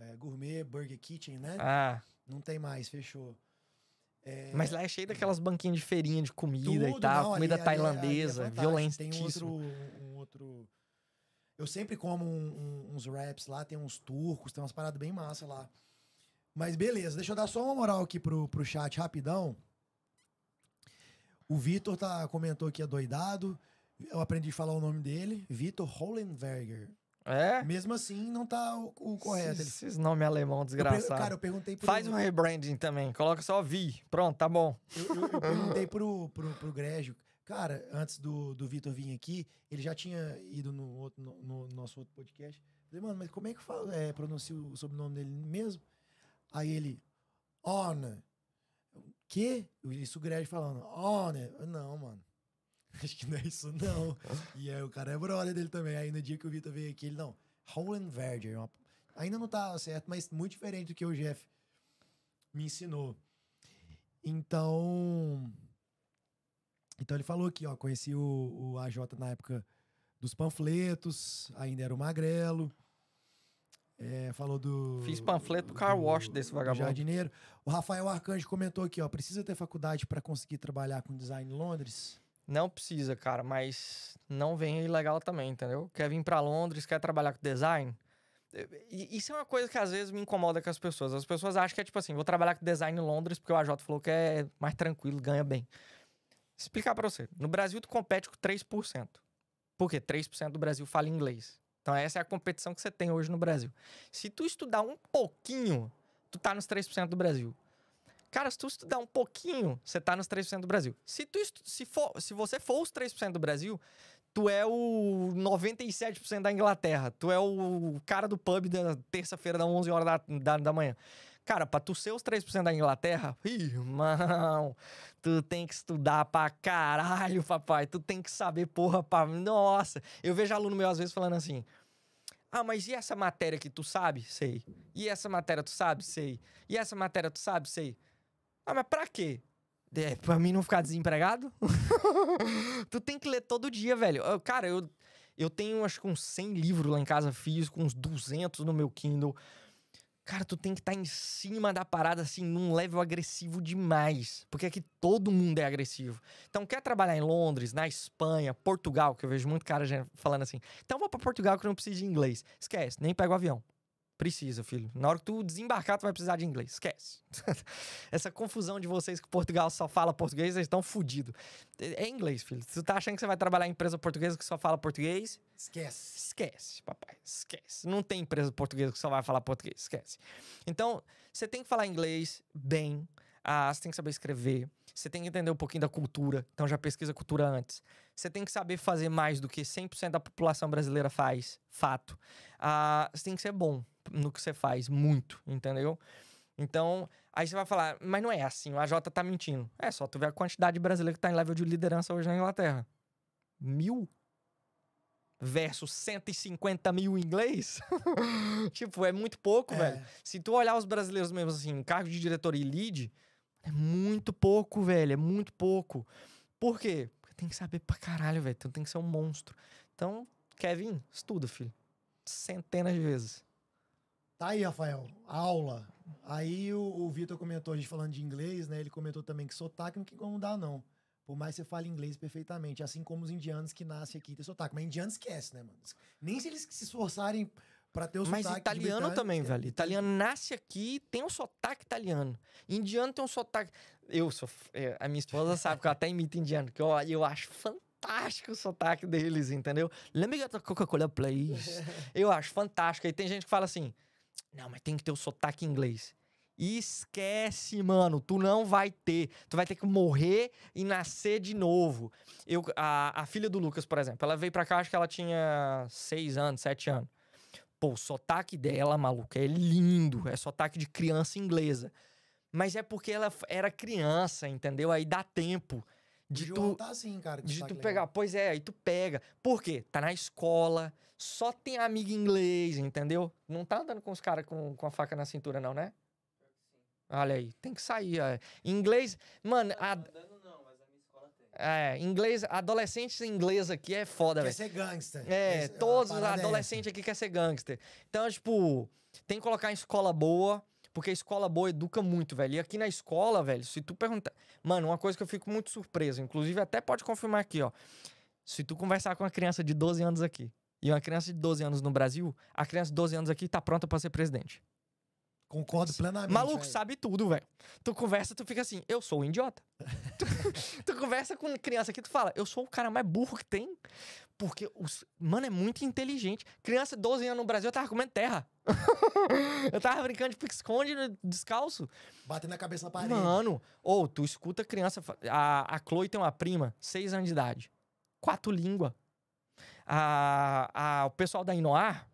é, gourmet, Burger Kitchen, né? Ah. Não tem mais, fechou. É... Mas lá é cheio daquelas banquinhas de feirinha de comida Tudo, e tal, não, comida ali, tailandesa, é, ali, ali é Tem um outro, um outro... Eu sempre como um, um, uns wraps lá, tem uns turcos, tem umas paradas bem massa lá. Mas beleza, deixa eu dar só uma moral aqui pro, pro chat rapidão. O Vitor tá, comentou que é doidado. Eu aprendi a falar o nome dele, Vitor Hollenberger. É? Mesmo assim, não tá o, o correto. Esses, nomes alemão desgraçado. Eu cara, eu perguntei pro... Faz um rebranding também, coloca só Vi. Pronto, tá bom. Eu, eu, eu perguntei pro, pro, pro Grégio. Cara, antes do, do Vitor vir aqui, ele já tinha ido no, outro, no, no nosso outro podcast. Eu falei, mano, mas como é que eu falo, é, pronuncio o sobrenome dele mesmo? Aí ele, honor. Que? Isso o Greg falando, honor. Não, mano. <laughs> Acho que não é isso, não. e aí o cara é brother dele também. Aí no dia que o Vitor veio aqui, ele, não, Roland Verger. É uma... Ainda não tá certo, mas muito diferente do que o Jeff me ensinou. Então. Então ele falou aqui, ó, conheci o, o AJ na época dos panfletos, ainda era o Magrelo. É, falou do. Fiz panfleto do car wash desse vagabundo. Jardineiro. O Rafael Arcanjo comentou aqui, ó. Precisa ter faculdade para conseguir trabalhar com design em Londres? Não precisa, cara, mas não vem ilegal também, entendeu? Quer vir para Londres, quer trabalhar com design? Isso é uma coisa que às vezes me incomoda com as pessoas. As pessoas acham que é tipo assim: vou trabalhar com design em Londres porque o AJ falou que é mais tranquilo, ganha bem. Explicar para você: no Brasil, tu compete com 3%. Por quê? 3% do Brasil fala inglês. Então essa é a competição que você tem hoje no Brasil. Se tu estudar um pouquinho, tu tá nos 3% do Brasil. Cara, se tu estudar um pouquinho, você tá nos 3% do Brasil. Se, tu se, for, se você for os 3% do Brasil, tu é o 97% da Inglaterra. Tu é o cara do pub da terça-feira, da 11 horas da, da, da manhã. Cara, pra tu ser os 3% da Inglaterra, <laughs> irmão, tu tem que estudar pra caralho, papai. Tu tem que saber, porra, pra. Nossa. Eu vejo aluno meu às vezes falando assim. Ah, mas e essa matéria que tu sabe? Sei. E essa matéria tu sabe? Sei. E essa matéria tu sabe? Sei. Ah, mas pra quê? É, pra mim não ficar desempregado? <laughs> tu tem que ler todo dia, velho. Eu, cara, eu, eu tenho acho que uns 100 livros lá em casa, fiz com uns 200 no meu Kindle. Cara, tu tem que estar tá em cima da parada, assim, num level agressivo demais. Porque aqui todo mundo é agressivo. Então, quer trabalhar em Londres, na Espanha, Portugal, que eu vejo muito cara falando assim, então vou para Portugal que eu não preciso de inglês. Esquece, nem pega o avião. Precisa, filho. Na hora que tu desembarcar, tu vai precisar de inglês. Esquece. <laughs> Essa confusão de vocês que Portugal só fala português, vocês estão fodidos. É, é inglês, filho. tu tá achando que você vai trabalhar em empresa portuguesa que só fala português... Esquece. Esquece, papai. Esquece. Não tem empresa portuguesa que só vai falar português. Esquece. Então, você tem que falar inglês bem. Ah, você tem que saber escrever. Você tem que entender um pouquinho da cultura. Então, já pesquisa a cultura antes. Você tem que saber fazer mais do que 100% da população brasileira faz. Fato. Ah, você tem que ser bom no que você faz, muito, entendeu? Então, aí você vai falar, mas não é assim, o AJ tá mentindo. É só tu ver a quantidade de brasileiro que tá em nível de liderança hoje na Inglaterra. Mil versus 150 mil inglês, <laughs> tipo, é muito pouco, é. velho. Se tu olhar os brasileiros mesmo assim, cargo de diretor e lead, é muito pouco, velho, é muito pouco. Por quê? Porque tem que saber pra caralho, velho, então tem que ser um monstro. Então, Kevin, estuda, filho. Centenas de vezes. Tá aí, Rafael, a aula. Aí o, o Vitor comentou, a gente falando de inglês, né? Ele comentou também que sotaque não tem como dar, não. Por mais que você fale inglês perfeitamente, assim como os indianos que nascem aqui tem sotaque. Mas indiano esquece, né, mano? Nem se eles se esforçarem para ter o Mas sotaque. Mas italiano também, velho. Italiano nasce aqui tem um sotaque italiano. Indiano tem um sotaque. Eu sou. É, a minha esposa sabe que eu até imito indiano, que eu, eu acho fantástico fantástico o sotaque deles, entendeu? Lembra que Coca-Cola, Place <laughs> Eu acho fantástico. Aí tem gente que fala assim, não, mas tem que ter o sotaque inglês. Esquece, mano. Tu não vai ter. Tu vai ter que morrer e nascer de novo. Eu, a, a filha do Lucas, por exemplo, ela veio pra cá, acho que ela tinha seis anos, sete anos. Pô, o sotaque dela, maluca, é lindo. É sotaque de criança inglesa. Mas é porque ela era criança, entendeu? Aí dá tempo de, de tu. Tá assim, cara, de, legal. pegar. Pois é, aí tu pega. Por quê? Tá na escola só tem amigo inglês, entendeu? Não tá andando com os caras com, com a faca na cintura, não, né? Olha aí, tem que sair. É. Inglês, mano. Não, tá a... não, mas a minha escola tem. É, inglês, adolescentes inglês aqui é foda, velho. Quer ser gangster. É, é todos os adolescentes aqui quer ser gangster. Então, tipo, tem que colocar em escola boa, porque a escola boa educa muito, velho. E aqui na escola, velho, se tu perguntar. Mano, uma coisa que eu fico muito surpreso, inclusive até pode confirmar aqui, ó. Se tu conversar com uma criança de 12 anos aqui, e uma criança de 12 anos no Brasil, a criança de 12 anos aqui tá pronta para ser presidente. Concordo plenamente. Maluco, véio. sabe tudo, velho. Tu conversa, tu fica assim, eu sou um idiota. <laughs> tu, tu, conversa com criança aqui, tu fala, eu sou o cara mais burro que tem. Porque, os, mano, é muito inteligente. Criança de 12 anos no Brasil, eu tava comendo terra. <laughs> eu tava brincando de pique-esconde descalço. Batendo a cabeça na parede. Mano, ou tu escuta criança... A, a Chloe tem uma prima, 6 anos de idade. Quatro línguas a, a, o pessoal da Inoar,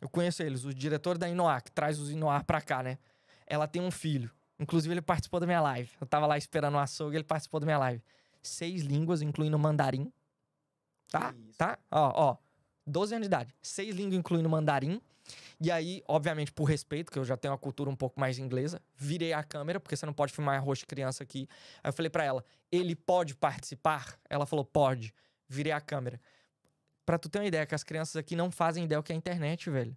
eu conheço eles, o diretor da Inoar, que traz os Inoar pra cá, né? Ela tem um filho. Inclusive, ele participou da minha live. Eu tava lá esperando o açougue, ele participou da minha live. Seis línguas, incluindo mandarim. Tá? Tá? Ó, ó. Doze anos de idade. Seis línguas, incluindo mandarim. E aí, obviamente, por respeito, que eu já tenho uma cultura um pouco mais inglesa, virei a câmera, porque você não pode filmar de criança aqui. Aí eu falei para ela, ele pode participar? Ela falou, pode. Virei a câmera. Pra tu ter uma ideia, que as crianças aqui não fazem ideia o que é a internet, velho.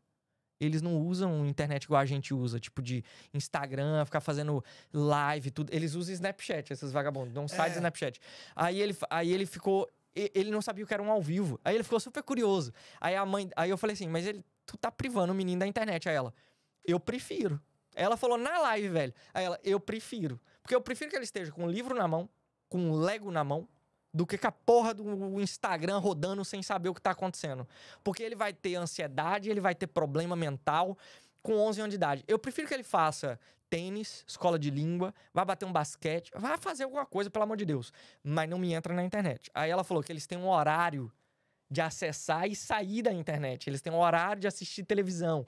Eles não usam internet igual a gente usa, tipo de Instagram, ficar fazendo live, tudo. Eles usam Snapchat, esses vagabundos, não sai é. do Snapchat. Aí ele, aí ele ficou. Ele não sabia o que era um ao vivo. Aí ele ficou super curioso. Aí a mãe. Aí eu falei assim, mas ele, tu tá privando o menino da internet. a ela, eu prefiro. Ela falou na live, velho. Aí ela, eu prefiro. Porque eu prefiro que ele esteja com um livro na mão, com um Lego na mão, do que com a porra do Instagram rodando sem saber o que tá acontecendo. Porque ele vai ter ansiedade, ele vai ter problema mental com 11 anos de idade. Eu prefiro que ele faça tênis, escola de língua, vai bater um basquete, vai fazer alguma coisa, pelo amor de Deus. Mas não me entra na internet. Aí ela falou que eles têm um horário de acessar e sair da internet. Eles têm um horário de assistir televisão.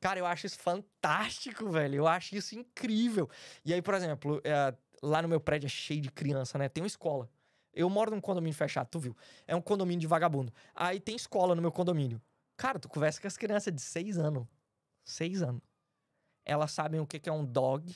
Cara, eu acho isso fantástico, velho. Eu acho isso incrível. E aí, por exemplo, é, lá no meu prédio é cheio de criança, né? Tem uma escola. Eu moro num condomínio fechado, tu viu? É um condomínio de vagabundo. Aí tem escola no meu condomínio. Cara, tu conversa com as crianças de seis anos. seis anos. Elas sabem o que, é um dog.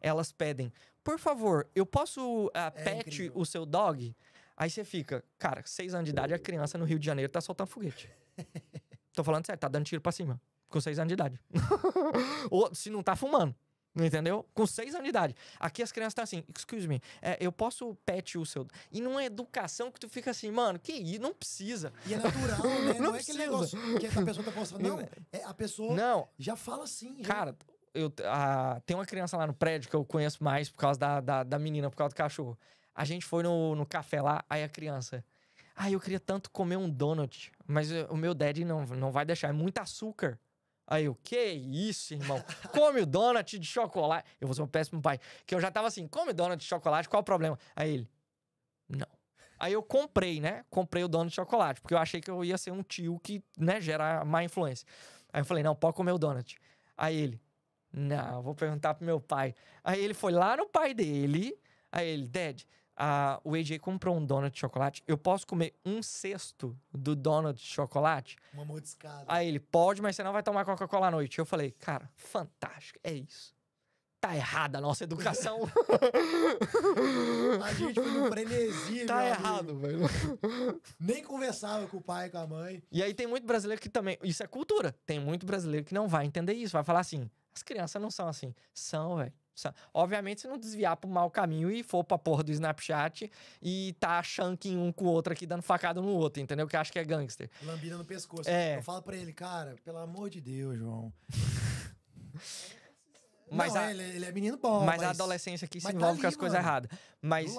Elas pedem, por favor, eu posso uh, é pet incrível. o seu dog? Aí você fica, cara, seis anos de idade, a criança no Rio de Janeiro tá soltando foguete. <laughs> Tô falando sério, tá dando tiro pra cima. Com seis anos de idade. <laughs> Ou se não tá fumando. Entendeu? Com seis anos de idade. Aqui as crianças estão tá assim, excuse me, é, eu posso pet o seu. E não é educação que tu fica assim, mano, que isso, não precisa. E é natural, <laughs> né? Não, não é precisa. aquele negócio que a pessoa tá postando. Não, é, a pessoa não. já fala assim. Já... Cara, eu, a, tem uma criança lá no prédio que eu conheço mais por causa da, da, da menina, por causa do cachorro. A gente foi no, no café lá, aí a criança. Ah, eu queria tanto comer um donut, mas o meu daddy não, não vai deixar, é muito açúcar. Aí eu, que isso, irmão? Come o donut de chocolate. Eu vou ser um péssimo pai. Que eu já tava assim, come donut de chocolate, qual o problema? Aí ele, não. Aí eu comprei, né? Comprei o donut de chocolate, porque eu achei que eu ia ser um tio que, né, gera má influência. Aí eu falei, não, pode comer o donut. Aí ele, não, vou perguntar pro meu pai. Aí ele foi lá no pai dele, aí ele, Dad, o AJ comprou um donut de chocolate. Eu posso comer um sexto do donut de chocolate? Uma mordiscada. Aí ele, pode, mas você não vai tomar Coca-Cola à noite. Eu falei, cara, fantástico, é isso. Tá errada a nossa educação. <laughs> <laughs> a gente foi no frenesi, Tá errado, velho. <laughs> Nem conversava com o pai, com a mãe. E aí tem muito brasileiro que também... Isso é cultura. Tem muito brasileiro que não vai entender isso. Vai falar assim, as crianças não são assim. São, velho. Obviamente, se não desviar pro mau caminho e for pra porra do Snapchat e tá shanking um com o outro aqui, dando facada no outro, entendeu? Que acho que é gangster. Lambida no pescoço. É. Eu falo pra ele, cara, pelo amor de Deus, João. <laughs> mas não, a, é, ele, é, ele, é menino bom. Mas, mas a adolescência aqui se tá envolve tá com as coisas erradas. Mas,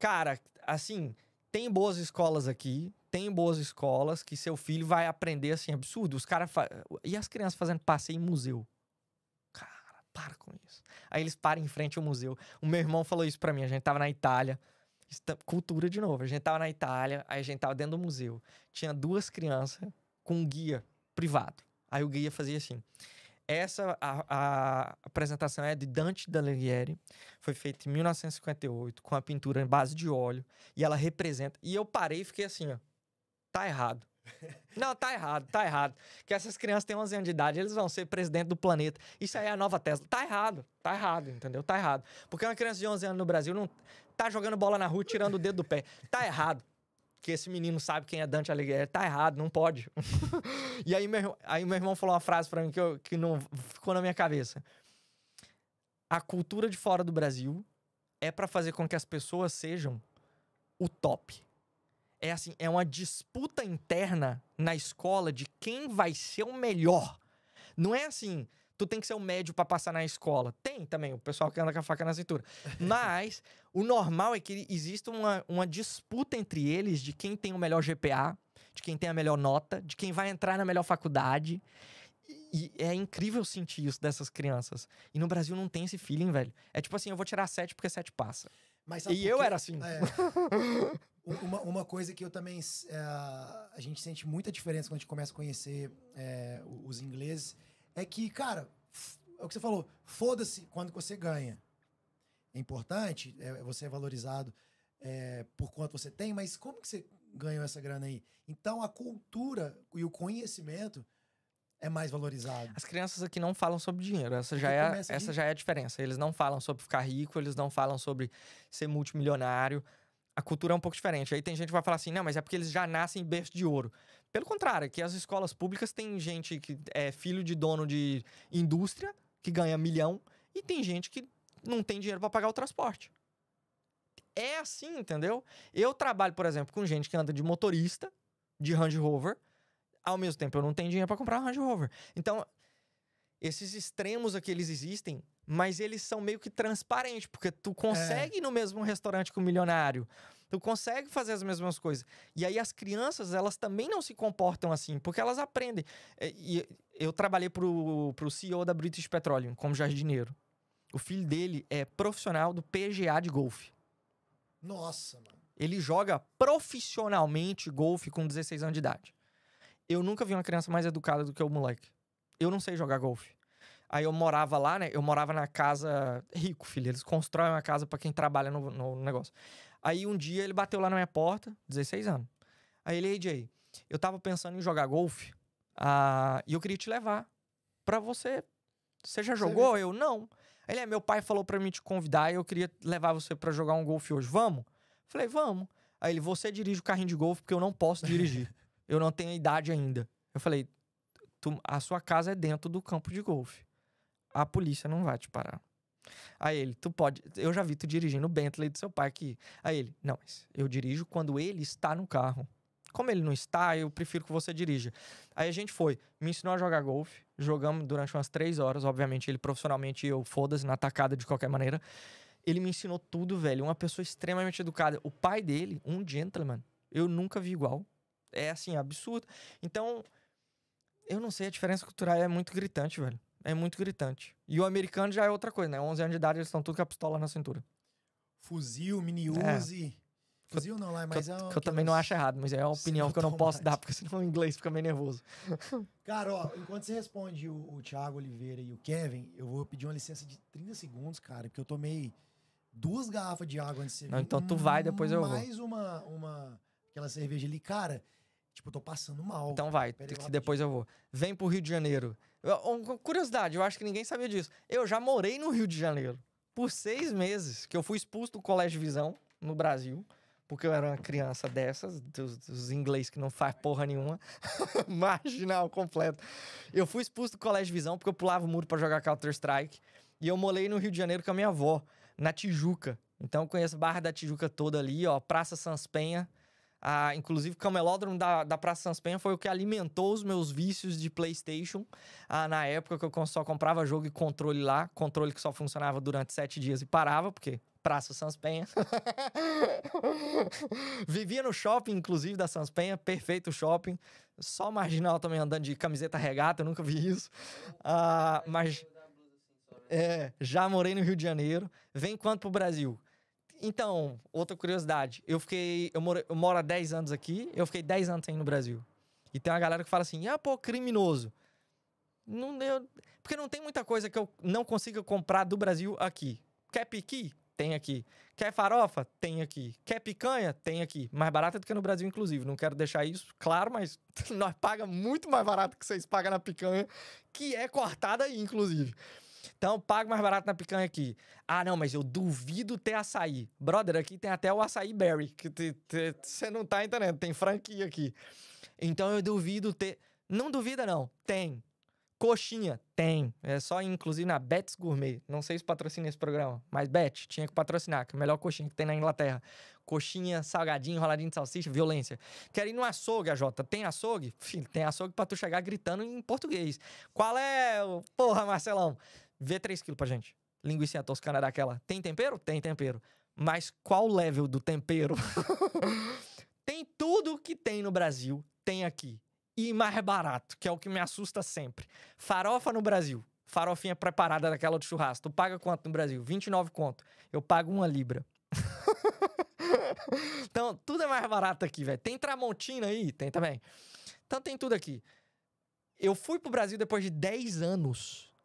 cara, assim, tem boas escolas aqui, tem boas escolas que seu filho vai aprender, assim, absurdo. Os caras... Fa... E as crianças fazendo passeio em museu? para com isso. Aí eles param em frente ao museu. O meu irmão falou isso para mim, a gente tava na Itália. Cultura de novo. A gente tava na Itália, aí a gente tava dentro do museu. Tinha duas crianças com um guia privado. Aí o guia fazia assim: essa a, a apresentação é de Dante D'Alighieri, foi feita em 1958 com a pintura em base de óleo e ela representa. E eu parei e fiquei assim, ó, tá errado. Não, tá errado, tá errado. Que essas crianças têm 11 anos de idade, eles vão ser presidente do planeta. Isso aí é a nova Tesla. Tá errado, tá errado, entendeu? Tá errado. Porque uma criança de 11 anos no Brasil não tá jogando bola na rua, tirando o dedo do pé. Tá errado. Que esse menino sabe quem é Dante Alighieri. Tá errado, não pode. <laughs> e aí meu, aí meu irmão falou uma frase para mim que, eu, que não ficou na minha cabeça. A cultura de fora do Brasil é para fazer com que as pessoas sejam o top é assim, é uma disputa interna na escola de quem vai ser o melhor. Não é assim, tu tem que ser o médio para passar na escola. Tem também o pessoal que anda com a faca na cintura. <laughs> Mas o normal é que exista uma, uma disputa entre eles de quem tem o melhor GPA, de quem tem a melhor nota, de quem vai entrar na melhor faculdade. E é incrível sentir isso dessas crianças. E no Brasil não tem esse feeling, velho. É tipo assim, eu vou tirar sete porque sete passa. Mas, e eu era assim. É, <laughs> uma, uma coisa que eu também. É, a gente sente muita diferença quando a gente começa a conhecer é, os ingleses é que, cara, é o que você falou, foda-se quando você ganha. É importante, é, você é valorizado é, por quanto você tem, mas como que você ganhou essa grana aí? Então a cultura e o conhecimento é mais valorizado. As crianças aqui não falam sobre dinheiro, essa já, é, essa já é a diferença. Eles não falam sobre ficar rico, eles não falam sobre ser multimilionário. A cultura é um pouco diferente. Aí tem gente que vai falar assim, não, mas é porque eles já nascem berço de ouro. Pelo contrário, que as escolas públicas têm gente que é filho de dono de indústria, que ganha milhão, e tem gente que não tem dinheiro para pagar o transporte. É assim, entendeu? Eu trabalho, por exemplo, com gente que anda de motorista, de Range Rover, ao mesmo tempo, eu não tenho dinheiro para comprar um Range Rover. Então, esses extremos aqui, eles existem, mas eles são meio que transparentes, porque tu consegue é. ir no mesmo restaurante com o milionário. Tu consegue fazer as mesmas coisas. E aí as crianças, elas também não se comportam assim, porque elas aprendem. É, e eu trabalhei pro, pro CEO da British Petroleum, como jardineiro. O filho dele é profissional do PGA de golfe. Nossa, mano. Ele joga profissionalmente golfe com 16 anos de idade. Eu nunca vi uma criança mais educada do que o moleque. Eu não sei jogar golfe. Aí eu morava lá, né? Eu morava na casa rico, filho. Eles constroem uma casa para quem trabalha no, no, negócio. Aí um dia ele bateu lá na minha porta, 16 anos. Aí ele, AJ, eu tava pensando em jogar golfe uh, e eu queria te levar pra você. Você já jogou? Você eu, não. Ele é, meu pai falou pra mim te convidar e eu queria levar você para jogar um golfe hoje. Vamos? Falei, vamos. Aí ele, você dirige o carrinho de golfe porque eu não posso dirigir. <laughs> eu não tenho idade ainda. Eu falei, tu, a sua casa é dentro do campo de golfe. A polícia não vai te parar. Aí ele, tu pode. Eu já vi tu dirigindo o Bentley do seu pai aqui. Aí ele, não, eu dirijo quando ele está no carro. Como ele não está, eu prefiro que você dirija. Aí a gente foi, me ensinou a jogar golfe, jogamos durante umas três horas, obviamente, ele profissionalmente eu foda-se na tacada de qualquer maneira. Ele me ensinou tudo, velho. Uma pessoa extremamente educada. O pai dele, um gentleman, eu nunca vi igual é assim, absurdo. Então, eu não sei, a diferença cultural é muito gritante, velho. É muito gritante. E o americano já é outra coisa, né? 11 anos de idade, eles estão tudo com a pistola na cintura. Fuzil, mini Uzi. É. Fuzil não, lá, mas é que, é que eu também nós... Né? não acho errado, mas é a opinião que eu não posso dar, porque senão o inglês fica meio nervoso. <laughs> <laughs> Cara, ó, enquanto você responde o, o Thiago Oliveira e o Kevin, eu vou pedir uma licença de 30 segundos, cara, porque eu tomei duas garrafas de água antes de você Não, vir, então tu vai, depois eu mais vou. Mais uma, uma, aquela cerveja ali. Cara, Tipo, tô passando mal. Então vai, que depois eu vou. Vem pro Rio de Janeiro. Eu, uma curiosidade, eu acho que ninguém sabia disso. Eu já morei no Rio de Janeiro por seis meses, que eu fui expulso do Colégio Visão, no Brasil, porque eu era uma criança dessas, dos, dos inglês que não faz porra nenhuma, <laughs> marginal completo. Eu fui expulso do Colégio Visão porque eu pulava o muro para jogar Counter-Strike. E eu morei no Rio de Janeiro com a minha avó, na Tijuca. Então eu conheço Barra da Tijuca toda ali, ó, Praça Sans Penha. Ah, inclusive, o camelódromo da, da Praça Penha foi o que alimentou os meus vícios de PlayStation. Ah, na época que eu só comprava jogo e controle lá, controle que só funcionava durante sete dias e parava, porque Praça Penha. <laughs> Vivia no shopping, inclusive, da Penha, perfeito shopping. Só marginal também andando de camiseta regata, eu nunca vi isso. Ah, mas. Assim né? É, já morei no Rio de Janeiro. Vem quanto pro Brasil? Então, outra curiosidade. Eu fiquei. Eu moro, eu moro há 10 anos aqui, eu fiquei 10 anos sem no Brasil. E tem uma galera que fala assim: ah, pô, criminoso. Não deu. Porque não tem muita coisa que eu não consiga comprar do Brasil aqui. Quer piqui? Tem aqui. Quer farofa? Tem aqui. Quer picanha? Tem aqui. Mais barata do que no Brasil, inclusive. Não quero deixar isso claro, mas <laughs> nós paga muito mais barato que vocês pagam na picanha, que é cortada aí, inclusive. Então, pago mais barato na picanha aqui. Ah, não, mas eu duvido ter açaí. Brother, aqui tem até o açaí berry, que você não tá entendendo, tem franquia aqui. Então, eu duvido ter... Não duvida, não. Tem. Coxinha, tem. É só, inclusive, na Betts Gourmet. Não sei se patrocina esse programa, mas Bet, tinha que patrocinar, que é a melhor coxinha que tem na Inglaterra. Coxinha, salgadinho, enroladinho de salsicha, violência. Quer ir no açougue, AJ? Tem açougue? Filho, tem açougue pra tu chegar gritando em português. Qual é? Porra, Marcelão. Vê 3 quilos pra gente. Linguiça toscana daquela. Tem tempero? Tem tempero. Mas qual o level do tempero? <laughs> tem tudo que tem no Brasil, tem aqui. E mais barato, que é o que me assusta sempre. Farofa no Brasil. Farofinha preparada daquela do churrasco. Tu paga quanto no Brasil? 29 conto. Eu pago uma libra. <laughs> então, tudo é mais barato aqui, velho. Tem Tramontina aí? Tem também. Então, tem tudo aqui. Eu fui pro Brasil depois de 10 anos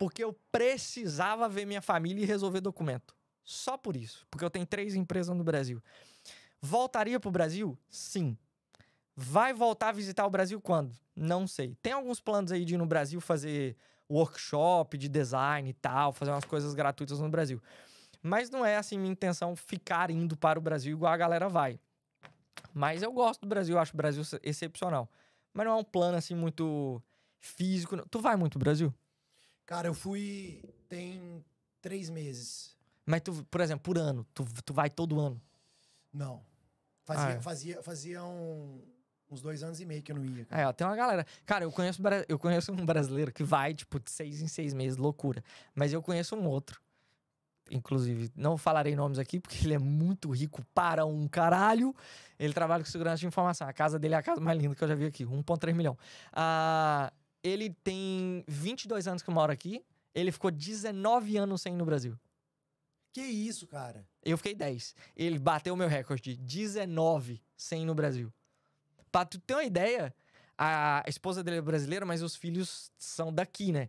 porque eu precisava ver minha família e resolver documento. Só por isso, porque eu tenho três empresas no Brasil. Voltaria para o Brasil? Sim. Vai voltar a visitar o Brasil quando? Não sei. Tem alguns planos aí de ir no Brasil fazer workshop de design e tal, fazer umas coisas gratuitas no Brasil. Mas não é assim minha intenção ficar indo para o Brasil igual a galera vai. Mas eu gosto do Brasil, acho o Brasil excepcional. Mas não é um plano assim muito físico. Tu vai muito pro Brasil? Cara, eu fui tem três meses. Mas tu, por exemplo, por ano, tu, tu vai todo ano? Não. Fazia, ah, é. fazia, fazia um, uns dois anos e meio que eu não ia. Cara. É, ó, tem uma galera. Cara, eu conheço, eu conheço um brasileiro que vai, tipo, de seis em seis meses, loucura. Mas eu conheço um outro. Inclusive, não falarei nomes aqui, porque ele é muito rico para um caralho. Ele trabalha com segurança de informação. A casa dele é a casa mais linda que eu já vi aqui, 1,3 milhão. Ah ele tem 22 anos que mora aqui. Ele ficou 19 anos sem ir no Brasil. Que isso, cara? Eu fiquei 10. Ele bateu o meu recorde de 19 sem ir no Brasil. Pra tu ter uma ideia, a esposa dele é brasileira, mas os filhos são daqui, né?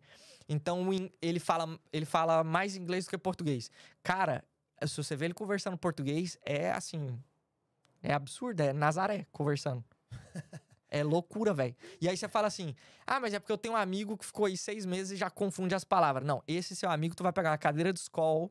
Então ele fala, ele fala mais inglês do que português. Cara, se você vê ele conversando português, é assim. É absurdo, é Nazaré conversando. <laughs> É loucura, velho. E aí você fala assim: ah, mas é porque eu tenho um amigo que ficou aí seis meses e já confunde as palavras. Não, esse seu amigo, tu vai pegar uma cadeira de escola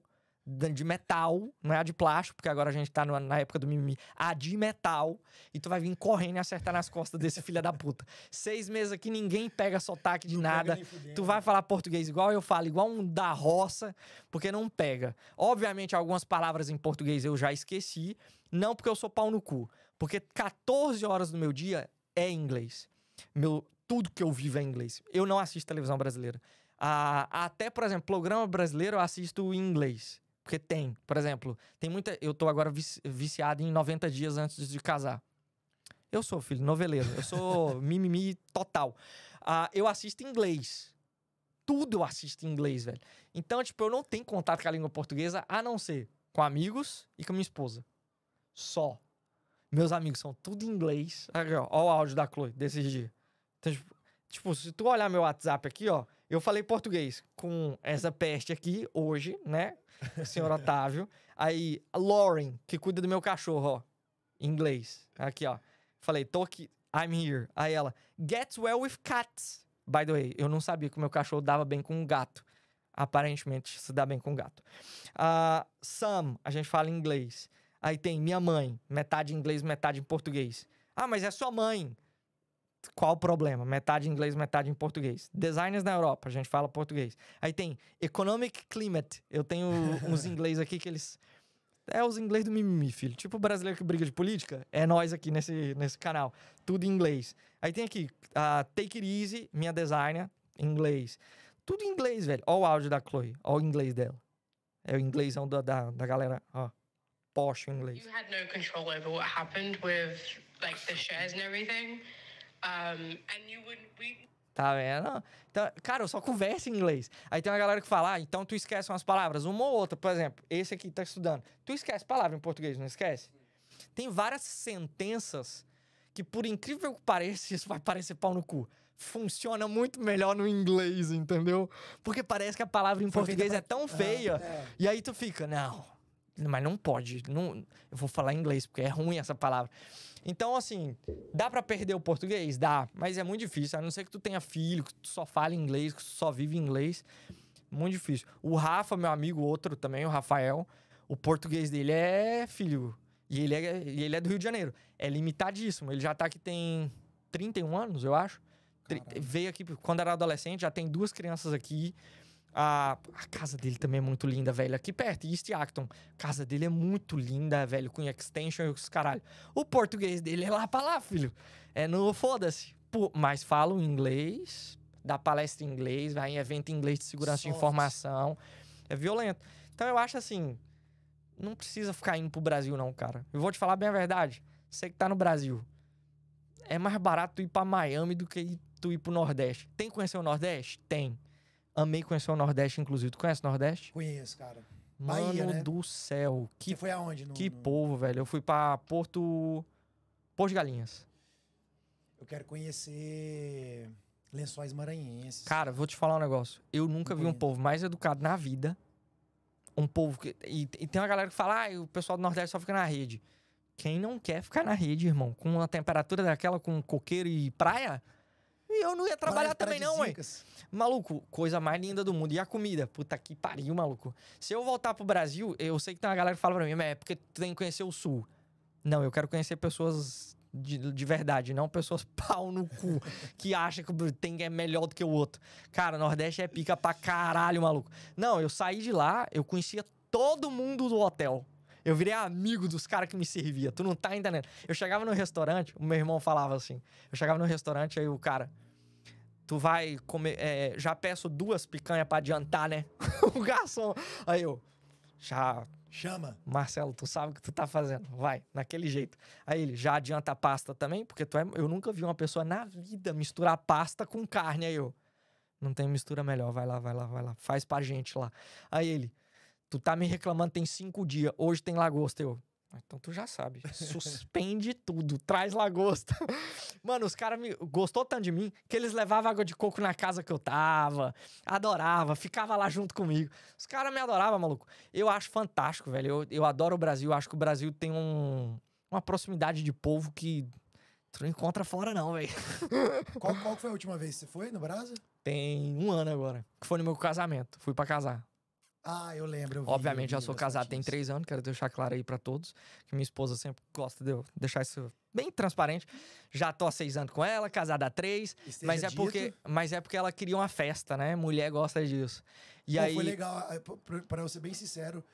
de metal, não é a de plástico, porque agora a gente tá na época do mimimi, a de metal, e tu vai vir correndo e acertar nas costas desse <laughs> filho da puta. Seis meses aqui, ninguém pega sotaque de não nada. Tu vai falar português igual eu falo, igual um da roça, porque não pega. Obviamente, algumas palavras em português eu já esqueci, não porque eu sou pau no cu, porque 14 horas do meu dia é inglês. Meu, tudo que eu vivo é inglês. Eu não assisto televisão brasileira. Ah, até, por exemplo, programa brasileiro eu assisto em inglês. Porque tem, por exemplo, tem muita. Eu tô agora viciado em 90 dias antes de casar. Eu sou, filho, noveleiro. Eu sou <laughs> mimimi total. Ah, eu assisto em inglês. Tudo eu assisto em inglês, velho. Então, tipo, eu não tenho contato com a língua portuguesa a não ser com amigos e com minha esposa. Só. Meus amigos são tudo em inglês. Aqui, ó, ó o áudio da Chloe desses dias. Então, tipo, tipo, se tu olhar meu WhatsApp aqui, ó, eu falei português com essa peste aqui hoje, né? O senhor Otávio. Aí, a Lauren, que cuida do meu cachorro, ó. Em inglês. Aqui, ó. Falei, tô aqui. I'm here. Aí ela, gets well with cats. By the way, eu não sabia que o meu cachorro dava bem com um gato. Aparentemente se dá bem com gato. Uh, Sam, a gente fala em inglês. Aí tem minha mãe, metade em inglês, metade em português. Ah, mas é sua mãe. Qual o problema? Metade em inglês, metade em português. Designers na Europa, a gente fala português. Aí tem Economic Climate. Eu tenho <laughs> uns inglês aqui que eles. É os inglês do mimimi, filho. Tipo o brasileiro que briga de política. É nós aqui nesse, nesse canal. Tudo em inglês. Aí tem aqui a uh, Take It Easy, minha designer, em inglês. Tudo em inglês, velho. Olha o áudio da Chloe. Olha o inglês dela. É o inglêsão da, da, da galera. Ó forte em inglês. You had no control over what happened with like the shares and everything. Um, and you we Tá vendo? Então, cara, eu só converso em inglês. Aí tem uma galera que fala, ah, então tu esquece umas palavras, uma ou outra. Por exemplo, esse aqui tá estudando. Tu esquece palavra em português, não esquece? Tem várias sentenças que, por incrível que pareça, <laughs> isso vai parecer pau no cu. Funciona muito melhor no inglês, entendeu? Porque parece que a palavra em português é tão feia. Ah, é. E aí tu fica, não mas não pode. Não, eu vou falar inglês, porque é ruim essa palavra. Então, assim, dá para perder o português? Dá, mas é muito difícil. A não ser que tu tenha filho, que tu só fale inglês, que tu só vive inglês. Muito difícil. O Rafa, meu amigo, outro também, o Rafael, o português dele é filho. E ele é, ele é do Rio de Janeiro. É limitadíssimo. Ele já tá aqui tem 31 anos, eu acho. Caramba. Veio aqui quando era adolescente, já tem duas crianças aqui. A, a, casa dele também é muito linda, velho. Aqui perto, East Acton. A casa dele é muito linda, velho, com extension e os caralho. O português dele é lá pra lá, filho. É no foda-se. Mas o inglês, dá palestra em inglês, vai em evento em inglês de segurança de informação. É violento. Então eu acho assim, não precisa ficar indo pro Brasil não, cara. Eu vou te falar bem a verdade. Você que tá no Brasil, é mais barato ir pra Miami do que tu ir pro Nordeste. Tem que conhecer o Nordeste? Tem. Amei conhecer o Nordeste, inclusive. Tu conhece o Nordeste? Conheço, cara. Mano Bahia, né? do céu. Que, Você foi aonde? No, que no... povo, velho. Eu fui pra Porto... Porto de Galinhas. Eu quero conhecer lençóis maranhenses. Cara, vou te falar um negócio. Eu nunca vi um povo mais educado na vida. Um povo que... E, e tem uma galera que fala, ah, o pessoal do Nordeste só fica na rede. Quem não quer ficar na rede, irmão, com uma temperatura daquela, com coqueiro e praia, eu não ia trabalhar também, não, ué. Maluco, coisa mais linda do mundo. E a comida? Puta que pariu, maluco. Se eu voltar pro Brasil, eu sei que tem uma galera que fala pra mim, mas é porque tu tem que conhecer o Sul. Não, eu quero conhecer pessoas de, de, verdade, não pessoas <laughs> pau no cu que acham que tem é melhor do que o outro. Cara, Nordeste é pica pra caralho, maluco. Não, eu saí de lá, eu conhecia todo mundo do hotel. Eu virei amigo dos caras que me servia. Tu não tá entendendo. Eu chegava no restaurante, o meu irmão falava assim. Eu chegava no restaurante, aí o cara tu vai comer. É, já peço duas picanhas para adiantar, né? <laughs> o garçom. Aí eu. Já. Chama. Marcelo, tu sabe o que tu tá fazendo. Vai, naquele jeito. Aí ele já adianta a pasta também, porque tu é, eu nunca vi uma pessoa na vida misturar pasta com carne. Aí eu. Não tem mistura melhor. Vai lá, vai lá, vai lá. Faz pra gente lá. Aí ele. Tu tá me reclamando tem cinco dias. Hoje tem lagosta. Eu. Então tu já sabe. Suspende <laughs> tudo. Traz lagosta. <laughs> Mano, os caras me gostou tanto de mim que eles levavam água de coco na casa que eu tava. Adorava, ficava lá junto comigo. Os caras me adoravam, maluco. Eu acho fantástico, velho. Eu, eu adoro o Brasil. Eu acho que o Brasil tem um, uma proximidade de povo que tu não encontra fora, não, velho. <laughs> Qual, qual foi a última vez que você foi no Brasil? Tem um ano agora. Que foi no meu casamento. Fui para casar. Ah, eu lembro. Eu vi, Obviamente, eu já sou casado tem três anos, quero deixar claro aí para todos, que minha esposa sempre gosta de eu deixar isso bem transparente. Já tô há seis anos com ela, casada há três, Esteja mas é, dito. porque, mas é porque ela queria uma festa, né? Mulher gosta disso. E Pô, aí... Foi legal, ah, para eu ser bem sincero,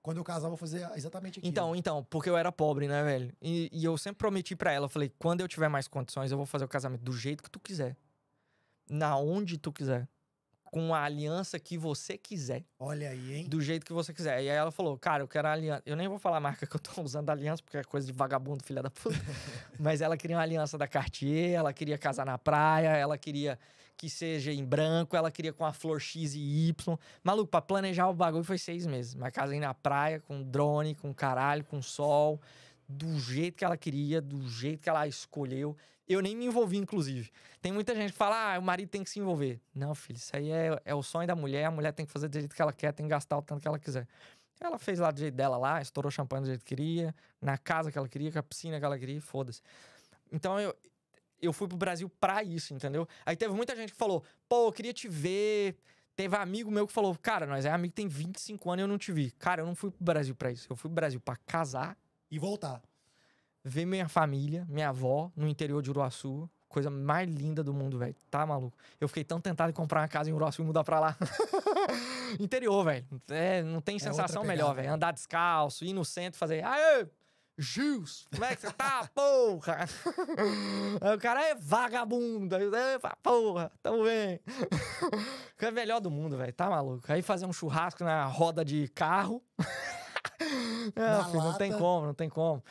quando eu casar, eu vou fazer exatamente aquilo. Então, então, porque eu era pobre, né, velho? E, e eu sempre prometi para ela, eu falei, quando eu tiver mais condições, eu vou fazer o casamento do jeito que tu quiser. Na onde tu quiser com a aliança que você quiser. Olha aí, hein? Do jeito que você quiser. E aí ela falou, cara, eu quero a aliança. Eu nem vou falar a marca que eu tô <laughs> usando aliança, porque é coisa de vagabundo, filha da puta. <laughs> Mas ela queria uma aliança da Cartier, ela queria casar na praia, ela queria que seja em branco, ela queria com a flor X e Y. Maluco, pra planejar o bagulho foi seis meses. Mas casei na praia, com drone, com caralho, com sol, do jeito que ela queria, do jeito que ela escolheu. Eu nem me envolvi, inclusive. Tem muita gente que fala, ah, o marido tem que se envolver. Não, filho, isso aí é, é o sonho da mulher, a mulher tem que fazer do jeito que ela quer, tem que gastar o tanto que ela quiser. Ela fez lá do jeito dela lá, estourou champanhe do jeito que queria, na casa que ela queria, com a piscina que ela queria, foda-se. Então eu, eu fui pro Brasil pra isso, entendeu? Aí teve muita gente que falou, pô, eu queria te ver. Teve um amigo meu que falou, cara, nós é amigo tem 25 anos e eu não te vi. Cara, eu não fui pro Brasil pra isso. Eu fui pro Brasil pra casar. E voltar ver minha família, minha avó, no interior de Uruaçu. Coisa mais linda do mundo, velho. Tá maluco? Eu fiquei tão tentado em comprar uma casa em Uruaçu e mudar pra lá. <laughs> interior, velho. É, não tem é sensação melhor, velho. Andar descalço, ir no centro, fazer. Aê! Gils, como é que você tá, <laughs> porra? <laughs> o cara é vagabundo. Epa, é, porra, tamo bem. é melhor do mundo, velho. Tá maluco? Aí fazer um churrasco na roda de carro. É, não, filho, não tem como, não tem como.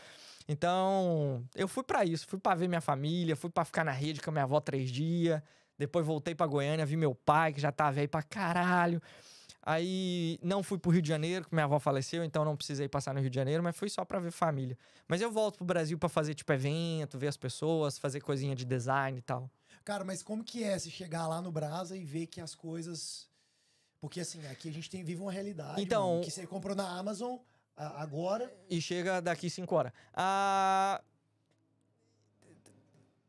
Então, eu fui para isso, fui para ver minha família, fui para ficar na rede com a minha avó três dias. Depois voltei para Goiânia, vi meu pai, que já tava tá aí pra caralho. Aí não fui pro Rio de Janeiro, que minha avó faleceu, então não precisei passar no Rio de Janeiro, mas fui só para ver família. Mas eu volto pro Brasil para fazer tipo evento, ver as pessoas, fazer coisinha de design e tal. Cara, mas como que é se chegar lá no Brasa e ver que as coisas porque assim, aqui a gente tem, vive uma realidade então, mano, que você comprou na Amazon, agora. E chega daqui 5 horas. Ah,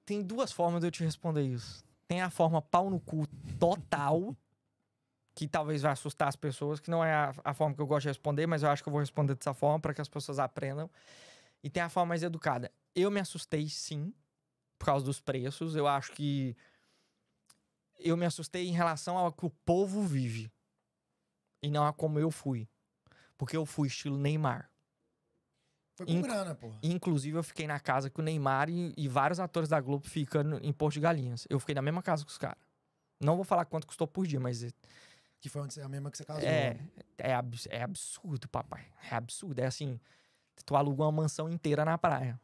tem duas formas de eu te responder isso. Tem a forma pau no cu total, que talvez vai assustar as pessoas, que não é a, a forma que eu gosto de responder, mas eu acho que eu vou responder dessa forma para que as pessoas aprendam. E tem a forma mais educada. Eu me assustei, sim, por causa dos preços. Eu acho que. Eu me assustei em relação ao que o povo vive. E não a como eu fui. Porque eu fui estilo Neymar. Foi com grana, porra. Inclusive, eu fiquei na casa que o Neymar e, e vários atores da Globo ficam em Porto de Galinhas. Eu fiquei na mesma casa com os caras. Não vou falar quanto custou por dia, mas. É que foi a mesma que você casou. É, né? é, abs é absurdo, papai. É absurdo. É assim: tu aluga uma mansão inteira na praia.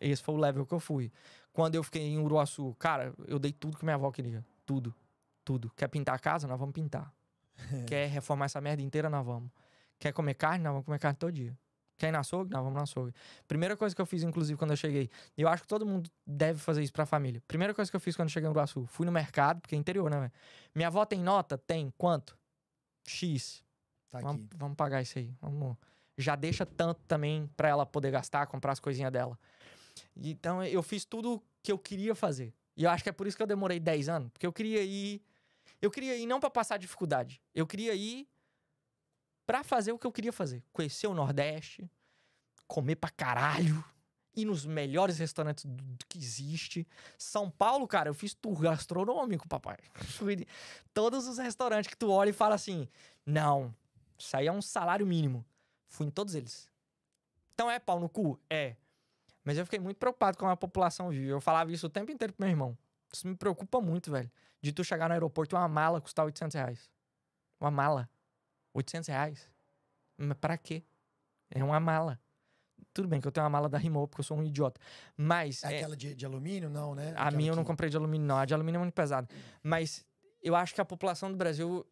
Esse foi o level que eu fui. Quando eu fiquei em Uruaçu, cara, eu dei tudo que minha avó queria. Tudo. Tudo. Quer pintar a casa? Nós vamos pintar. <laughs> Quer reformar essa merda inteira? Nós vamos. Quer comer carne? Não, vamos comer carne todo dia. Quer ir na açougue? Não, vamos na açougue. Primeira coisa que eu fiz, inclusive, quando eu cheguei, e eu acho que todo mundo deve fazer isso pra família. Primeira coisa que eu fiz quando eu cheguei no Iguaçu, fui no mercado, porque é interior, né, velho? Minha avó tem nota? Tem. Quanto? X. Tá vamos, aqui. Vamos pagar isso aí. Vamos. Já deixa tanto também pra ela poder gastar, comprar as coisinhas dela. Então, eu fiz tudo que eu queria fazer. E eu acho que é por isso que eu demorei 10 anos, porque eu queria ir. Eu queria ir não para passar dificuldade. Eu queria ir para fazer o que eu queria fazer: conhecer o Nordeste, comer pra caralho, ir nos melhores restaurantes do que existe. São Paulo, cara, eu fiz tour gastronômico, papai. <laughs> fui de todos os restaurantes que tu olha e fala assim: não, isso aí é um salário mínimo. Fui em todos eles. Então é pau no cu? É. Mas eu fiquei muito preocupado com a população vive. Eu falava isso o tempo inteiro pro meu irmão. Isso me preocupa muito, velho. De tu chegar no aeroporto e uma mala custar 800 reais. Uma mala. 800 reais. Mas pra quê? É uma mala. Tudo bem que eu tenho uma mala da RIMOWA porque eu sou um idiota. Mas. É aquela é... De, de, alumínio, não, né? A minha eu não comprei de alumínio, não. A de alumínio é muito pesada. Mas eu acho que a população do Brasil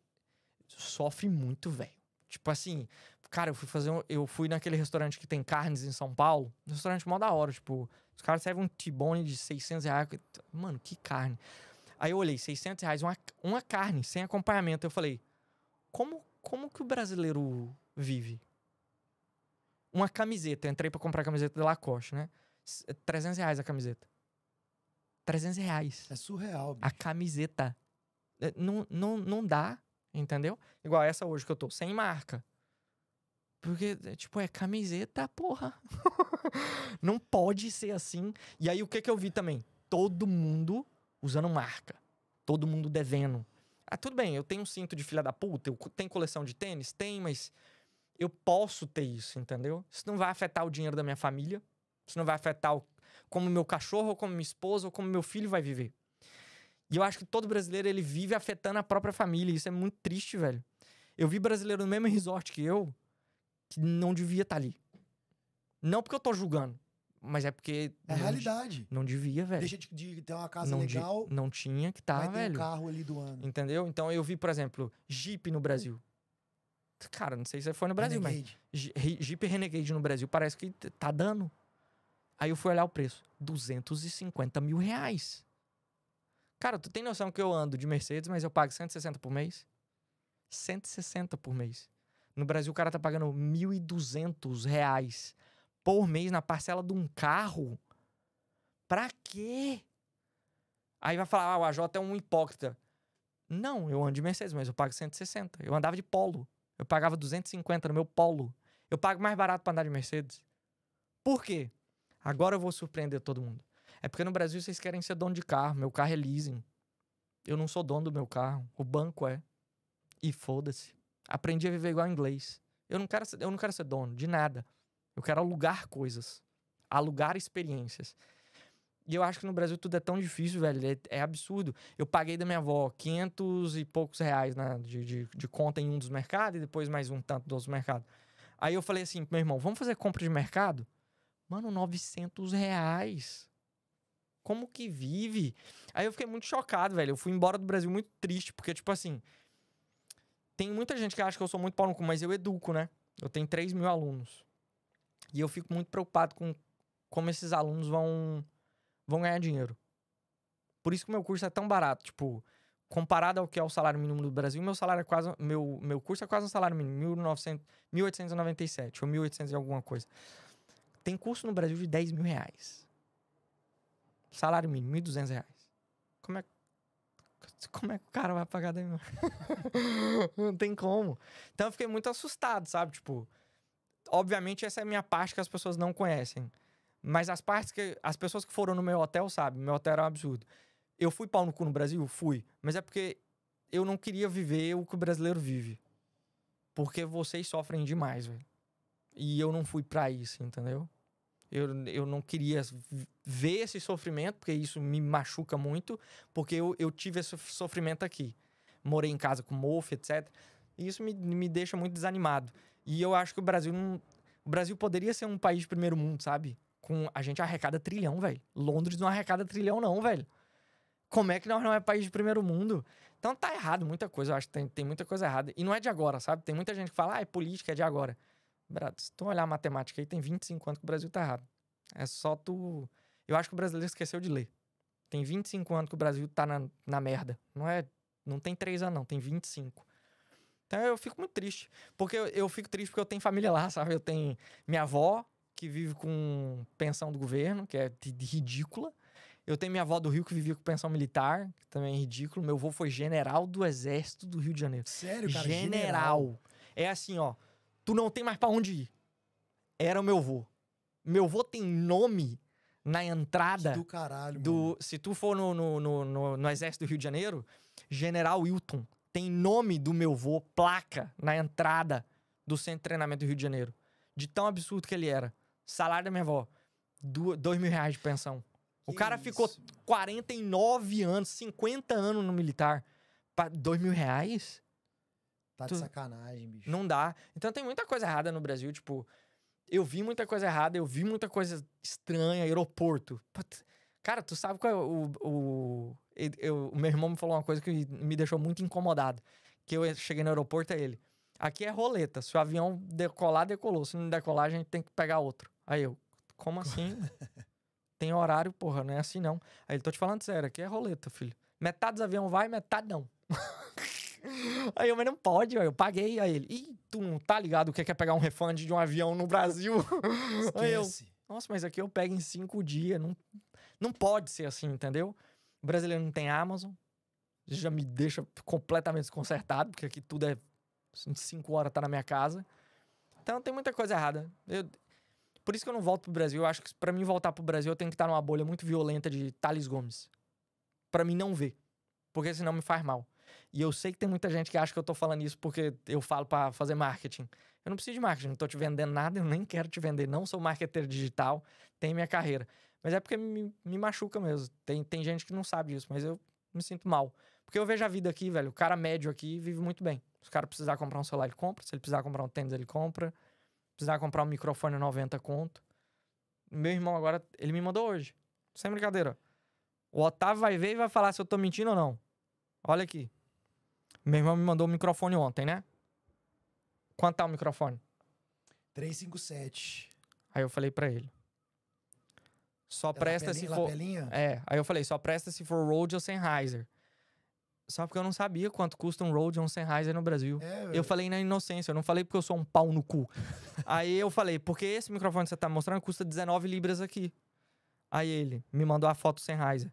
sofre muito, velho. Tipo assim, cara, eu fui fazer. Um, eu fui naquele restaurante que tem carnes em São Paulo. Um restaurante mó da hora, tipo, os caras servem um tibone de 600 reais. Mano, que carne. Aí eu olhei, 600 reais, uma, uma carne sem acompanhamento. Eu falei, como como que o brasileiro vive? Uma camiseta, eu entrei para comprar a camiseta da Lacoste, né? 300 reais a camiseta. 300 reais. É surreal. Bicho. A camiseta. É, não, não, não dá, entendeu? Igual essa hoje que eu tô, sem marca. Porque, é, tipo, é camiseta, porra. <laughs> não pode ser assim. E aí, o que, que eu vi também? Todo mundo usando marca. Todo mundo devendo. Ah, tudo bem, eu tenho um cinto de filha da puta, eu tenho coleção de tênis? Tem, mas eu posso ter isso, entendeu? Isso não vai afetar o dinheiro da minha família, isso não vai afetar o, como meu cachorro, ou como minha esposa, ou como meu filho vai viver. E eu acho que todo brasileiro, ele vive afetando a própria família, e isso é muito triste, velho. Eu vi brasileiro no mesmo resort que eu, que não devia estar tá ali. Não porque eu tô julgando, mas é porque. É não, realidade. Não devia, velho. Deixa de, de ter uma casa não legal. De, não tinha que tá, velho. um carro ali do ano. Entendeu? Então eu vi, por exemplo, Jeep no Brasil. Cara, não sei se foi no Brasil, Renegade. mas. Jeep Renegade no Brasil parece que tá dando. Aí eu fui olhar o preço: 250 mil reais. Cara, tu tem noção que eu ando de Mercedes, mas eu pago 160 por mês? 160 por mês. No Brasil, o cara tá pagando 1.200 reais por mês na parcela de um carro? Pra quê? Aí vai falar, ah, o AJ é um hipócrita. Não, eu ando de Mercedes, mas eu pago 160. Eu andava de Polo. Eu pagava 250 no meu Polo. Eu pago mais barato para andar de Mercedes. Por quê? Agora eu vou surpreender todo mundo. É porque no Brasil vocês querem ser dono de carro. Meu carro é leasing. Eu não sou dono do meu carro. O banco é. E foda-se. Aprendi a viver igual inglês. Eu não quero ser, eu não quero ser dono de nada. Eu quero alugar coisas, alugar experiências. E eu acho que no Brasil tudo é tão difícil, velho. É, é absurdo. Eu paguei da minha avó 500 e poucos reais né, de, de, de, conta em um dos mercados e depois mais um tanto do outro mercado. Aí eu falei assim, meu irmão, vamos fazer compra de mercado? Mano, 900 reais. Como que vive? Aí eu fiquei muito chocado, velho. Eu fui embora do Brasil muito triste, porque, tipo assim, tem muita gente que acha que eu sou muito pau no cu, mas eu educo, né? Eu tenho 3 mil alunos. E eu fico muito preocupado com como esses alunos vão, vão ganhar dinheiro. Por isso que o meu curso é tão barato. Tipo, comparado ao que é o salário mínimo do Brasil, meu salário é quase. Meu, meu curso é quase um salário mínimo, 1900, 1.897 ou 1.800 e alguma coisa. Tem curso no Brasil de 10 mil reais. Salário mínimo, 1.200 reais. Como é, como é que o cara vai pagar daí? <laughs> Não tem como. Então eu fiquei muito assustado, sabe? Tipo, obviamente, essa é a minha parte que as pessoas não conhecem. Mas as partes que. As pessoas que foram no meu hotel sabem, meu hotel era um absurdo. Eu fui pau no cu no Brasil? Fui. Mas é porque eu não queria viver o que o brasileiro vive. Porque vocês sofrem demais, velho. E eu não fui pra isso, entendeu? Eu, eu não queria ver esse sofrimento, porque isso me machuca muito, porque eu, eu tive esse sofrimento aqui. Morei em casa com mofo, etc. E isso me, me deixa muito desanimado. E eu acho que o Brasil não. O Brasil poderia ser um país de primeiro mundo, sabe? Com a gente arrecada trilhão, velho. Londres não arrecada trilhão, não, velho. Como é que nós não é país de primeiro mundo? Então tá errado muita coisa, eu acho que tem, tem muita coisa errada. E não é de agora, sabe? Tem muita gente que fala, ah, é política, é de agora. brato se tu olhar a matemática aí, tem 25 anos que o Brasil tá errado. É só tu. Eu acho que o brasileiro esqueceu de ler. Tem 25 anos que o Brasil tá na, na merda. Não é. Não tem 3 anos, não, tem 25. É, eu fico muito triste. Porque eu, eu fico triste porque eu tenho família lá, sabe? Eu tenho minha avó, que vive com pensão do governo, que é ridícula. Eu tenho minha avó do Rio que vivia com pensão militar, que também é ridículo. Meu avô foi general do Exército do Rio de Janeiro. Sério, cara? General. general. É assim, ó. Tu não tem mais para onde ir. Era o meu avô. Meu avô tem nome na entrada. Que do caralho, do, Se tu for no, no, no, no, no Exército do Rio de Janeiro, General Wilton tem nome do meu vô, placa, na entrada do centro de treinamento do Rio de Janeiro. De tão absurdo que ele era. Salário da minha avó, dois mil reais de pensão. Que o cara isso? ficou 49 anos, 50 anos no militar. Pra dois mil reais? Tá tu... de sacanagem, bicho. Não dá. Então tem muita coisa errada no Brasil, tipo... Eu vi muita coisa errada, eu vi muita coisa estranha, aeroporto. Putz Cara, tu sabe qual é o. o eu, meu irmão me falou uma coisa que me deixou muito incomodado. Que eu cheguei no aeroporto é ele. Aqui é roleta. Se o avião decolar, decolou. Se não decolar, a gente tem que pegar outro. Aí eu, como assim? <laughs> tem horário, porra, não é assim não. Aí ele, tô te falando sério, aqui é roleta, filho. Metade dos aviões vai, metade não. <laughs> Aí eu, mas não pode, eu paguei. Aí ele, ih, tu não tá ligado o que é, é pegar um refund de um avião no Brasil? Esquece. <laughs> Aí eu, nossa, mas aqui eu pego em cinco dias. Não... Não pode ser assim, entendeu? O brasileiro não tem Amazon. Já me deixa completamente desconcertado, porque aqui tudo é. 5 horas tá na minha casa. Então tem muita coisa errada. Eu, por isso que eu não volto pro Brasil. Eu acho que para mim voltar pro Brasil eu tenho que estar tá numa bolha muito violenta de Thales Gomes. para mim não ver. Porque senão me faz mal. E eu sei que tem muita gente que acha que eu tô falando isso porque eu falo para fazer marketing. Eu não preciso de marketing, não tô te vendendo nada, eu nem quero te vender, não sou marketer digital, Tem minha carreira. Mas é porque me, me machuca mesmo. Tem, tem gente que não sabe disso, mas eu me sinto mal. Porque eu vejo a vida aqui, velho. O cara médio aqui vive muito bem. Se o cara precisar comprar um celular, ele compra. Se ele precisar comprar um tênis, ele compra. Precisar comprar um microfone 90 conto. Meu irmão agora, ele me mandou hoje. Sem brincadeira. O Otávio vai ver e vai falar se eu tô mentindo ou não. Olha aqui. Meu irmão me mandou o um microfone ontem, né? Quanto tá o microfone? 357. Aí eu falei para ele. Só é presta se for. Lapelinha? É. Aí eu falei, só presta se for Road ou Sennheiser. Só porque eu não sabia quanto custa um Road ou um Sennheiser no Brasil. É, eu falei na inocência, eu não falei porque eu sou um pau no cu. <laughs> Aí eu falei, porque esse microfone que você tá mostrando custa 19 libras aqui. Aí ele me mandou a foto do Sennheiser.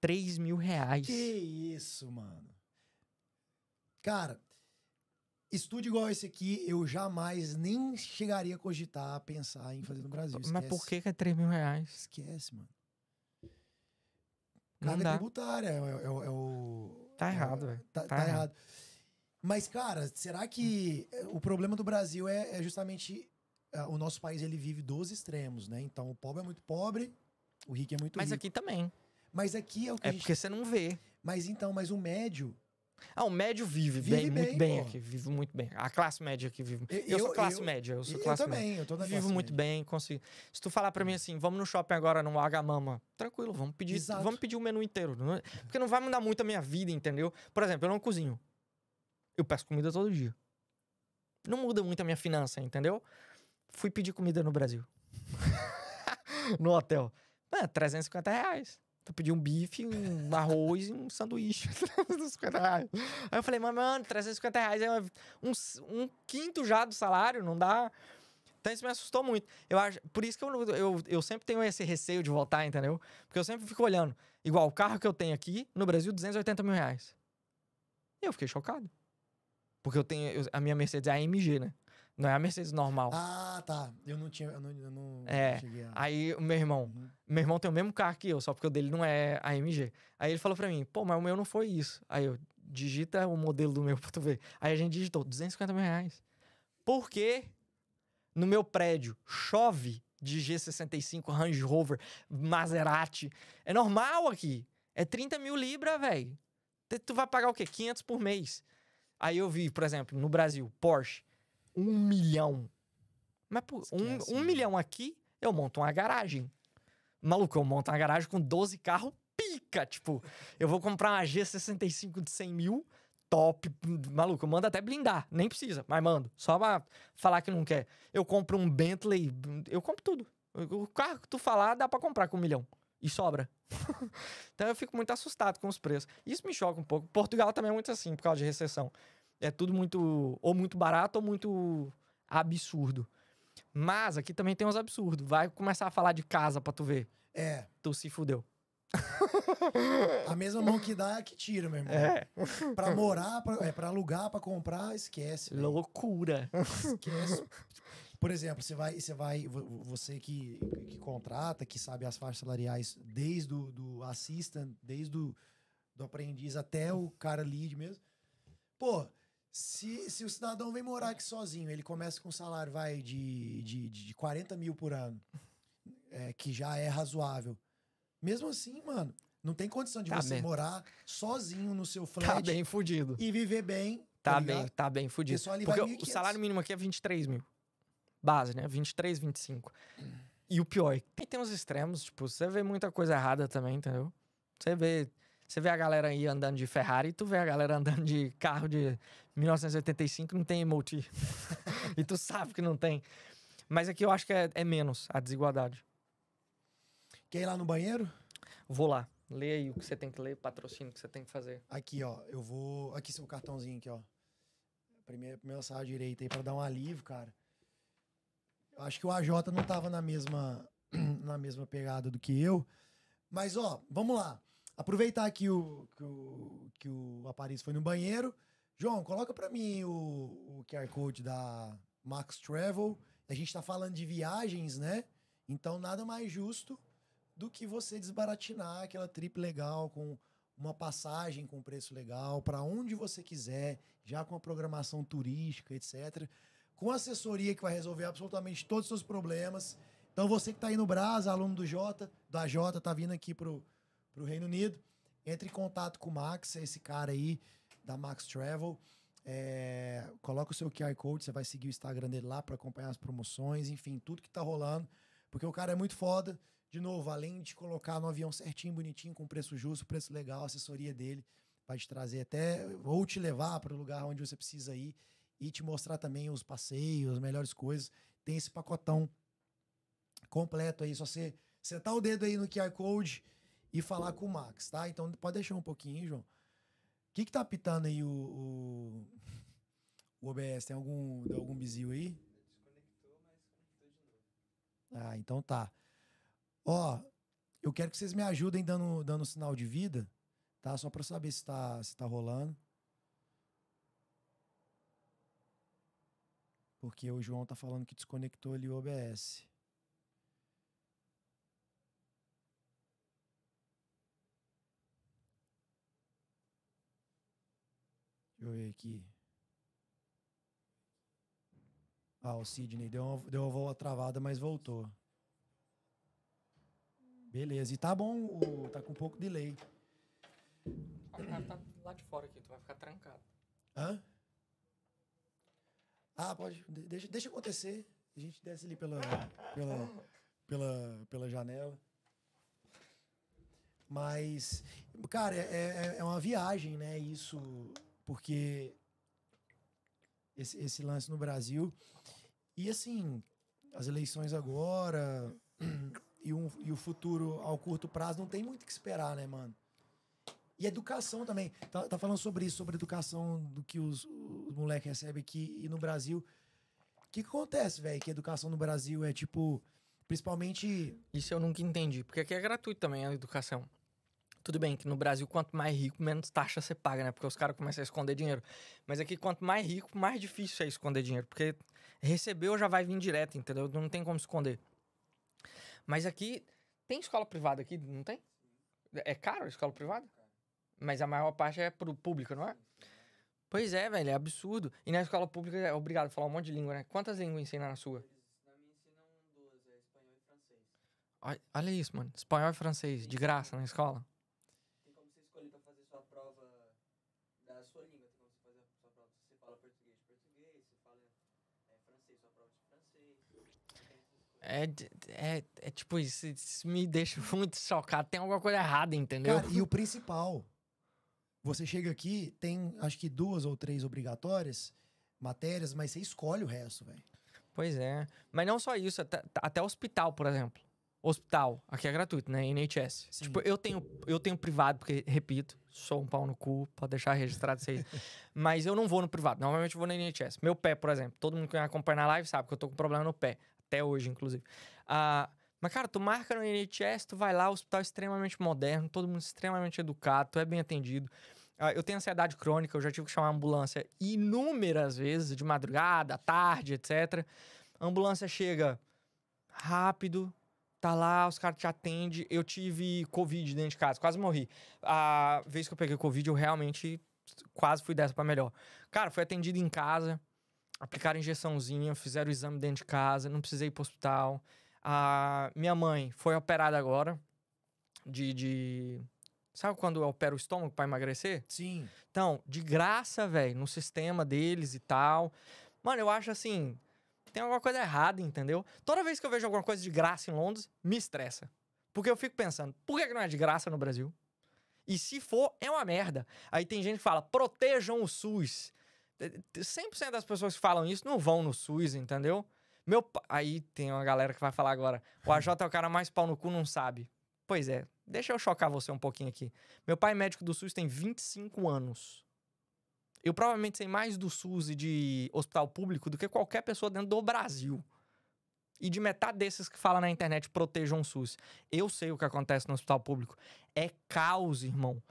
3 mil reais. Que isso, mano. Cara, Estúdio igual esse aqui, eu jamais nem chegaria a cogitar, a pensar em fazer no Brasil. Esquece. Mas por que, que é 3 mil reais? Esquece, mano. Carga Não é dá. tributária é, é, é, o. É tá errado, é velho. Tá, tá, tá, errado. Mas, cara, será que o problema do Brasil é, é justamente o nosso país ele vive dos extremos, né? Então o pobre é muito pobre, o rico é muito mas rico. Mas aqui também. Mas aqui é o que. É gente... porque você não vê. Mas então, mas o médio ah, o médio vive, vive bem, bem, muito bem pô. aqui, Vivo muito bem. A classe média aqui vive. Eu, eu sou classe eu, média, eu sou classe eu também, média. Eu também, Vivo muito média. bem, consigo. Se tu falar para mim assim, vamos no shopping agora no Agamama, tranquilo, vamos pedir, Exato. vamos pedir o menu inteiro, é? porque não vai mudar muito a minha vida, entendeu? Por exemplo, eu não cozinho. Eu peço comida todo dia. Não muda muito a minha finança, entendeu? Fui pedir comida no Brasil. <laughs> no hotel. É, 350 reais. Tu pediu um bife, um arroz e um sanduíche. 350 <laughs> reais. Aí eu falei, mas mano, 350 reais é um, um quinto já do salário, não dá. Então isso me assustou muito. Eu acho, por isso que eu, eu, eu sempre tenho esse receio de voltar, entendeu? Porque eu sempre fico olhando. Igual o carro que eu tenho aqui, no Brasil, 280 mil reais. E eu fiquei chocado. Porque eu tenho eu, a minha Mercedes é AMG, né? Não é a Mercedes normal. Ah, tá. Eu não tinha. Eu não, eu não é. A... Aí o meu irmão. Uhum. Meu irmão tem o mesmo carro que eu, só porque o dele não é AMG. Aí ele falou pra mim, pô, mas o meu não foi isso. Aí eu, digita o modelo do meu <laughs> pra tu ver. Aí a gente digitou 250 mil reais. Porque no meu prédio chove de G65, Range Rover, Maserati. É normal aqui. É 30 mil libra, velho. Tu vai pagar o quê? 500 por mês. Aí eu vi, por exemplo, no Brasil, Porsche um milhão. Mas pô, um, um milhão aqui, eu monto uma garagem. Maluco, eu monto uma garagem com 12 carros pica. Tipo, eu vou comprar uma G65 de 100 mil, top. Maluco, eu mando até blindar. Nem precisa, mas mando. Só pra falar que não quer. Eu compro um Bentley, eu compro tudo. O carro que tu falar dá para comprar com um milhão. E sobra. <laughs> então eu fico muito assustado com os preços. Isso me choca um pouco. Portugal também é muito assim, por causa de recessão. É tudo muito. Ou muito barato ou muito absurdo. Mas aqui também tem uns absurdos. Vai começar a falar de casa pra tu ver. É. Tu se fudeu. <laughs> a mesma mão que dá é que tira, meu irmão. É. Pra morar, pra, é, pra alugar, pra comprar, esquece. Loucura. Esquece. Por exemplo, você vai, você vai, você que, que contrata, que sabe as faixas salariais desde o do assistant, desde o do aprendiz até o cara lead mesmo. Pô, se, se o cidadão vem morar aqui sozinho, ele começa com um salário, vai, de, de, de 40 mil por ano, é, que já é razoável. Mesmo assim, mano, não tem condição de tá você bem. morar sozinho no seu tá flat. Tá bem fudido. E viver bem. Tá, tá bem, tá bem fudido. Porque o salário mínimo aqui é 23 mil. Base, né? 23, 25. E o pior, tem, tem uns extremos, tipo, você vê muita coisa errada também, entendeu? Você vê você vê a galera aí andando de Ferrari, tu vê a galera andando de carro de 1985, não tem emoji. <laughs> e tu sabe que não tem. Mas aqui eu acho que é, é menos a desigualdade. Quer ir lá no banheiro? Vou lá. Lê aí o que você tem que ler, patrocínio que você tem que fazer. Aqui, ó. Eu vou. Aqui seu cartãozinho aqui, ó. Primeiro, primeiro sala direita aí para dar um alívio, cara. Eu acho que o AJ não tava na mesma <clears throat> na mesma pegada do que eu. Mas ó, vamos lá. Aproveitar que o, que o, que o Apariz foi no banheiro. João, coloca para mim o, o QR Code da Max Travel. A gente está falando de viagens, né? Então, nada mais justo do que você desbaratinar aquela trip legal com uma passagem com preço legal para onde você quiser, já com a programação turística, etc. Com assessoria que vai resolver absolutamente todos os seus problemas. Então, você que está aí no Brasa, aluno do J da Jota, tá vindo aqui pro para o Reino Unido. Entre em contato com o Max, esse cara aí da Max Travel. É, coloca o seu QR Code, você vai seguir o Instagram dele lá para acompanhar as promoções, enfim, tudo que tá rolando. Porque o cara é muito foda. De novo, além de colocar no avião certinho, bonitinho, com preço justo, preço legal, a assessoria dele vai te trazer até ou te levar para o lugar onde você precisa ir e te mostrar também os passeios, as melhores coisas. Tem esse pacotão completo aí, só você sentar o dedo aí no QR Code e falar com o Max, tá? Então pode deixar um pouquinho, João. O que que tá pitando aí o, o, o OBS? Tem algum, deu algum bizil aí? Desconectou, mas conectou de novo. Ah, então tá. Ó, eu quero que vocês me ajudem dando, dando sinal de vida, tá? Só pra saber se tá, se tá rolando. Porque o João tá falando que desconectou ali o OBS. Deixa eu ver aqui. Ah, o Sidney deu uma, deu uma voa travada, mas voltou. Beleza. E tá bom, o, tá com um pouco de delay. A cara tá lá de fora aqui, tu vai ficar trancado. Hã? Ah, pode. Deixa, deixa acontecer. A gente desce ali pela, pela, pela, pela janela. Mas, cara, é, é, é uma viagem, né? Isso porque esse, esse lance no Brasil. E assim, as eleições agora e, um, e o futuro ao curto prazo não tem muito o que esperar, né, mano? E educação também. Tá, tá falando sobre isso, sobre educação do que os, os moleques recebem aqui e no Brasil. O que, que acontece, velho? Que a educação no Brasil é tipo. Principalmente. Isso eu nunca entendi, porque aqui é gratuito também a educação. Tudo bem que no Brasil, quanto mais rico, menos taxa você paga, né? Porque os caras começam a esconder dinheiro. Mas aqui, quanto mais rico, mais difícil é esconder dinheiro. Porque recebeu já vai vir direto, entendeu? Não tem como esconder. Mas aqui, tem escola privada aqui, não tem? É caro a escola privada? Mas a maior parte é pro público, não é? Pois é, velho, é absurdo. E na escola pública é obrigado a falar um monte de língua, né? Quantas línguas ensina na sua? É olha isso, mano. Espanhol e francês, de graça na escola. É, é, é tipo, isso, isso me deixa <laughs> muito chocado. Tem alguma coisa errada, entendeu? Cara, e o principal. Você chega aqui, tem acho que duas ou três obrigatórias matérias, mas você escolhe o resto, velho. Pois é. Mas não só isso, até, até hospital, por exemplo. Hospital, aqui é gratuito, né? NHS. Sim. Tipo, eu tenho, eu tenho privado, porque, repito, sou um pau no cu, pode deixar registrado isso aí. <laughs> mas eu não vou no privado, normalmente eu vou no NHS. Meu pé, por exemplo, todo mundo que me acompanha na live sabe que eu tô com problema no pé. Até hoje, inclusive. Ah, mas, cara, tu marca no NHS, tu vai lá, o hospital é extremamente moderno, todo mundo é extremamente educado, tu é bem atendido. Ah, eu tenho ansiedade crônica, eu já tive que chamar a ambulância inúmeras vezes, de madrugada, tarde, etc. A ambulância chega rápido, tá lá, os caras te atendem. Eu tive Covid dentro de casa, quase morri. A vez que eu peguei Covid, eu realmente quase fui dessa para melhor. Cara, fui atendido em casa, aplicaram injeçãozinha, fizeram o exame dentro de casa, não precisei ir pro hospital. A minha mãe foi operada agora de, de... Sabe quando opera o estômago para emagrecer? Sim. Então, de graça, velho, no sistema deles e tal. Mano, eu acho assim, tem alguma coisa errada, entendeu? Toda vez que eu vejo alguma coisa de graça em Londres, me estressa. Porque eu fico pensando, por que, que não é de graça no Brasil? E se for, é uma merda. Aí tem gente que fala, protejam o SUS. 100% das pessoas que falam isso não vão no SUS, entendeu? Meu Aí tem uma galera que vai falar agora. O AJ é o cara mais pau no cu, não sabe. Pois é, deixa eu chocar você um pouquinho aqui. Meu pai é médico do SUS tem 25 anos. Eu provavelmente sei mais do SUS e de hospital público do que qualquer pessoa dentro do Brasil. E de metade desses que fala na internet protejam o SUS. Eu sei o que acontece no hospital público. É caos, irmão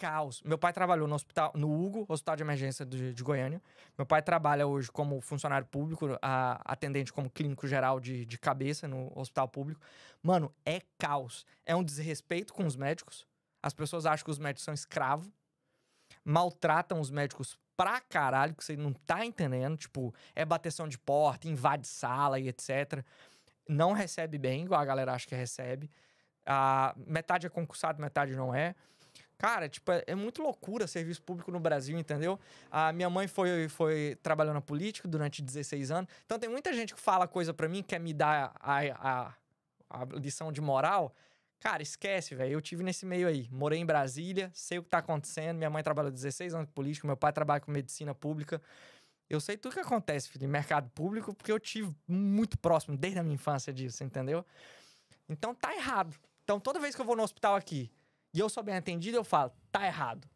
caos. Meu pai trabalhou no hospital, no Hugo, Hospital de Emergência de, de Goiânia. Meu pai trabalha hoje como funcionário público, a, atendente como clínico geral de, de cabeça no hospital público. Mano, é caos. É um desrespeito com os médicos. As pessoas acham que os médicos são escravos. Maltratam os médicos pra caralho, que você não tá entendendo. Tipo, é bateção de porta, invade sala e etc. Não recebe bem, igual a galera acha que recebe. a ah, metade é concursado, metade não é. Cara, tipo, é, é muito loucura serviço público no Brasil, entendeu? A minha mãe foi, foi trabalhando na política durante 16 anos. Então tem muita gente que fala coisa para mim, quer me dar a, a, a lição de moral. Cara, esquece, velho. Eu tive nesse meio aí. Morei em Brasília, sei o que tá acontecendo. Minha mãe trabalhou 16 anos com política, meu pai trabalha com medicina pública. Eu sei tudo que acontece, filho, em mercado público, porque eu tive muito próximo, desde a minha infância disso, entendeu? Então tá errado. Então toda vez que eu vou no hospital aqui, e eu sou bem atendido, eu falo, tá errado.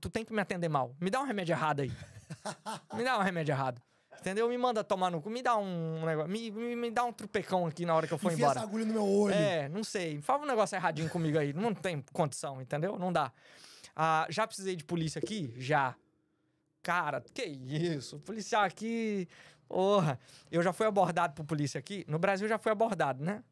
Tu tem que me atender mal. Me dá um remédio errado aí. <laughs> me dá um remédio errado. Entendeu? Me manda tomar no cu, me dá um negócio, me, me, me dá um trupecão aqui na hora que eu for embora. essa agulha no meu olho. É, não sei. Fala um negócio erradinho comigo aí. Não tem condição, entendeu? Não dá. Ah, já precisei de polícia aqui? Já. Cara, que isso? Policial aqui. Porra. Eu já fui abordado por polícia aqui. No Brasil já fui abordado, né?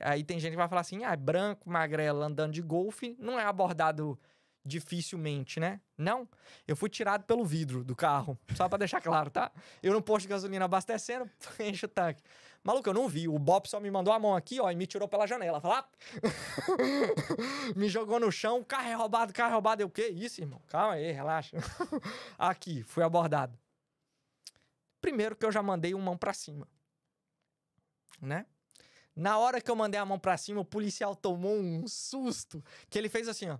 Aí tem gente que vai falar assim: ah, é branco, magrelo, andando de golfe, não é abordado dificilmente, né? Não, eu fui tirado pelo vidro do carro, só para deixar claro, tá? Eu no posto de gasolina abastecendo, <laughs> enche o tanque. Maluco, eu não vi, o Bop só me mandou a mão aqui, ó, e me tirou pela janela. Falar, ah, <laughs> me jogou no chão, carro é roubado, carro é roubado. Eu, isso, irmão? Calma aí, relaxa. <laughs> aqui, fui abordado. Primeiro que eu já mandei uma mão para cima, né? Na hora que eu mandei a mão pra cima, o policial tomou um susto que ele fez assim, ó.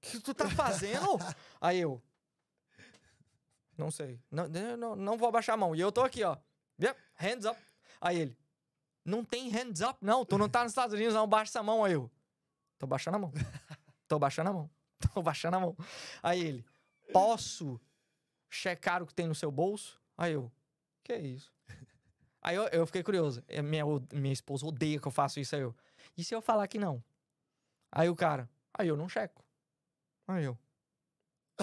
que tu tá fazendo? <laughs> Aí eu. Não sei. Não, não, não vou abaixar a mão. E eu tô aqui, ó. Yep, hands up. Aí ele. Não tem hands up, não. Tu não tá nos Estados Unidos, não. Baixa essa mão. Aí eu. Tô baixando a mão. Tô baixando a mão. <laughs> Tô baixando a mão. Aí ele. Posso checar o que tem no seu bolso? Aí eu. Que é isso? Aí eu, eu fiquei curioso. É, minha, minha esposa odeia que eu faço isso aí. Eu. E se eu falar que não? Aí o cara, aí eu não checo. Aí eu.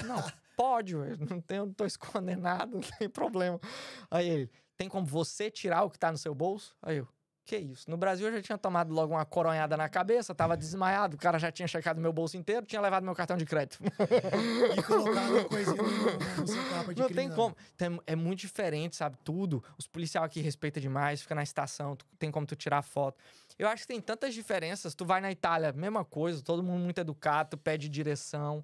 Não, <laughs> pode, eu não, tenho, não tô escondendo nada, <laughs> não tem problema. Aí ele, tem como você tirar o que tá no seu bolso? Aí eu. Que isso? No Brasil eu já tinha tomado logo uma coronhada na cabeça, tava desmaiado, o cara já tinha checado meu bolso inteiro, tinha levado meu cartão de crédito. e colocado coisinha né, no seu de Não tem como. Então, é muito diferente, sabe? Tudo. Os policiais aqui respeita demais, fica na estação, tu, tem como tu tirar foto. Eu acho que tem tantas diferenças. Tu vai na Itália, mesma coisa, todo mundo muito educado, tu pede direção.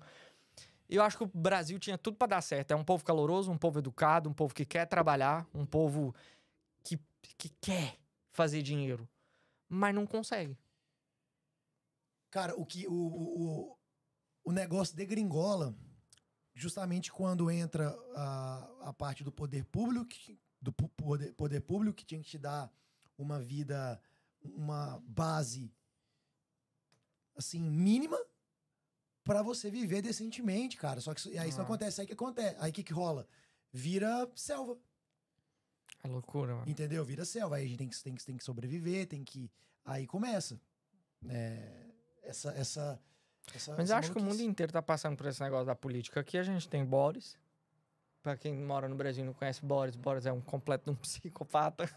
Eu acho que o Brasil tinha tudo para dar certo. É um povo caloroso, um povo educado, um povo que quer trabalhar, um povo que, que quer fazer dinheiro, mas não consegue. Cara, o que o, o, o negócio degringola justamente quando entra a, a parte do poder público, do poder, poder público que tinha que te dar uma vida, uma base assim mínima para você viver decentemente, cara. Só que aí isso ah. acontece, aí que acontece, aí que, que rola, vira selva. É loucura, mano. Entendeu? Vira selva. Aí a gente tem que, tem que, tem que sobreviver, tem que. Aí começa. É, essa, essa, essa. Mas essa acho maluquice. que o mundo inteiro tá passando por esse negócio da política. Aqui a gente tem Boris, Pra quem mora no Brasil e não conhece Boris, Boris é um completo um <laughs> psicopata.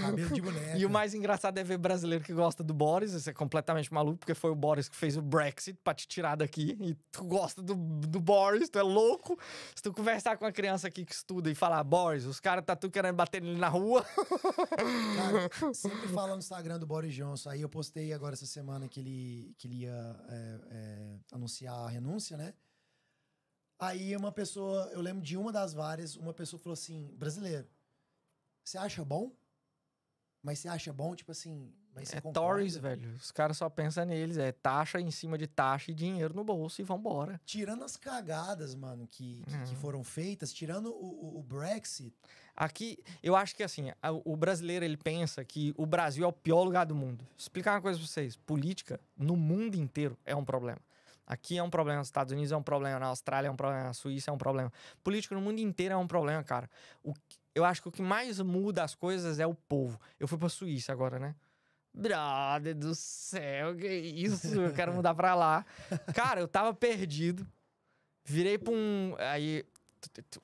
Cabelo de boneca. E o mais engraçado é ver brasileiro que gosta do Boris, isso é completamente maluco, porque foi o Boris que fez o Brexit para te tirar daqui. E tu gosta do, do Boris, tu é louco. Se tu conversar com a criança aqui que estuda e falar, Boris, os caras tá tu querendo bater nele na rua. Cara, <laughs> sempre fala no Instagram do Boris Johnson. Aí eu postei agora essa semana que ele, que ele ia é, é, anunciar a renúncia, né? Aí uma pessoa, eu lembro de uma das várias, uma pessoa falou assim: brasileiro, você acha bom? Mas você acha bom, tipo assim. Mas é Tories, velho. Os caras só pensam neles. É taxa em cima de taxa e dinheiro no bolso e vambora. Tirando as cagadas, mano, que, que, uhum. que foram feitas, tirando o, o, o, Brexit. Aqui, eu acho que assim, o brasileiro ele pensa que o Brasil é o pior lugar do mundo. Vou explicar uma coisa pra vocês: política no mundo inteiro é um problema. Aqui é um problema, nos Estados Unidos é um problema, na Austrália é um problema, na Suíça é um problema. Político no mundo inteiro é um problema, cara. O, eu acho que o que mais muda as coisas é o povo. Eu fui pra Suíça agora, né? Brother do céu, que isso? Eu quero mudar pra lá. Cara, eu tava perdido. Virei pra um. Aí.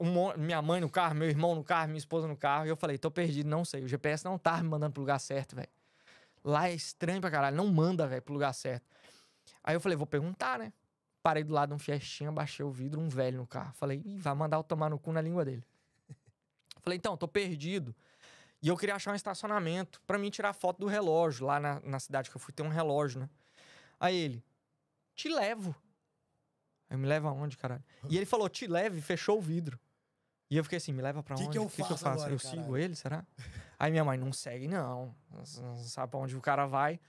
Um, minha mãe no carro, meu irmão no carro, minha esposa no carro. E eu falei, tô perdido, não sei. O GPS não tá me mandando pro lugar certo, velho. Lá é estranho pra caralho. Não manda, velho, pro lugar certo. Aí eu falei, vou perguntar, né? Parei do lado de um fiestinha, baixei o vidro, um velho no carro. Falei, Ih, vai mandar eu tomar no cu na língua dele. <laughs> falei, então, tô perdido. E eu queria achar um estacionamento para mim tirar foto do relógio. Lá na, na cidade que eu fui, tem um relógio, né? Aí ele, te levo. Aí me leva aonde, caralho? E ele falou, te leve, fechou o vidro. E eu fiquei assim, me leva pra onde? O que, que, eu, que, faço que eu faço? Agora, eu caralho. sigo ele, será? Aí minha mãe, não segue, não. Não sabe pra onde o cara vai.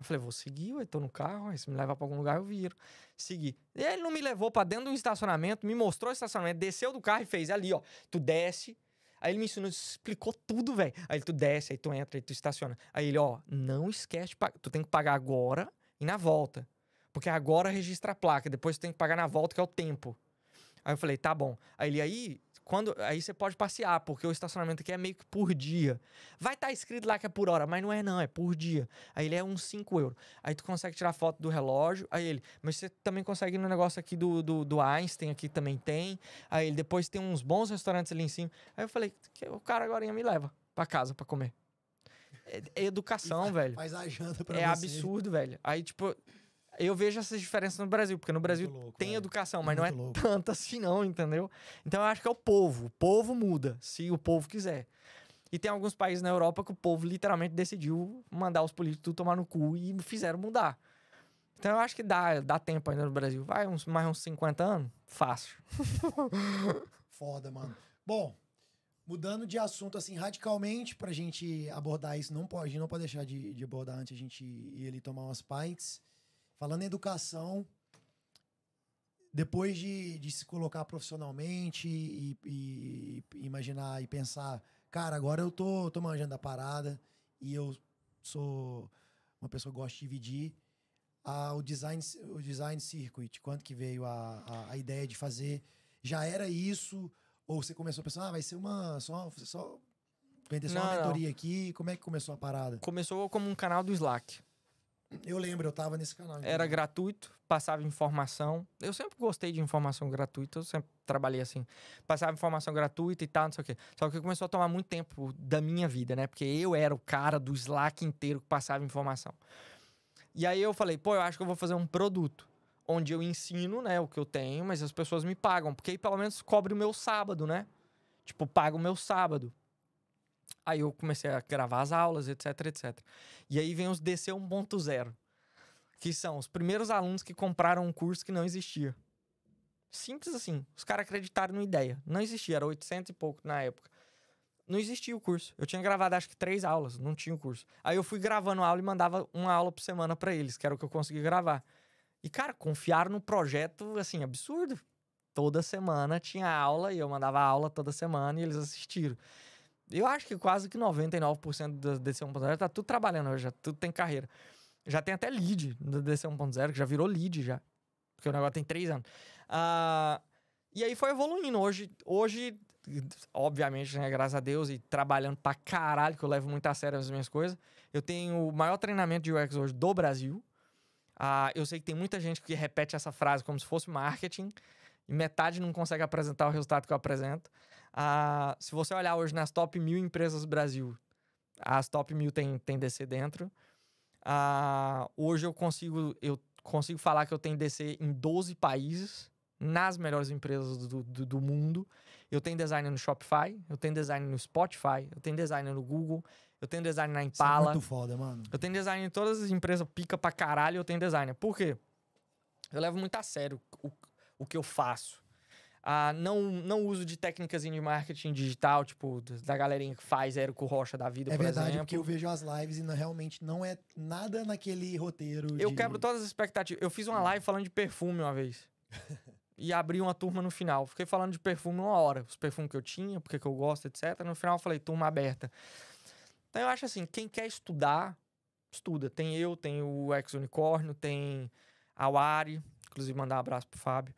Eu falei, vou seguir, eu tô no carro, se me levar pra algum lugar eu viro. Segui. Ele não me levou pra dentro do estacionamento, me mostrou o estacionamento, desceu do carro e fez ali, ó. Tu desce. Aí ele me ensinou, explicou tudo, velho. Aí tu desce, aí tu entra, aí tu estaciona. Aí ele, ó, não esquece, tu tem que pagar agora e na volta. Porque agora registra a placa, depois tu tem que pagar na volta, que é o tempo. Aí eu falei, tá bom. Aí ele, aí, quando aí você pode passear, porque o estacionamento aqui é meio que por dia. Vai estar tá escrito lá que é por hora, mas não é não, é por dia. Aí ele é uns 5 euros. Aí tu consegue tirar foto do relógio, aí ele... Mas você também consegue no negócio aqui do, do, do Einstein, aqui também tem. Aí ele depois tem uns bons restaurantes ali em cima. Aí eu falei, o cara agora me leva para casa para comer. É, é educação, faz, velho. Faz a janta pra É você. absurdo, velho. Aí, tipo, eu vejo essas diferenças no Brasil, porque no é Brasil louco, tem é. educação, é mas não é louco. tanta <laughs> assim não, entendeu? Então eu acho que é o povo. O povo muda, se o povo quiser. E tem alguns países na Europa que o povo literalmente decidiu mandar os políticos tomar no cu e fizeram mudar. Então eu acho que dá, dá tempo ainda no Brasil. Vai uns, mais uns 50 anos? Fácil. <laughs> Foda, mano. Bom, mudando de assunto assim radicalmente, pra gente abordar isso, não pode, a gente não pode deixar de, de abordar antes a gente ir ali tomar umas pints. Falando em educação, depois de, de se colocar profissionalmente e, e, imaginar e pensar, cara, agora eu tô, tô manjando a parada e eu sou uma pessoa que gosta de dividir o, design, o design circuit, quanto que veio a, a, a, ideia de fazer, já era isso? Ou você começou a pensar, ah, vai ser uma, só, só vender só não, uma mentoria aqui, como é que começou a parada? Começou como um canal do Slack. Eu lembro, eu tava nesse canal. Era gratuito, passava informação. Eu sempre gostei de informação gratuita, eu sempre trabalhei assim. Passava informação gratuita e tal, não sei o quê. Só que começou a tomar muito tempo da minha vida, né? Porque eu era o cara do Slack inteiro que passava informação. E aí eu falei, pô, eu acho que eu vou fazer um produto onde eu ensino, né, o que eu tenho, mas as pessoas me pagam, porque aí pelo menos cobre o meu sábado, né? Tipo, paga o meu sábado. Aí eu comecei a gravar as aulas, etc, etc. E aí vem os DC 1.0, que são os primeiros alunos que compraram um curso que não existia. Simples assim. Os caras acreditaram na ideia. Não existia, era 800 e pouco na época. Não existia o curso. Eu tinha gravado acho que três aulas, não tinha o curso. Aí eu fui gravando aula e mandava uma aula por semana para eles, que era o que eu consegui gravar. E, cara, confiaram no projeto, assim, absurdo. Toda semana tinha aula e eu mandava aula toda semana e eles assistiram. Eu acho que quase que 99% desse 1.0 tá tudo trabalhando já, tudo tem carreira. Já tem até lead da DC 1.0, que já virou lead já. Porque o negócio tem três anos. Uh, e aí foi evoluindo. Hoje, hoje obviamente, né, graças a Deus, e trabalhando pra caralho, que eu levo muito a sério as minhas coisas, eu tenho o maior treinamento de UX hoje do Brasil. Uh, eu sei que tem muita gente que repete essa frase como se fosse marketing, e metade não consegue apresentar o resultado que eu apresento. Ah, se você olhar hoje nas top mil empresas do Brasil, as top mil tem, tem DC dentro. Ah, hoje eu consigo, eu consigo falar que eu tenho DC em 12 países, nas melhores empresas do, do, do mundo. Eu tenho design no Shopify, eu tenho design no Spotify, eu tenho design no Google, eu tenho design na Impala. Isso é muito foda, mano. Eu tenho design em todas as empresas, pica pra caralho, eu tenho design. Por quê? Eu levo muito a sério o, o que eu faço a não, não uso de técnicas de marketing digital, tipo, da galerinha que faz Érico Rocha da vida, é por verdade, exemplo. É verdade, porque eu vejo as lives e não, realmente não é nada naquele roteiro. Eu de... quebro todas as expectativas. Eu fiz uma hum. live falando de perfume uma vez. <laughs> e abri uma turma no final. Fiquei falando de perfume uma hora. Os perfumes que eu tinha, porque que eu gosto, etc. No final eu falei, turma aberta. Então eu acho assim, quem quer estudar, estuda. Tem eu, tem o Ex Unicórnio, tem a Wari. Inclusive, mandar um abraço pro Fábio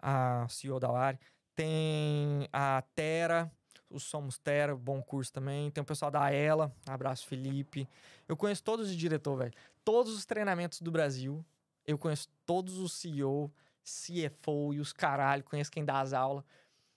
a CEO da Lari, tem a Tera, os Somos Tera, bom curso também. Tem o pessoal da Ela, abraço Felipe. Eu conheço todos os diretores, velho. Todos os treinamentos do Brasil, eu conheço todos os CEO, CFO e os caralho, conheço quem dá as aulas.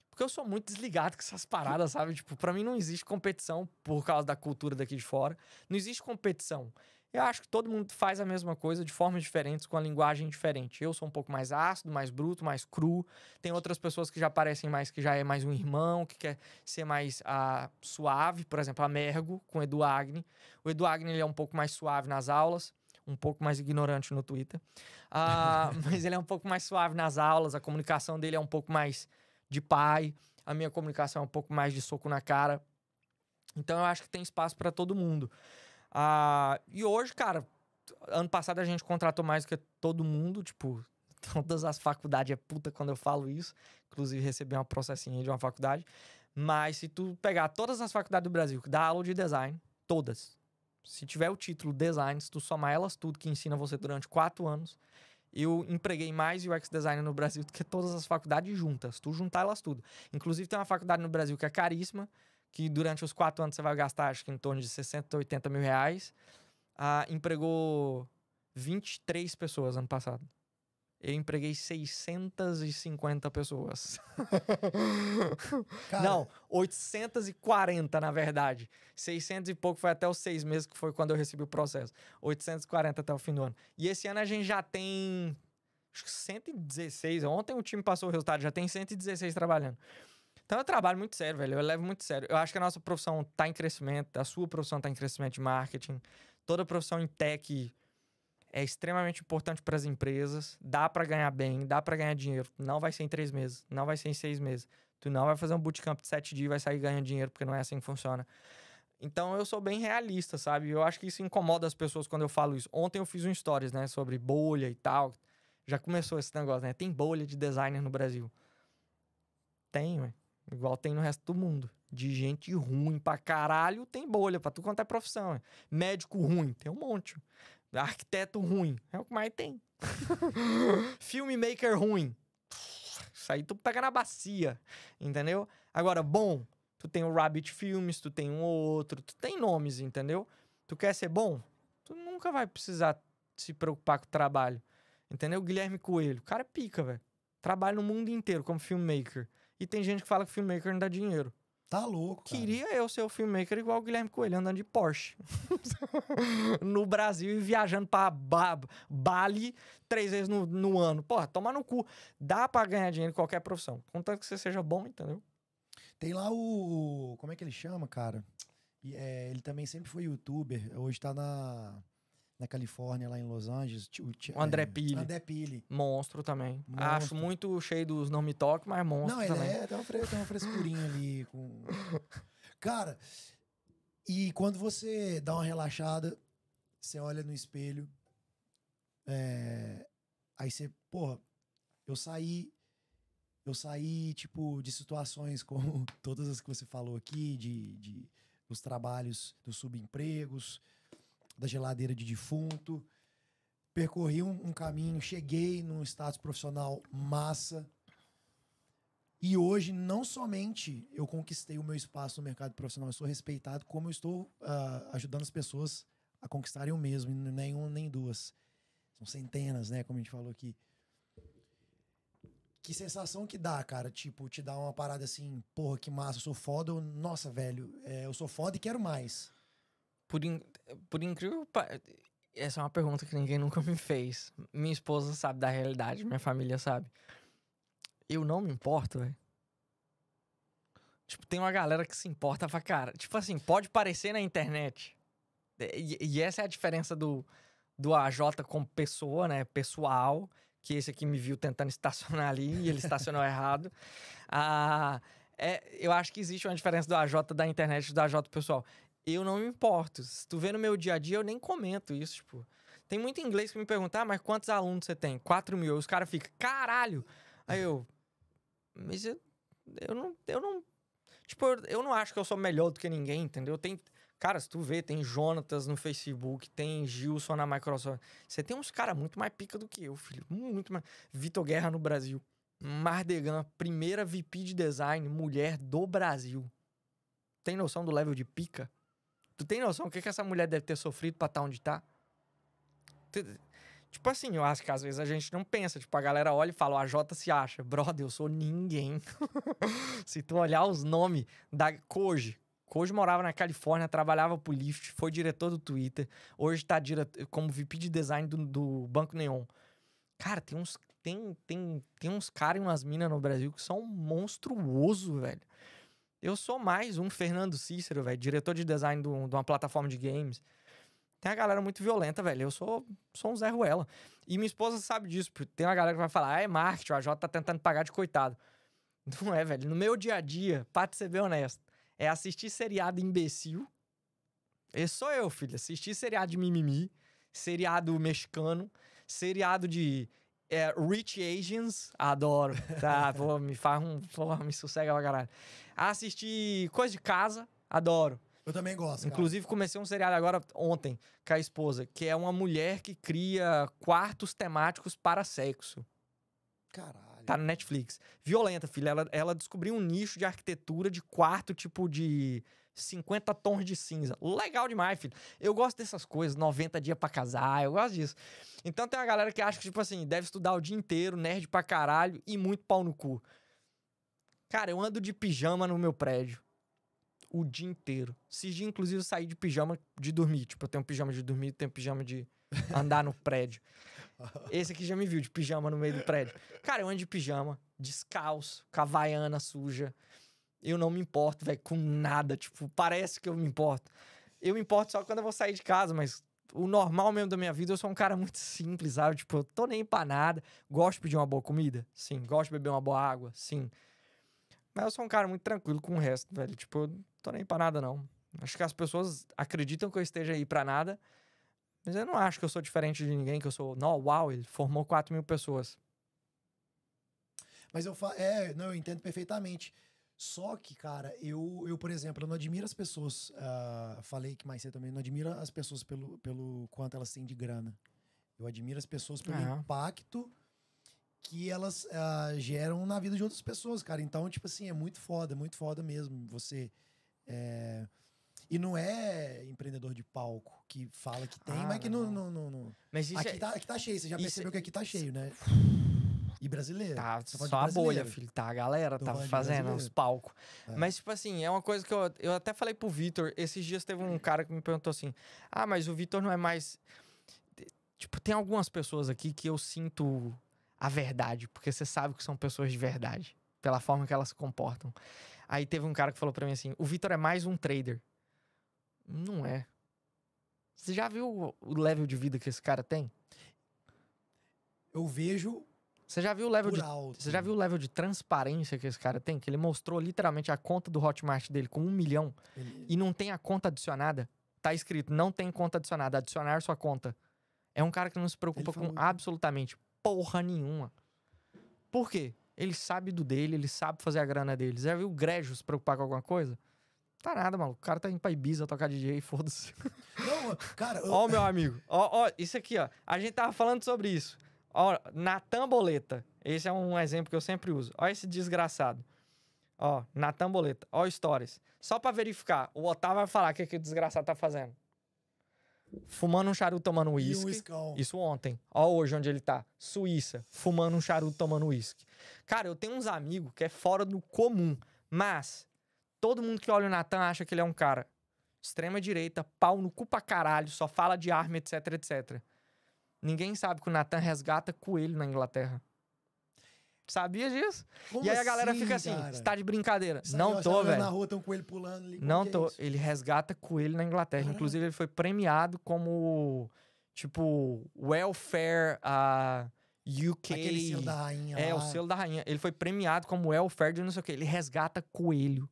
Porque eu sou muito desligado com essas paradas, sabe? Tipo, pra mim não existe competição por causa da cultura daqui de fora. Não existe competição eu acho que todo mundo faz a mesma coisa de formas diferentes, com a linguagem diferente. Eu sou um pouco mais ácido, mais bruto, mais cru. Tem outras pessoas que já parecem mais, que já é mais um irmão, que quer ser mais ah, suave. Por exemplo, a Mergo, com o Edu Agni. O Edu Agni ele é um pouco mais suave nas aulas um pouco mais ignorante no Twitter. Uh, <laughs> mas ele é um pouco mais suave nas aulas, a comunicação dele é um pouco mais de pai, a minha comunicação é um pouco mais de soco na cara. Então eu acho que tem espaço para todo mundo. Ah, e hoje, cara, ano passado a gente contratou mais do que todo mundo, tipo, <laughs> todas as faculdades é puta quando eu falo isso. Inclusive, recebi uma processinha de uma faculdade. Mas se tu pegar todas as faculdades do Brasil que dá aula de design, todas. Se tiver o título design, se tu somar elas tudo que ensina você durante quatro anos, eu empreguei mais UX design no Brasil do que todas as faculdades juntas. Tu juntar elas tudo. Inclusive, tem uma faculdade no Brasil que é caríssima, que durante os quatro anos você vai gastar, acho que em torno de 60, 80 mil reais, ah, empregou 23 pessoas ano passado. Eu empreguei 650 pessoas. <laughs> Cara. Não, 840 na verdade. 600 e pouco foi até os seis meses que foi quando eu recebi o processo. 840 até o fim do ano. E esse ano a gente já tem acho que 116. Ontem o time passou o resultado, já tem 116 trabalhando. Então eu trabalho muito sério, velho. Eu levo muito sério. Eu acho que a nossa profissão tá em crescimento, a sua profissão tá em crescimento de marketing. Toda profissão em tech é extremamente importante para as empresas. Dá para ganhar bem, dá para ganhar dinheiro. Não vai ser em três meses, não vai ser em seis meses. Tu não vai fazer um bootcamp de sete dias e vai sair ganhando dinheiro, porque não é assim que funciona. Então eu sou bem realista, sabe? Eu acho que isso incomoda as pessoas quando eu falo isso. Ontem eu fiz um stories, né, sobre bolha e tal. Já começou esse negócio, né? Tem bolha de designer no Brasil. Tem, ué. Igual tem no resto do mundo. De gente ruim pra caralho, tem bolha pra tu quanto é profissão. Médico ruim, tem um monte. Arquiteto ruim, é o que mais tem. <laughs> Filmmaker ruim. Isso aí tu pega na bacia, entendeu? Agora, bom, tu tem o Rabbit Films, tu tem um outro, tu tem nomes, entendeu? Tu quer ser bom? Tu nunca vai precisar se preocupar com o trabalho. Entendeu? Guilherme Coelho, o cara é pica, velho. Trabalha no mundo inteiro como filmmaker. E tem gente que fala que filmmaker não dá dinheiro. Tá louco. Cara. Queria eu ser o filmmaker igual o Guilherme Coelho andando de Porsche. <laughs> no Brasil e viajando pra ba Bali três vezes no, no ano. Porra, toma no cu. Dá pra ganhar dinheiro em qualquer profissão. Contanto que você seja bom, entendeu? Tem lá o. Como é que ele chama, cara? E, é, ele também sempre foi youtuber. Hoje tá na na Califórnia, lá em Los Angeles. O André é, Pili. André Pili. Monstro também. Monstro. Acho muito cheio dos não me toque, mas monstro não, também. É, tem uma, tem uma frescurinha ali. Com... <laughs> Cara, e quando você dá uma relaxada, você olha no espelho, é... aí você, porra, eu saí, eu saí, tipo, de situações como <laughs> todas as que você falou aqui, de, de dos trabalhos, dos subempregos, da geladeira de defunto. Percorri um, um caminho, cheguei num status profissional massa. E hoje, não somente eu conquistei o meu espaço no mercado profissional, eu sou respeitado, como eu estou uh, ajudando as pessoas a conquistarem o mesmo, nem um nem duas. São centenas, né? Como a gente falou aqui. Que sensação que dá, cara? Tipo, te dá uma parada assim, porra, que massa, eu sou foda, ou, nossa, velho, é, eu sou foda e quero mais por, in, por incrível essa é uma pergunta que ninguém nunca me fez. Minha esposa sabe da realidade, minha família sabe. Eu não me importo, velho. Tipo, tem uma galera que se importa pra cara. Tipo assim, pode parecer na internet. É, e, e, essa é a diferença do, do AJ como pessoa, né? Pessoal. Que esse aqui me viu tentando estacionar ali e ele estacionou <laughs> errado. Ah, é, eu acho que existe uma diferença do AJ da internet e do AJ pessoal eu não me importo. Se tu vê no meu dia a dia, eu nem comento isso, tipo. Tem muito inglês que me perguntar, ah, mas quantos alunos você tem? 4 mil. Os caras ficam, caralho! Aí eu. Mas eu, eu não. Eu não. Tipo, eu, eu não acho que eu sou melhor do que ninguém, entendeu? Tem. Cara, se tu vê, tem Jonatas no Facebook, tem Gilson na Microsoft. Você tem uns caras muito mais pica do que eu, filho. Muito mais. Vitor Guerra no Brasil. Mardegan, primeira VP de design mulher do Brasil. Tem noção do level de pica? Tu tem noção do que, que essa mulher deve ter sofrido pra estar tá onde tá? Tipo assim, eu acho que às vezes a gente não pensa. Tipo, a galera olha e fala, a Jota se acha. Brother, eu sou ninguém. <laughs> se tu olhar os nomes da Koji. Koji morava na Califórnia, trabalhava pro Lyft, foi diretor do Twitter. Hoje tá direto como VP de design do, do Banco Neon. Cara, tem uns, tem, tem, tem uns caras e umas minas no Brasil que são monstruoso, velho. Eu sou mais um Fernando Cícero, velho, diretor de design de uma plataforma de games. Tem a galera muito violenta, velho. Eu sou, sou um Zé Ruela. E minha esposa sabe disso. Tem uma galera que vai falar, ah, é marketing, o AJ tá tentando pagar de coitado. <laughs> Não é, velho. No meu dia a dia, pra te ser bem honesto, é assistir seriado imbecil. Esse sou eu, filho. Assistir seriado de mimimi, seriado mexicano, seriado de é, Rich Asians, adoro. Tá, pô, <laughs> me faz um. me sossega pra caralho. Assistir Coisa de Casa, adoro. Eu também gosto. Inclusive, cara. comecei um seriado agora ontem com a esposa, que é uma mulher que cria quartos temáticos para sexo. Caralho. Tá no Netflix. Violenta, filha. Ela, ela descobriu um nicho de arquitetura de quarto, tipo de 50 tons de cinza. Legal demais, filho. Eu gosto dessas coisas, 90 dias para casar, eu gosto disso. Então tem uma galera que acha que, tipo assim, deve estudar o dia inteiro, nerd pra caralho e muito pau no cu. Cara, eu ando de pijama no meu prédio. O dia inteiro. Esses dias, inclusive, eu saí de pijama de dormir. Tipo, eu tenho um pijama de dormir, eu tenho um pijama de andar no prédio. <laughs> Esse aqui já me viu de pijama no meio do prédio. Cara, eu ando de pijama, descalço, cavaiana suja eu não me importo, velho, com nada. Tipo, parece que eu me importo. Eu me importo só quando eu vou sair de casa, mas o normal mesmo da minha vida, eu sou um cara muito simples, sabe? Tipo, eu tô nem pra nada. Gosto de pedir uma boa comida? Sim. Gosto de beber uma boa água? Sim. Mas eu sou um cara muito tranquilo com o resto, velho. Tipo, eu tô nem pra nada, não. Acho que as pessoas acreditam que eu esteja aí pra nada, mas eu não acho que eu sou diferente de ninguém, que eu sou. Não, uau, ele formou 4 mil pessoas. Mas eu falo. É, não, eu entendo perfeitamente. Só que, cara, eu, eu por exemplo, eu não admiro as pessoas. Uh, falei que mais cedo também, não admiro as pessoas pelo, pelo quanto elas têm de grana. Eu admiro as pessoas pelo uhum. impacto que elas uh, geram na vida de outras pessoas, cara. Então, tipo assim, é muito foda, muito foda mesmo. Você. É... E não é empreendedor de palco que fala que tem, ah, mas que não. não, não, não. Mas aqui, é... tá, aqui tá cheio, você já percebeu é que aqui tá cheio, né? E brasileiro. Tá, tá só a bolha, filho. Tá a galera, tá fazendo os palcos. É. Mas, tipo assim, é uma coisa que eu, eu até falei pro Vitor. Esses dias teve um cara que me perguntou assim: Ah, mas o Vitor não é mais. Tipo, tem algumas pessoas aqui que eu sinto a verdade, porque você sabe que são pessoas de verdade, pela forma que elas se comportam. Aí teve um cara que falou pra mim assim: O Vitor é mais um trader. Não é. Você já viu o level de vida que esse cara tem? Eu vejo você já viu o level de, alto. Você já viu o level de transparência que esse cara tem? Que ele mostrou literalmente a conta do Hotmart dele com um milhão e não tem a conta adicionada. Tá escrito, não tem conta adicionada, adicionar sua conta. É um cara que não se preocupa com absolutamente porra nenhuma. Por quê? Ele sabe do dele, ele sabe fazer a grana dele. Você já viu o Grejo se preocupar com alguma coisa? Tá nada, maluco. O cara tá indo pra Ibiza tocar DJ, <laughs> foda-se. Não, cara. Eu... ó, meu amigo. Ó, ó, isso aqui, ó. A gente tava falando sobre isso. Ó, Natan Boleta. Esse é um exemplo que eu sempre uso. Ó, esse desgraçado. Ó, Natan Boleta. Ó, Stories. Só para verificar, o Otávio vai falar o que, que o desgraçado tá fazendo. Fumando um charuto tomando uísque. Um Isso ontem. Ó, hoje onde ele tá. Suíça. Fumando um charuto tomando uísque. Cara, eu tenho uns amigos que é fora do comum. Mas todo mundo que olha o Natan acha que ele é um cara extrema direita, pau no cu pra caralho, só fala de arma, etc, etc. Ninguém sabe que o Nathan resgata coelho na Inglaterra. Sabia disso? Como e aí a galera assim, fica assim, está você tá de brincadeira. não tô, tá velho. Na rua tem um coelho pulando ali. Não é tô. É ele resgata coelho na Inglaterra. Caramba. Inclusive, ele foi premiado como, tipo, welfare uh, ah, UK. Aquele selo da rainha. É, lá. o selo da rainha. Ele foi premiado como welfare de não sei o quê. Ele resgata coelho.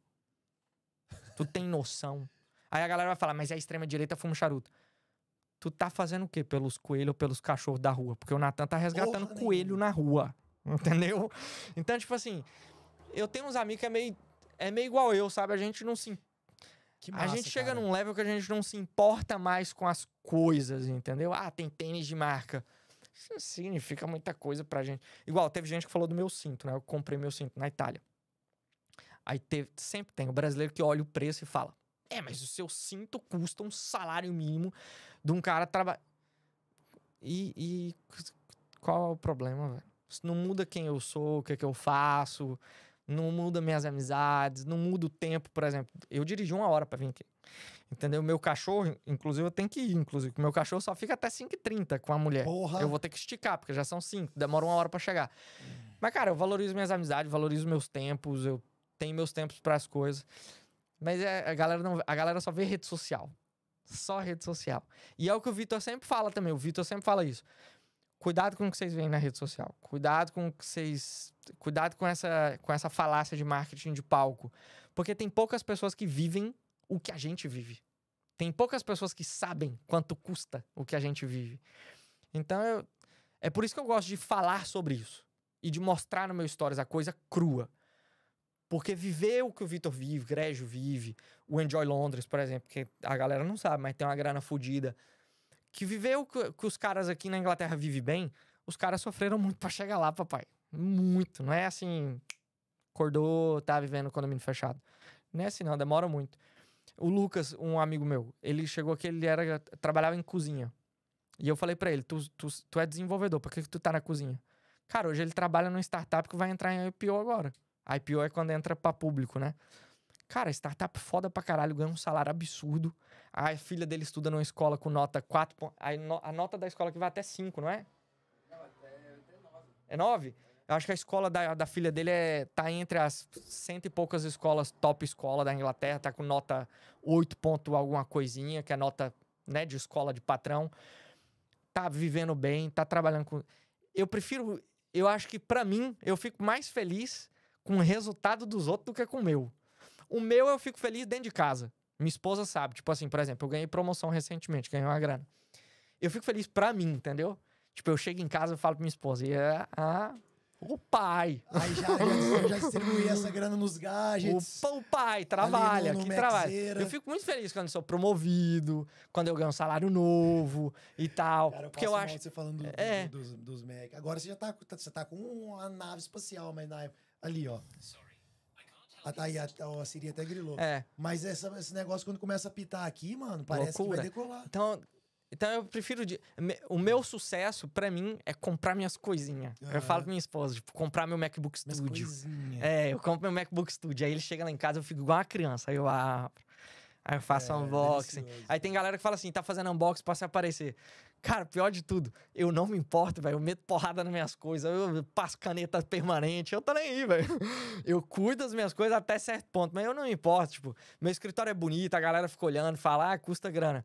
tu tem noção? Aí a galera vai falar, mas a é extrema-direita fuma charuto tu tá fazendo o quê? Pelos coelhos ou pelos cachorros da rua? Porque o Natan tá resgatando Porra, coelho na rua, <laughs> entendeu? Então, tipo assim, eu tenho uns amigos que é meio, é meio igual eu, sabe? A gente não se. Massa, a gente chega cara. num level que a gente não se importa mais com as coisas, entendeu? Ah, tem tênis de marca. Isso não significa muita coisa pra gente. Igual, teve gente que falou do meu cinto, né? Eu comprei meu cinto na Itália. Aí teve, sempre tem o brasileiro que olha o preço e fala: É, mas o seu cinto custa um salário mínimo de um cara trabalhando. E, e qual é o problema, velho? Isso não muda quem eu sou, o que, é que eu faço, não muda minhas amizades, não muda o tempo, por exemplo. Eu dirigi uma hora para vir aqui. Entendeu? Meu cachorro, inclusive, eu tenho que ir, inclusive. Meu cachorro só fica até 5h30 com a mulher. Porra. Eu vou ter que esticar, porque já são 5, demora uma hora para chegar. Hum. Mas, cara, eu valorizo minhas amizades, valorizo meus tempos, eu tenho meus tempos para as coisas. Mas é, a, galera não, a galera só vê rede social. Só rede social. E é o que o Vitor sempre fala também. O Vitor sempre fala isso. Cuidado com o que vocês veem na rede social. Cuidado com o que vocês. Cuidado com essa, com essa falácia de marketing de palco. Porque tem poucas pessoas que vivem o que a gente vive. Tem poucas pessoas que sabem quanto custa o que a gente vive. Então, eu, é por isso que eu gosto de falar sobre isso. E de mostrar no meu stories a coisa crua. Porque viver o que o Vitor vive, o Grégio vive, o Enjoy Londres, por exemplo, que a galera não sabe, mas tem uma grana fodida. Que viver o que, que os caras aqui na Inglaterra vivem bem, os caras sofreram muito para chegar lá, papai. Muito. Não é assim, acordou, tá vivendo condomínio fechado. Não é assim, não, demora muito. O Lucas, um amigo meu, ele chegou aqui, ele era, trabalhava em cozinha. E eu falei para ele: tu, tu, tu é desenvolvedor, por que, que tu tá na cozinha? Cara, hoje ele trabalha num startup que vai entrar em IPO agora. IPO é quando entra para público, né? Cara, startup foda pra caralho, ganha um salário absurdo. A filha dele estuda numa escola com nota 4. A, nota da escola que vai até 5, não é? Não, até, 9. É 9? Eu acho que a escola da, da filha dele é, tá entre as cento e poucas escolas, top escola da Inglaterra, tá com nota 8 ponto alguma coisinha, que é nota né, de escola de patrão. Tá vivendo bem, tá trabalhando com. Eu prefiro. Eu acho que para mim, eu fico mais feliz com o resultado dos outros do que com o meu. O meu eu fico feliz dentro de casa. Minha esposa sabe. Tipo assim, por exemplo, eu ganhei promoção recentemente, ganhei uma grana. Eu fico feliz pra mim, entendeu? Tipo, eu chego em casa e falo pra minha esposa, e é o pai. Aí já, já, distribuí essa grana nos gadgets. O, o pai trabalha, que trabalha. Eu fico muito feliz quando sou promovido, quando eu ganho um salário novo e tal. Cara, eu porque eu acho. Você falando do, é. dos, dos Mac. Agora você já tá, tá, você tá com uma nave espacial, mas na época. Ali, ó. A, ah, tá aí, a, a, a Siri até grilou. É. Mas essa, esse negócio, quando começa a pitar aqui, mano, parece Loucura. que vai decolar. Então, então eu prefiro. De, o meu sucesso, para mim, é comprar minhas coisinhas. Eu falo pra minha esposa, tipo, comprar meu MacBook Studio. É, eu compro meu MacBook Studio. Aí ele chega lá em casa, eu fico igual uma criança. Aí eu abro. Aí eu faço é, unboxing. Delicioso. Aí tem galera que fala assim: tá fazendo unboxing pra se aparecer. Cara, pior de tudo, eu não me importo, velho. Eu meto porrada nas minhas coisas, eu passo caneta permanente, eu tô nem aí, velho. <laughs> Eu cuido das minhas coisas até certo ponto, mas eu não me importo, tipo, meu escritório é bonito, a galera fica olhando, fala, ah, custa grana.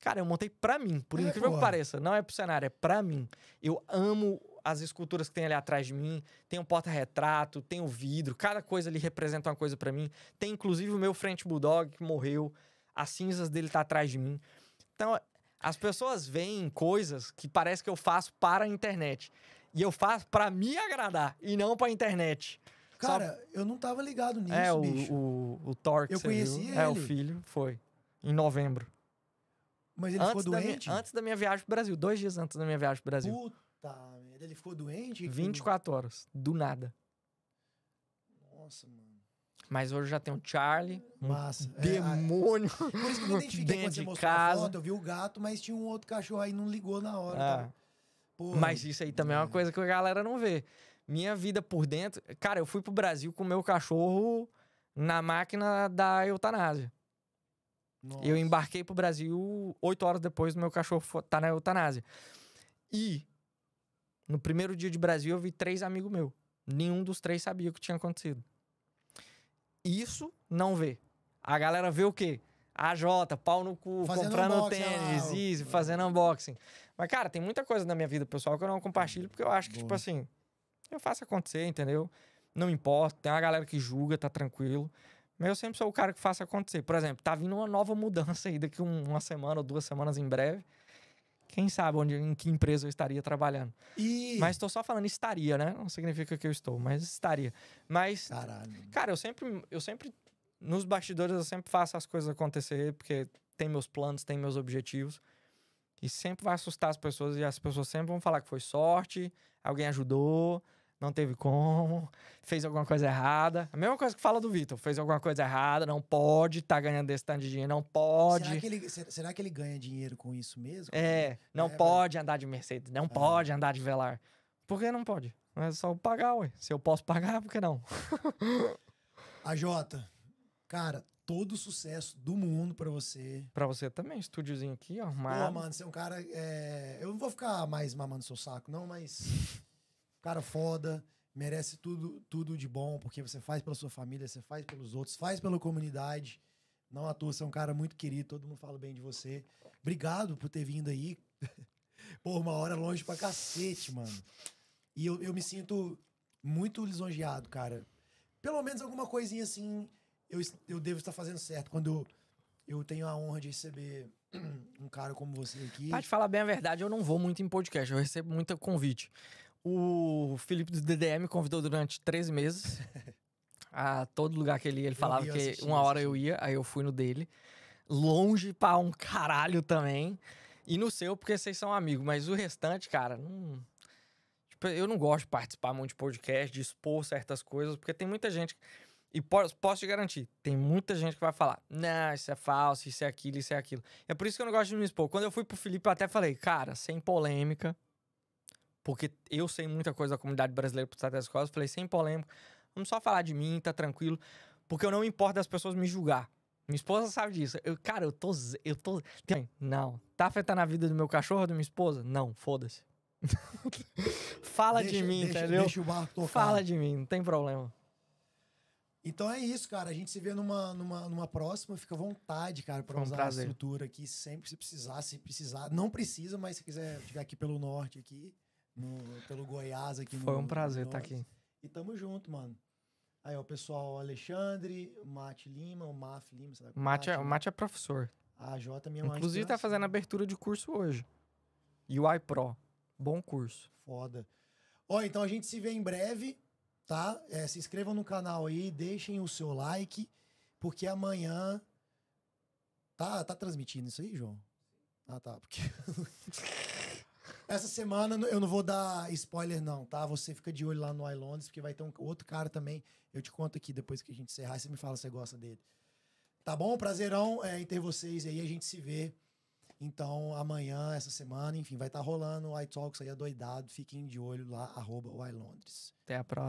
Cara, eu montei pra mim, por é, incrível porra. que pareça. Não é pro cenário, é pra mim. Eu amo as esculturas que tem ali atrás de mim, tem um porta-retrato, tem o um vidro, cada coisa ali representa uma coisa para mim. Tem inclusive o meu frente bulldog que morreu, as cinzas dele tá atrás de mim. Então, as pessoas veem coisas que parece que eu faço para a internet. E eu faço para me agradar e não para a internet. Cara, eu não tava ligado nisso, é, o, bicho. O, o, o Thor que Eu conheci viu. ele. É, o filho, foi. Em novembro. Mas ele antes ficou doente? Da minha, antes da minha viagem pro Brasil. Dois dias antes da minha viagem pro Brasil. Puta merda, ele ficou doente? 24 horas. Do nada. Nossa, mano. Mas hoje já tem o Charlie, Massa. um é, demônio é, Por isso que eu <laughs> identifiquei quando você mostrou casa. a foto, eu vi o gato, mas tinha um outro cachorro aí, não ligou na hora. Ah. mas isso aí também é. é uma coisa que a galera não vê. Minha vida por dentro... Cara, eu fui pro Brasil com o meu cachorro na máquina da eutanásia. Nossa. Eu embarquei pro Brasil oito horas depois do meu cachorro tá na eutanásia. E no primeiro dia de Brasil eu vi três amigos meus. Nenhum dos três sabia o que tinha acontecido. Isso não vê. A galera vê o quê? Jota, pau no cu, fazendo comprando tênis, isso, fazendo unboxing. Mas, cara, tem muita coisa na minha vida pessoal que eu não compartilho, porque eu acho que, tipo Boa. tipo assim, eu faço acontecer, entendeu? Não importa, tem uma galera que julga, tá tranquilo. Mas eu sempre sou o cara que faço acontecer. Por exemplo, tá vindo uma nova mudança aí daqui uma semana ou duas semanas em breve quem sabe onde, em que empresa eu estaria trabalhando. E... Mas estou só falando estaria, né? Não significa que eu estou, mas estaria. Mas, Caralho. cara, eu sempre, eu sempre, nos bastidores, eu sempre faço as coisas acontecer, porque tem meus planos, tem meus objetivos. E sempre vai assustar as pessoas, e as pessoas sempre vão falar que foi sorte, alguém ajudou, não teve como, fez alguma coisa errada. A mesma coisa que fala do Vitor, fez alguma coisa errada, não pode tá ganhando desse tanto de dinheiro, não pode. Será que ele, será que ele ganha dinheiro com isso mesmo? É, não é, pode andar de Mercedes, não ah. pode andar de Velar. Por que não pode? é só pagar, ué. Se eu posso pagar, por que não? <laughs> A Jota, cara, todo o sucesso do mundo para você. Para você também, estúdiozinho aqui, ó. Pô, mano, você é um cara. É... Eu não vou ficar mais mamando seu saco, não, mas. <laughs> cara foda, merece tudo, tudo de bom, porque você faz pela sua família, você faz pelos outros, faz pela comunidade. Não à toa, você é um cara muito querido, todo mundo fala bem de você. Obrigado por ter vindo aí. <laughs> Pô, uma hora longe pra cacete, mano. E eu, eu me sinto muito lisonjeado, cara. Pelo menos alguma coisinha assim eu, eu devo estar fazendo certo. Quando eu, eu tenho a honra de receber <clears throat> um cara como você aqui. Pra te falar bem a verdade, eu não vou muito em podcast, eu recebo muito convite. O Felipe do DDM me convidou durante três meses. <laughs> a todo lugar que ele, ele falava que assistir, uma hora eu ia, aí eu fui no dele. Longe pra um caralho também. E no seu, porque vocês são amigos. Mas o restante, cara, não... Tipo, eu não gosto de participar muito de podcast, de expor certas coisas, porque tem muita gente. E posso, posso te garantir, tem muita gente que vai falar: não, isso é falso, isso é aquilo, isso é aquilo. É por isso que eu não gosto de me expor. Quando eu fui pro Felipe, eu até falei: cara, sem polêmica, porque eu sei muita coisa da comunidade brasileira por estar das escolas, falei, sem polêmica, vamos só falar de mim, tá tranquilo, porque eu não importo das pessoas me julgar. Minha esposa sabe disso. Eu, cara, eu tô. Eu tô. Não. Tá afetando a vida do meu cachorro, da minha esposa? Não, foda-se. <laughs> Fala deixa, de mim, deixa, entendeu? Deixa o barco tocar. Fala de mim, não tem problema. Então é isso, cara. A gente se vê numa, numa, numa próxima. Fica à vontade, cara, para um usar prazer. a estrutura aqui sempre se precisar, se precisar. Não precisa, mas se quiser estiver aqui pelo norte aqui no, pelo Goiás aqui. Foi no, um prazer estar tá aqui. E tamo junto, mano. Aí, ó, o pessoal, Alexandre, Mate Lima, o Maf Lima, sabe? Mate, Mate, é, o Mate é professor. A J é minha mãe. Inclusive, tá fazendo abertura de curso hoje. UI Pro. Bom curso. Foda. Ó, então a gente se vê em breve, tá? É, se inscrevam no canal aí, deixem o seu like, porque amanhã. Tá, tá transmitindo isso aí, João? Ah, tá. Porque. <laughs> Essa semana eu não vou dar spoiler, não, tá? Você fica de olho lá no Londres porque vai ter um outro cara também. Eu te conto aqui depois que a gente encerrar e você me fala se você gosta dele. Tá bom? Prazerão é, em ter vocês aí. A gente se vê. Então, amanhã, essa semana, enfim, vai estar tá rolando o iTalks aí adoidado. Fiquem de olho lá, arroba o Londres Até a próxima.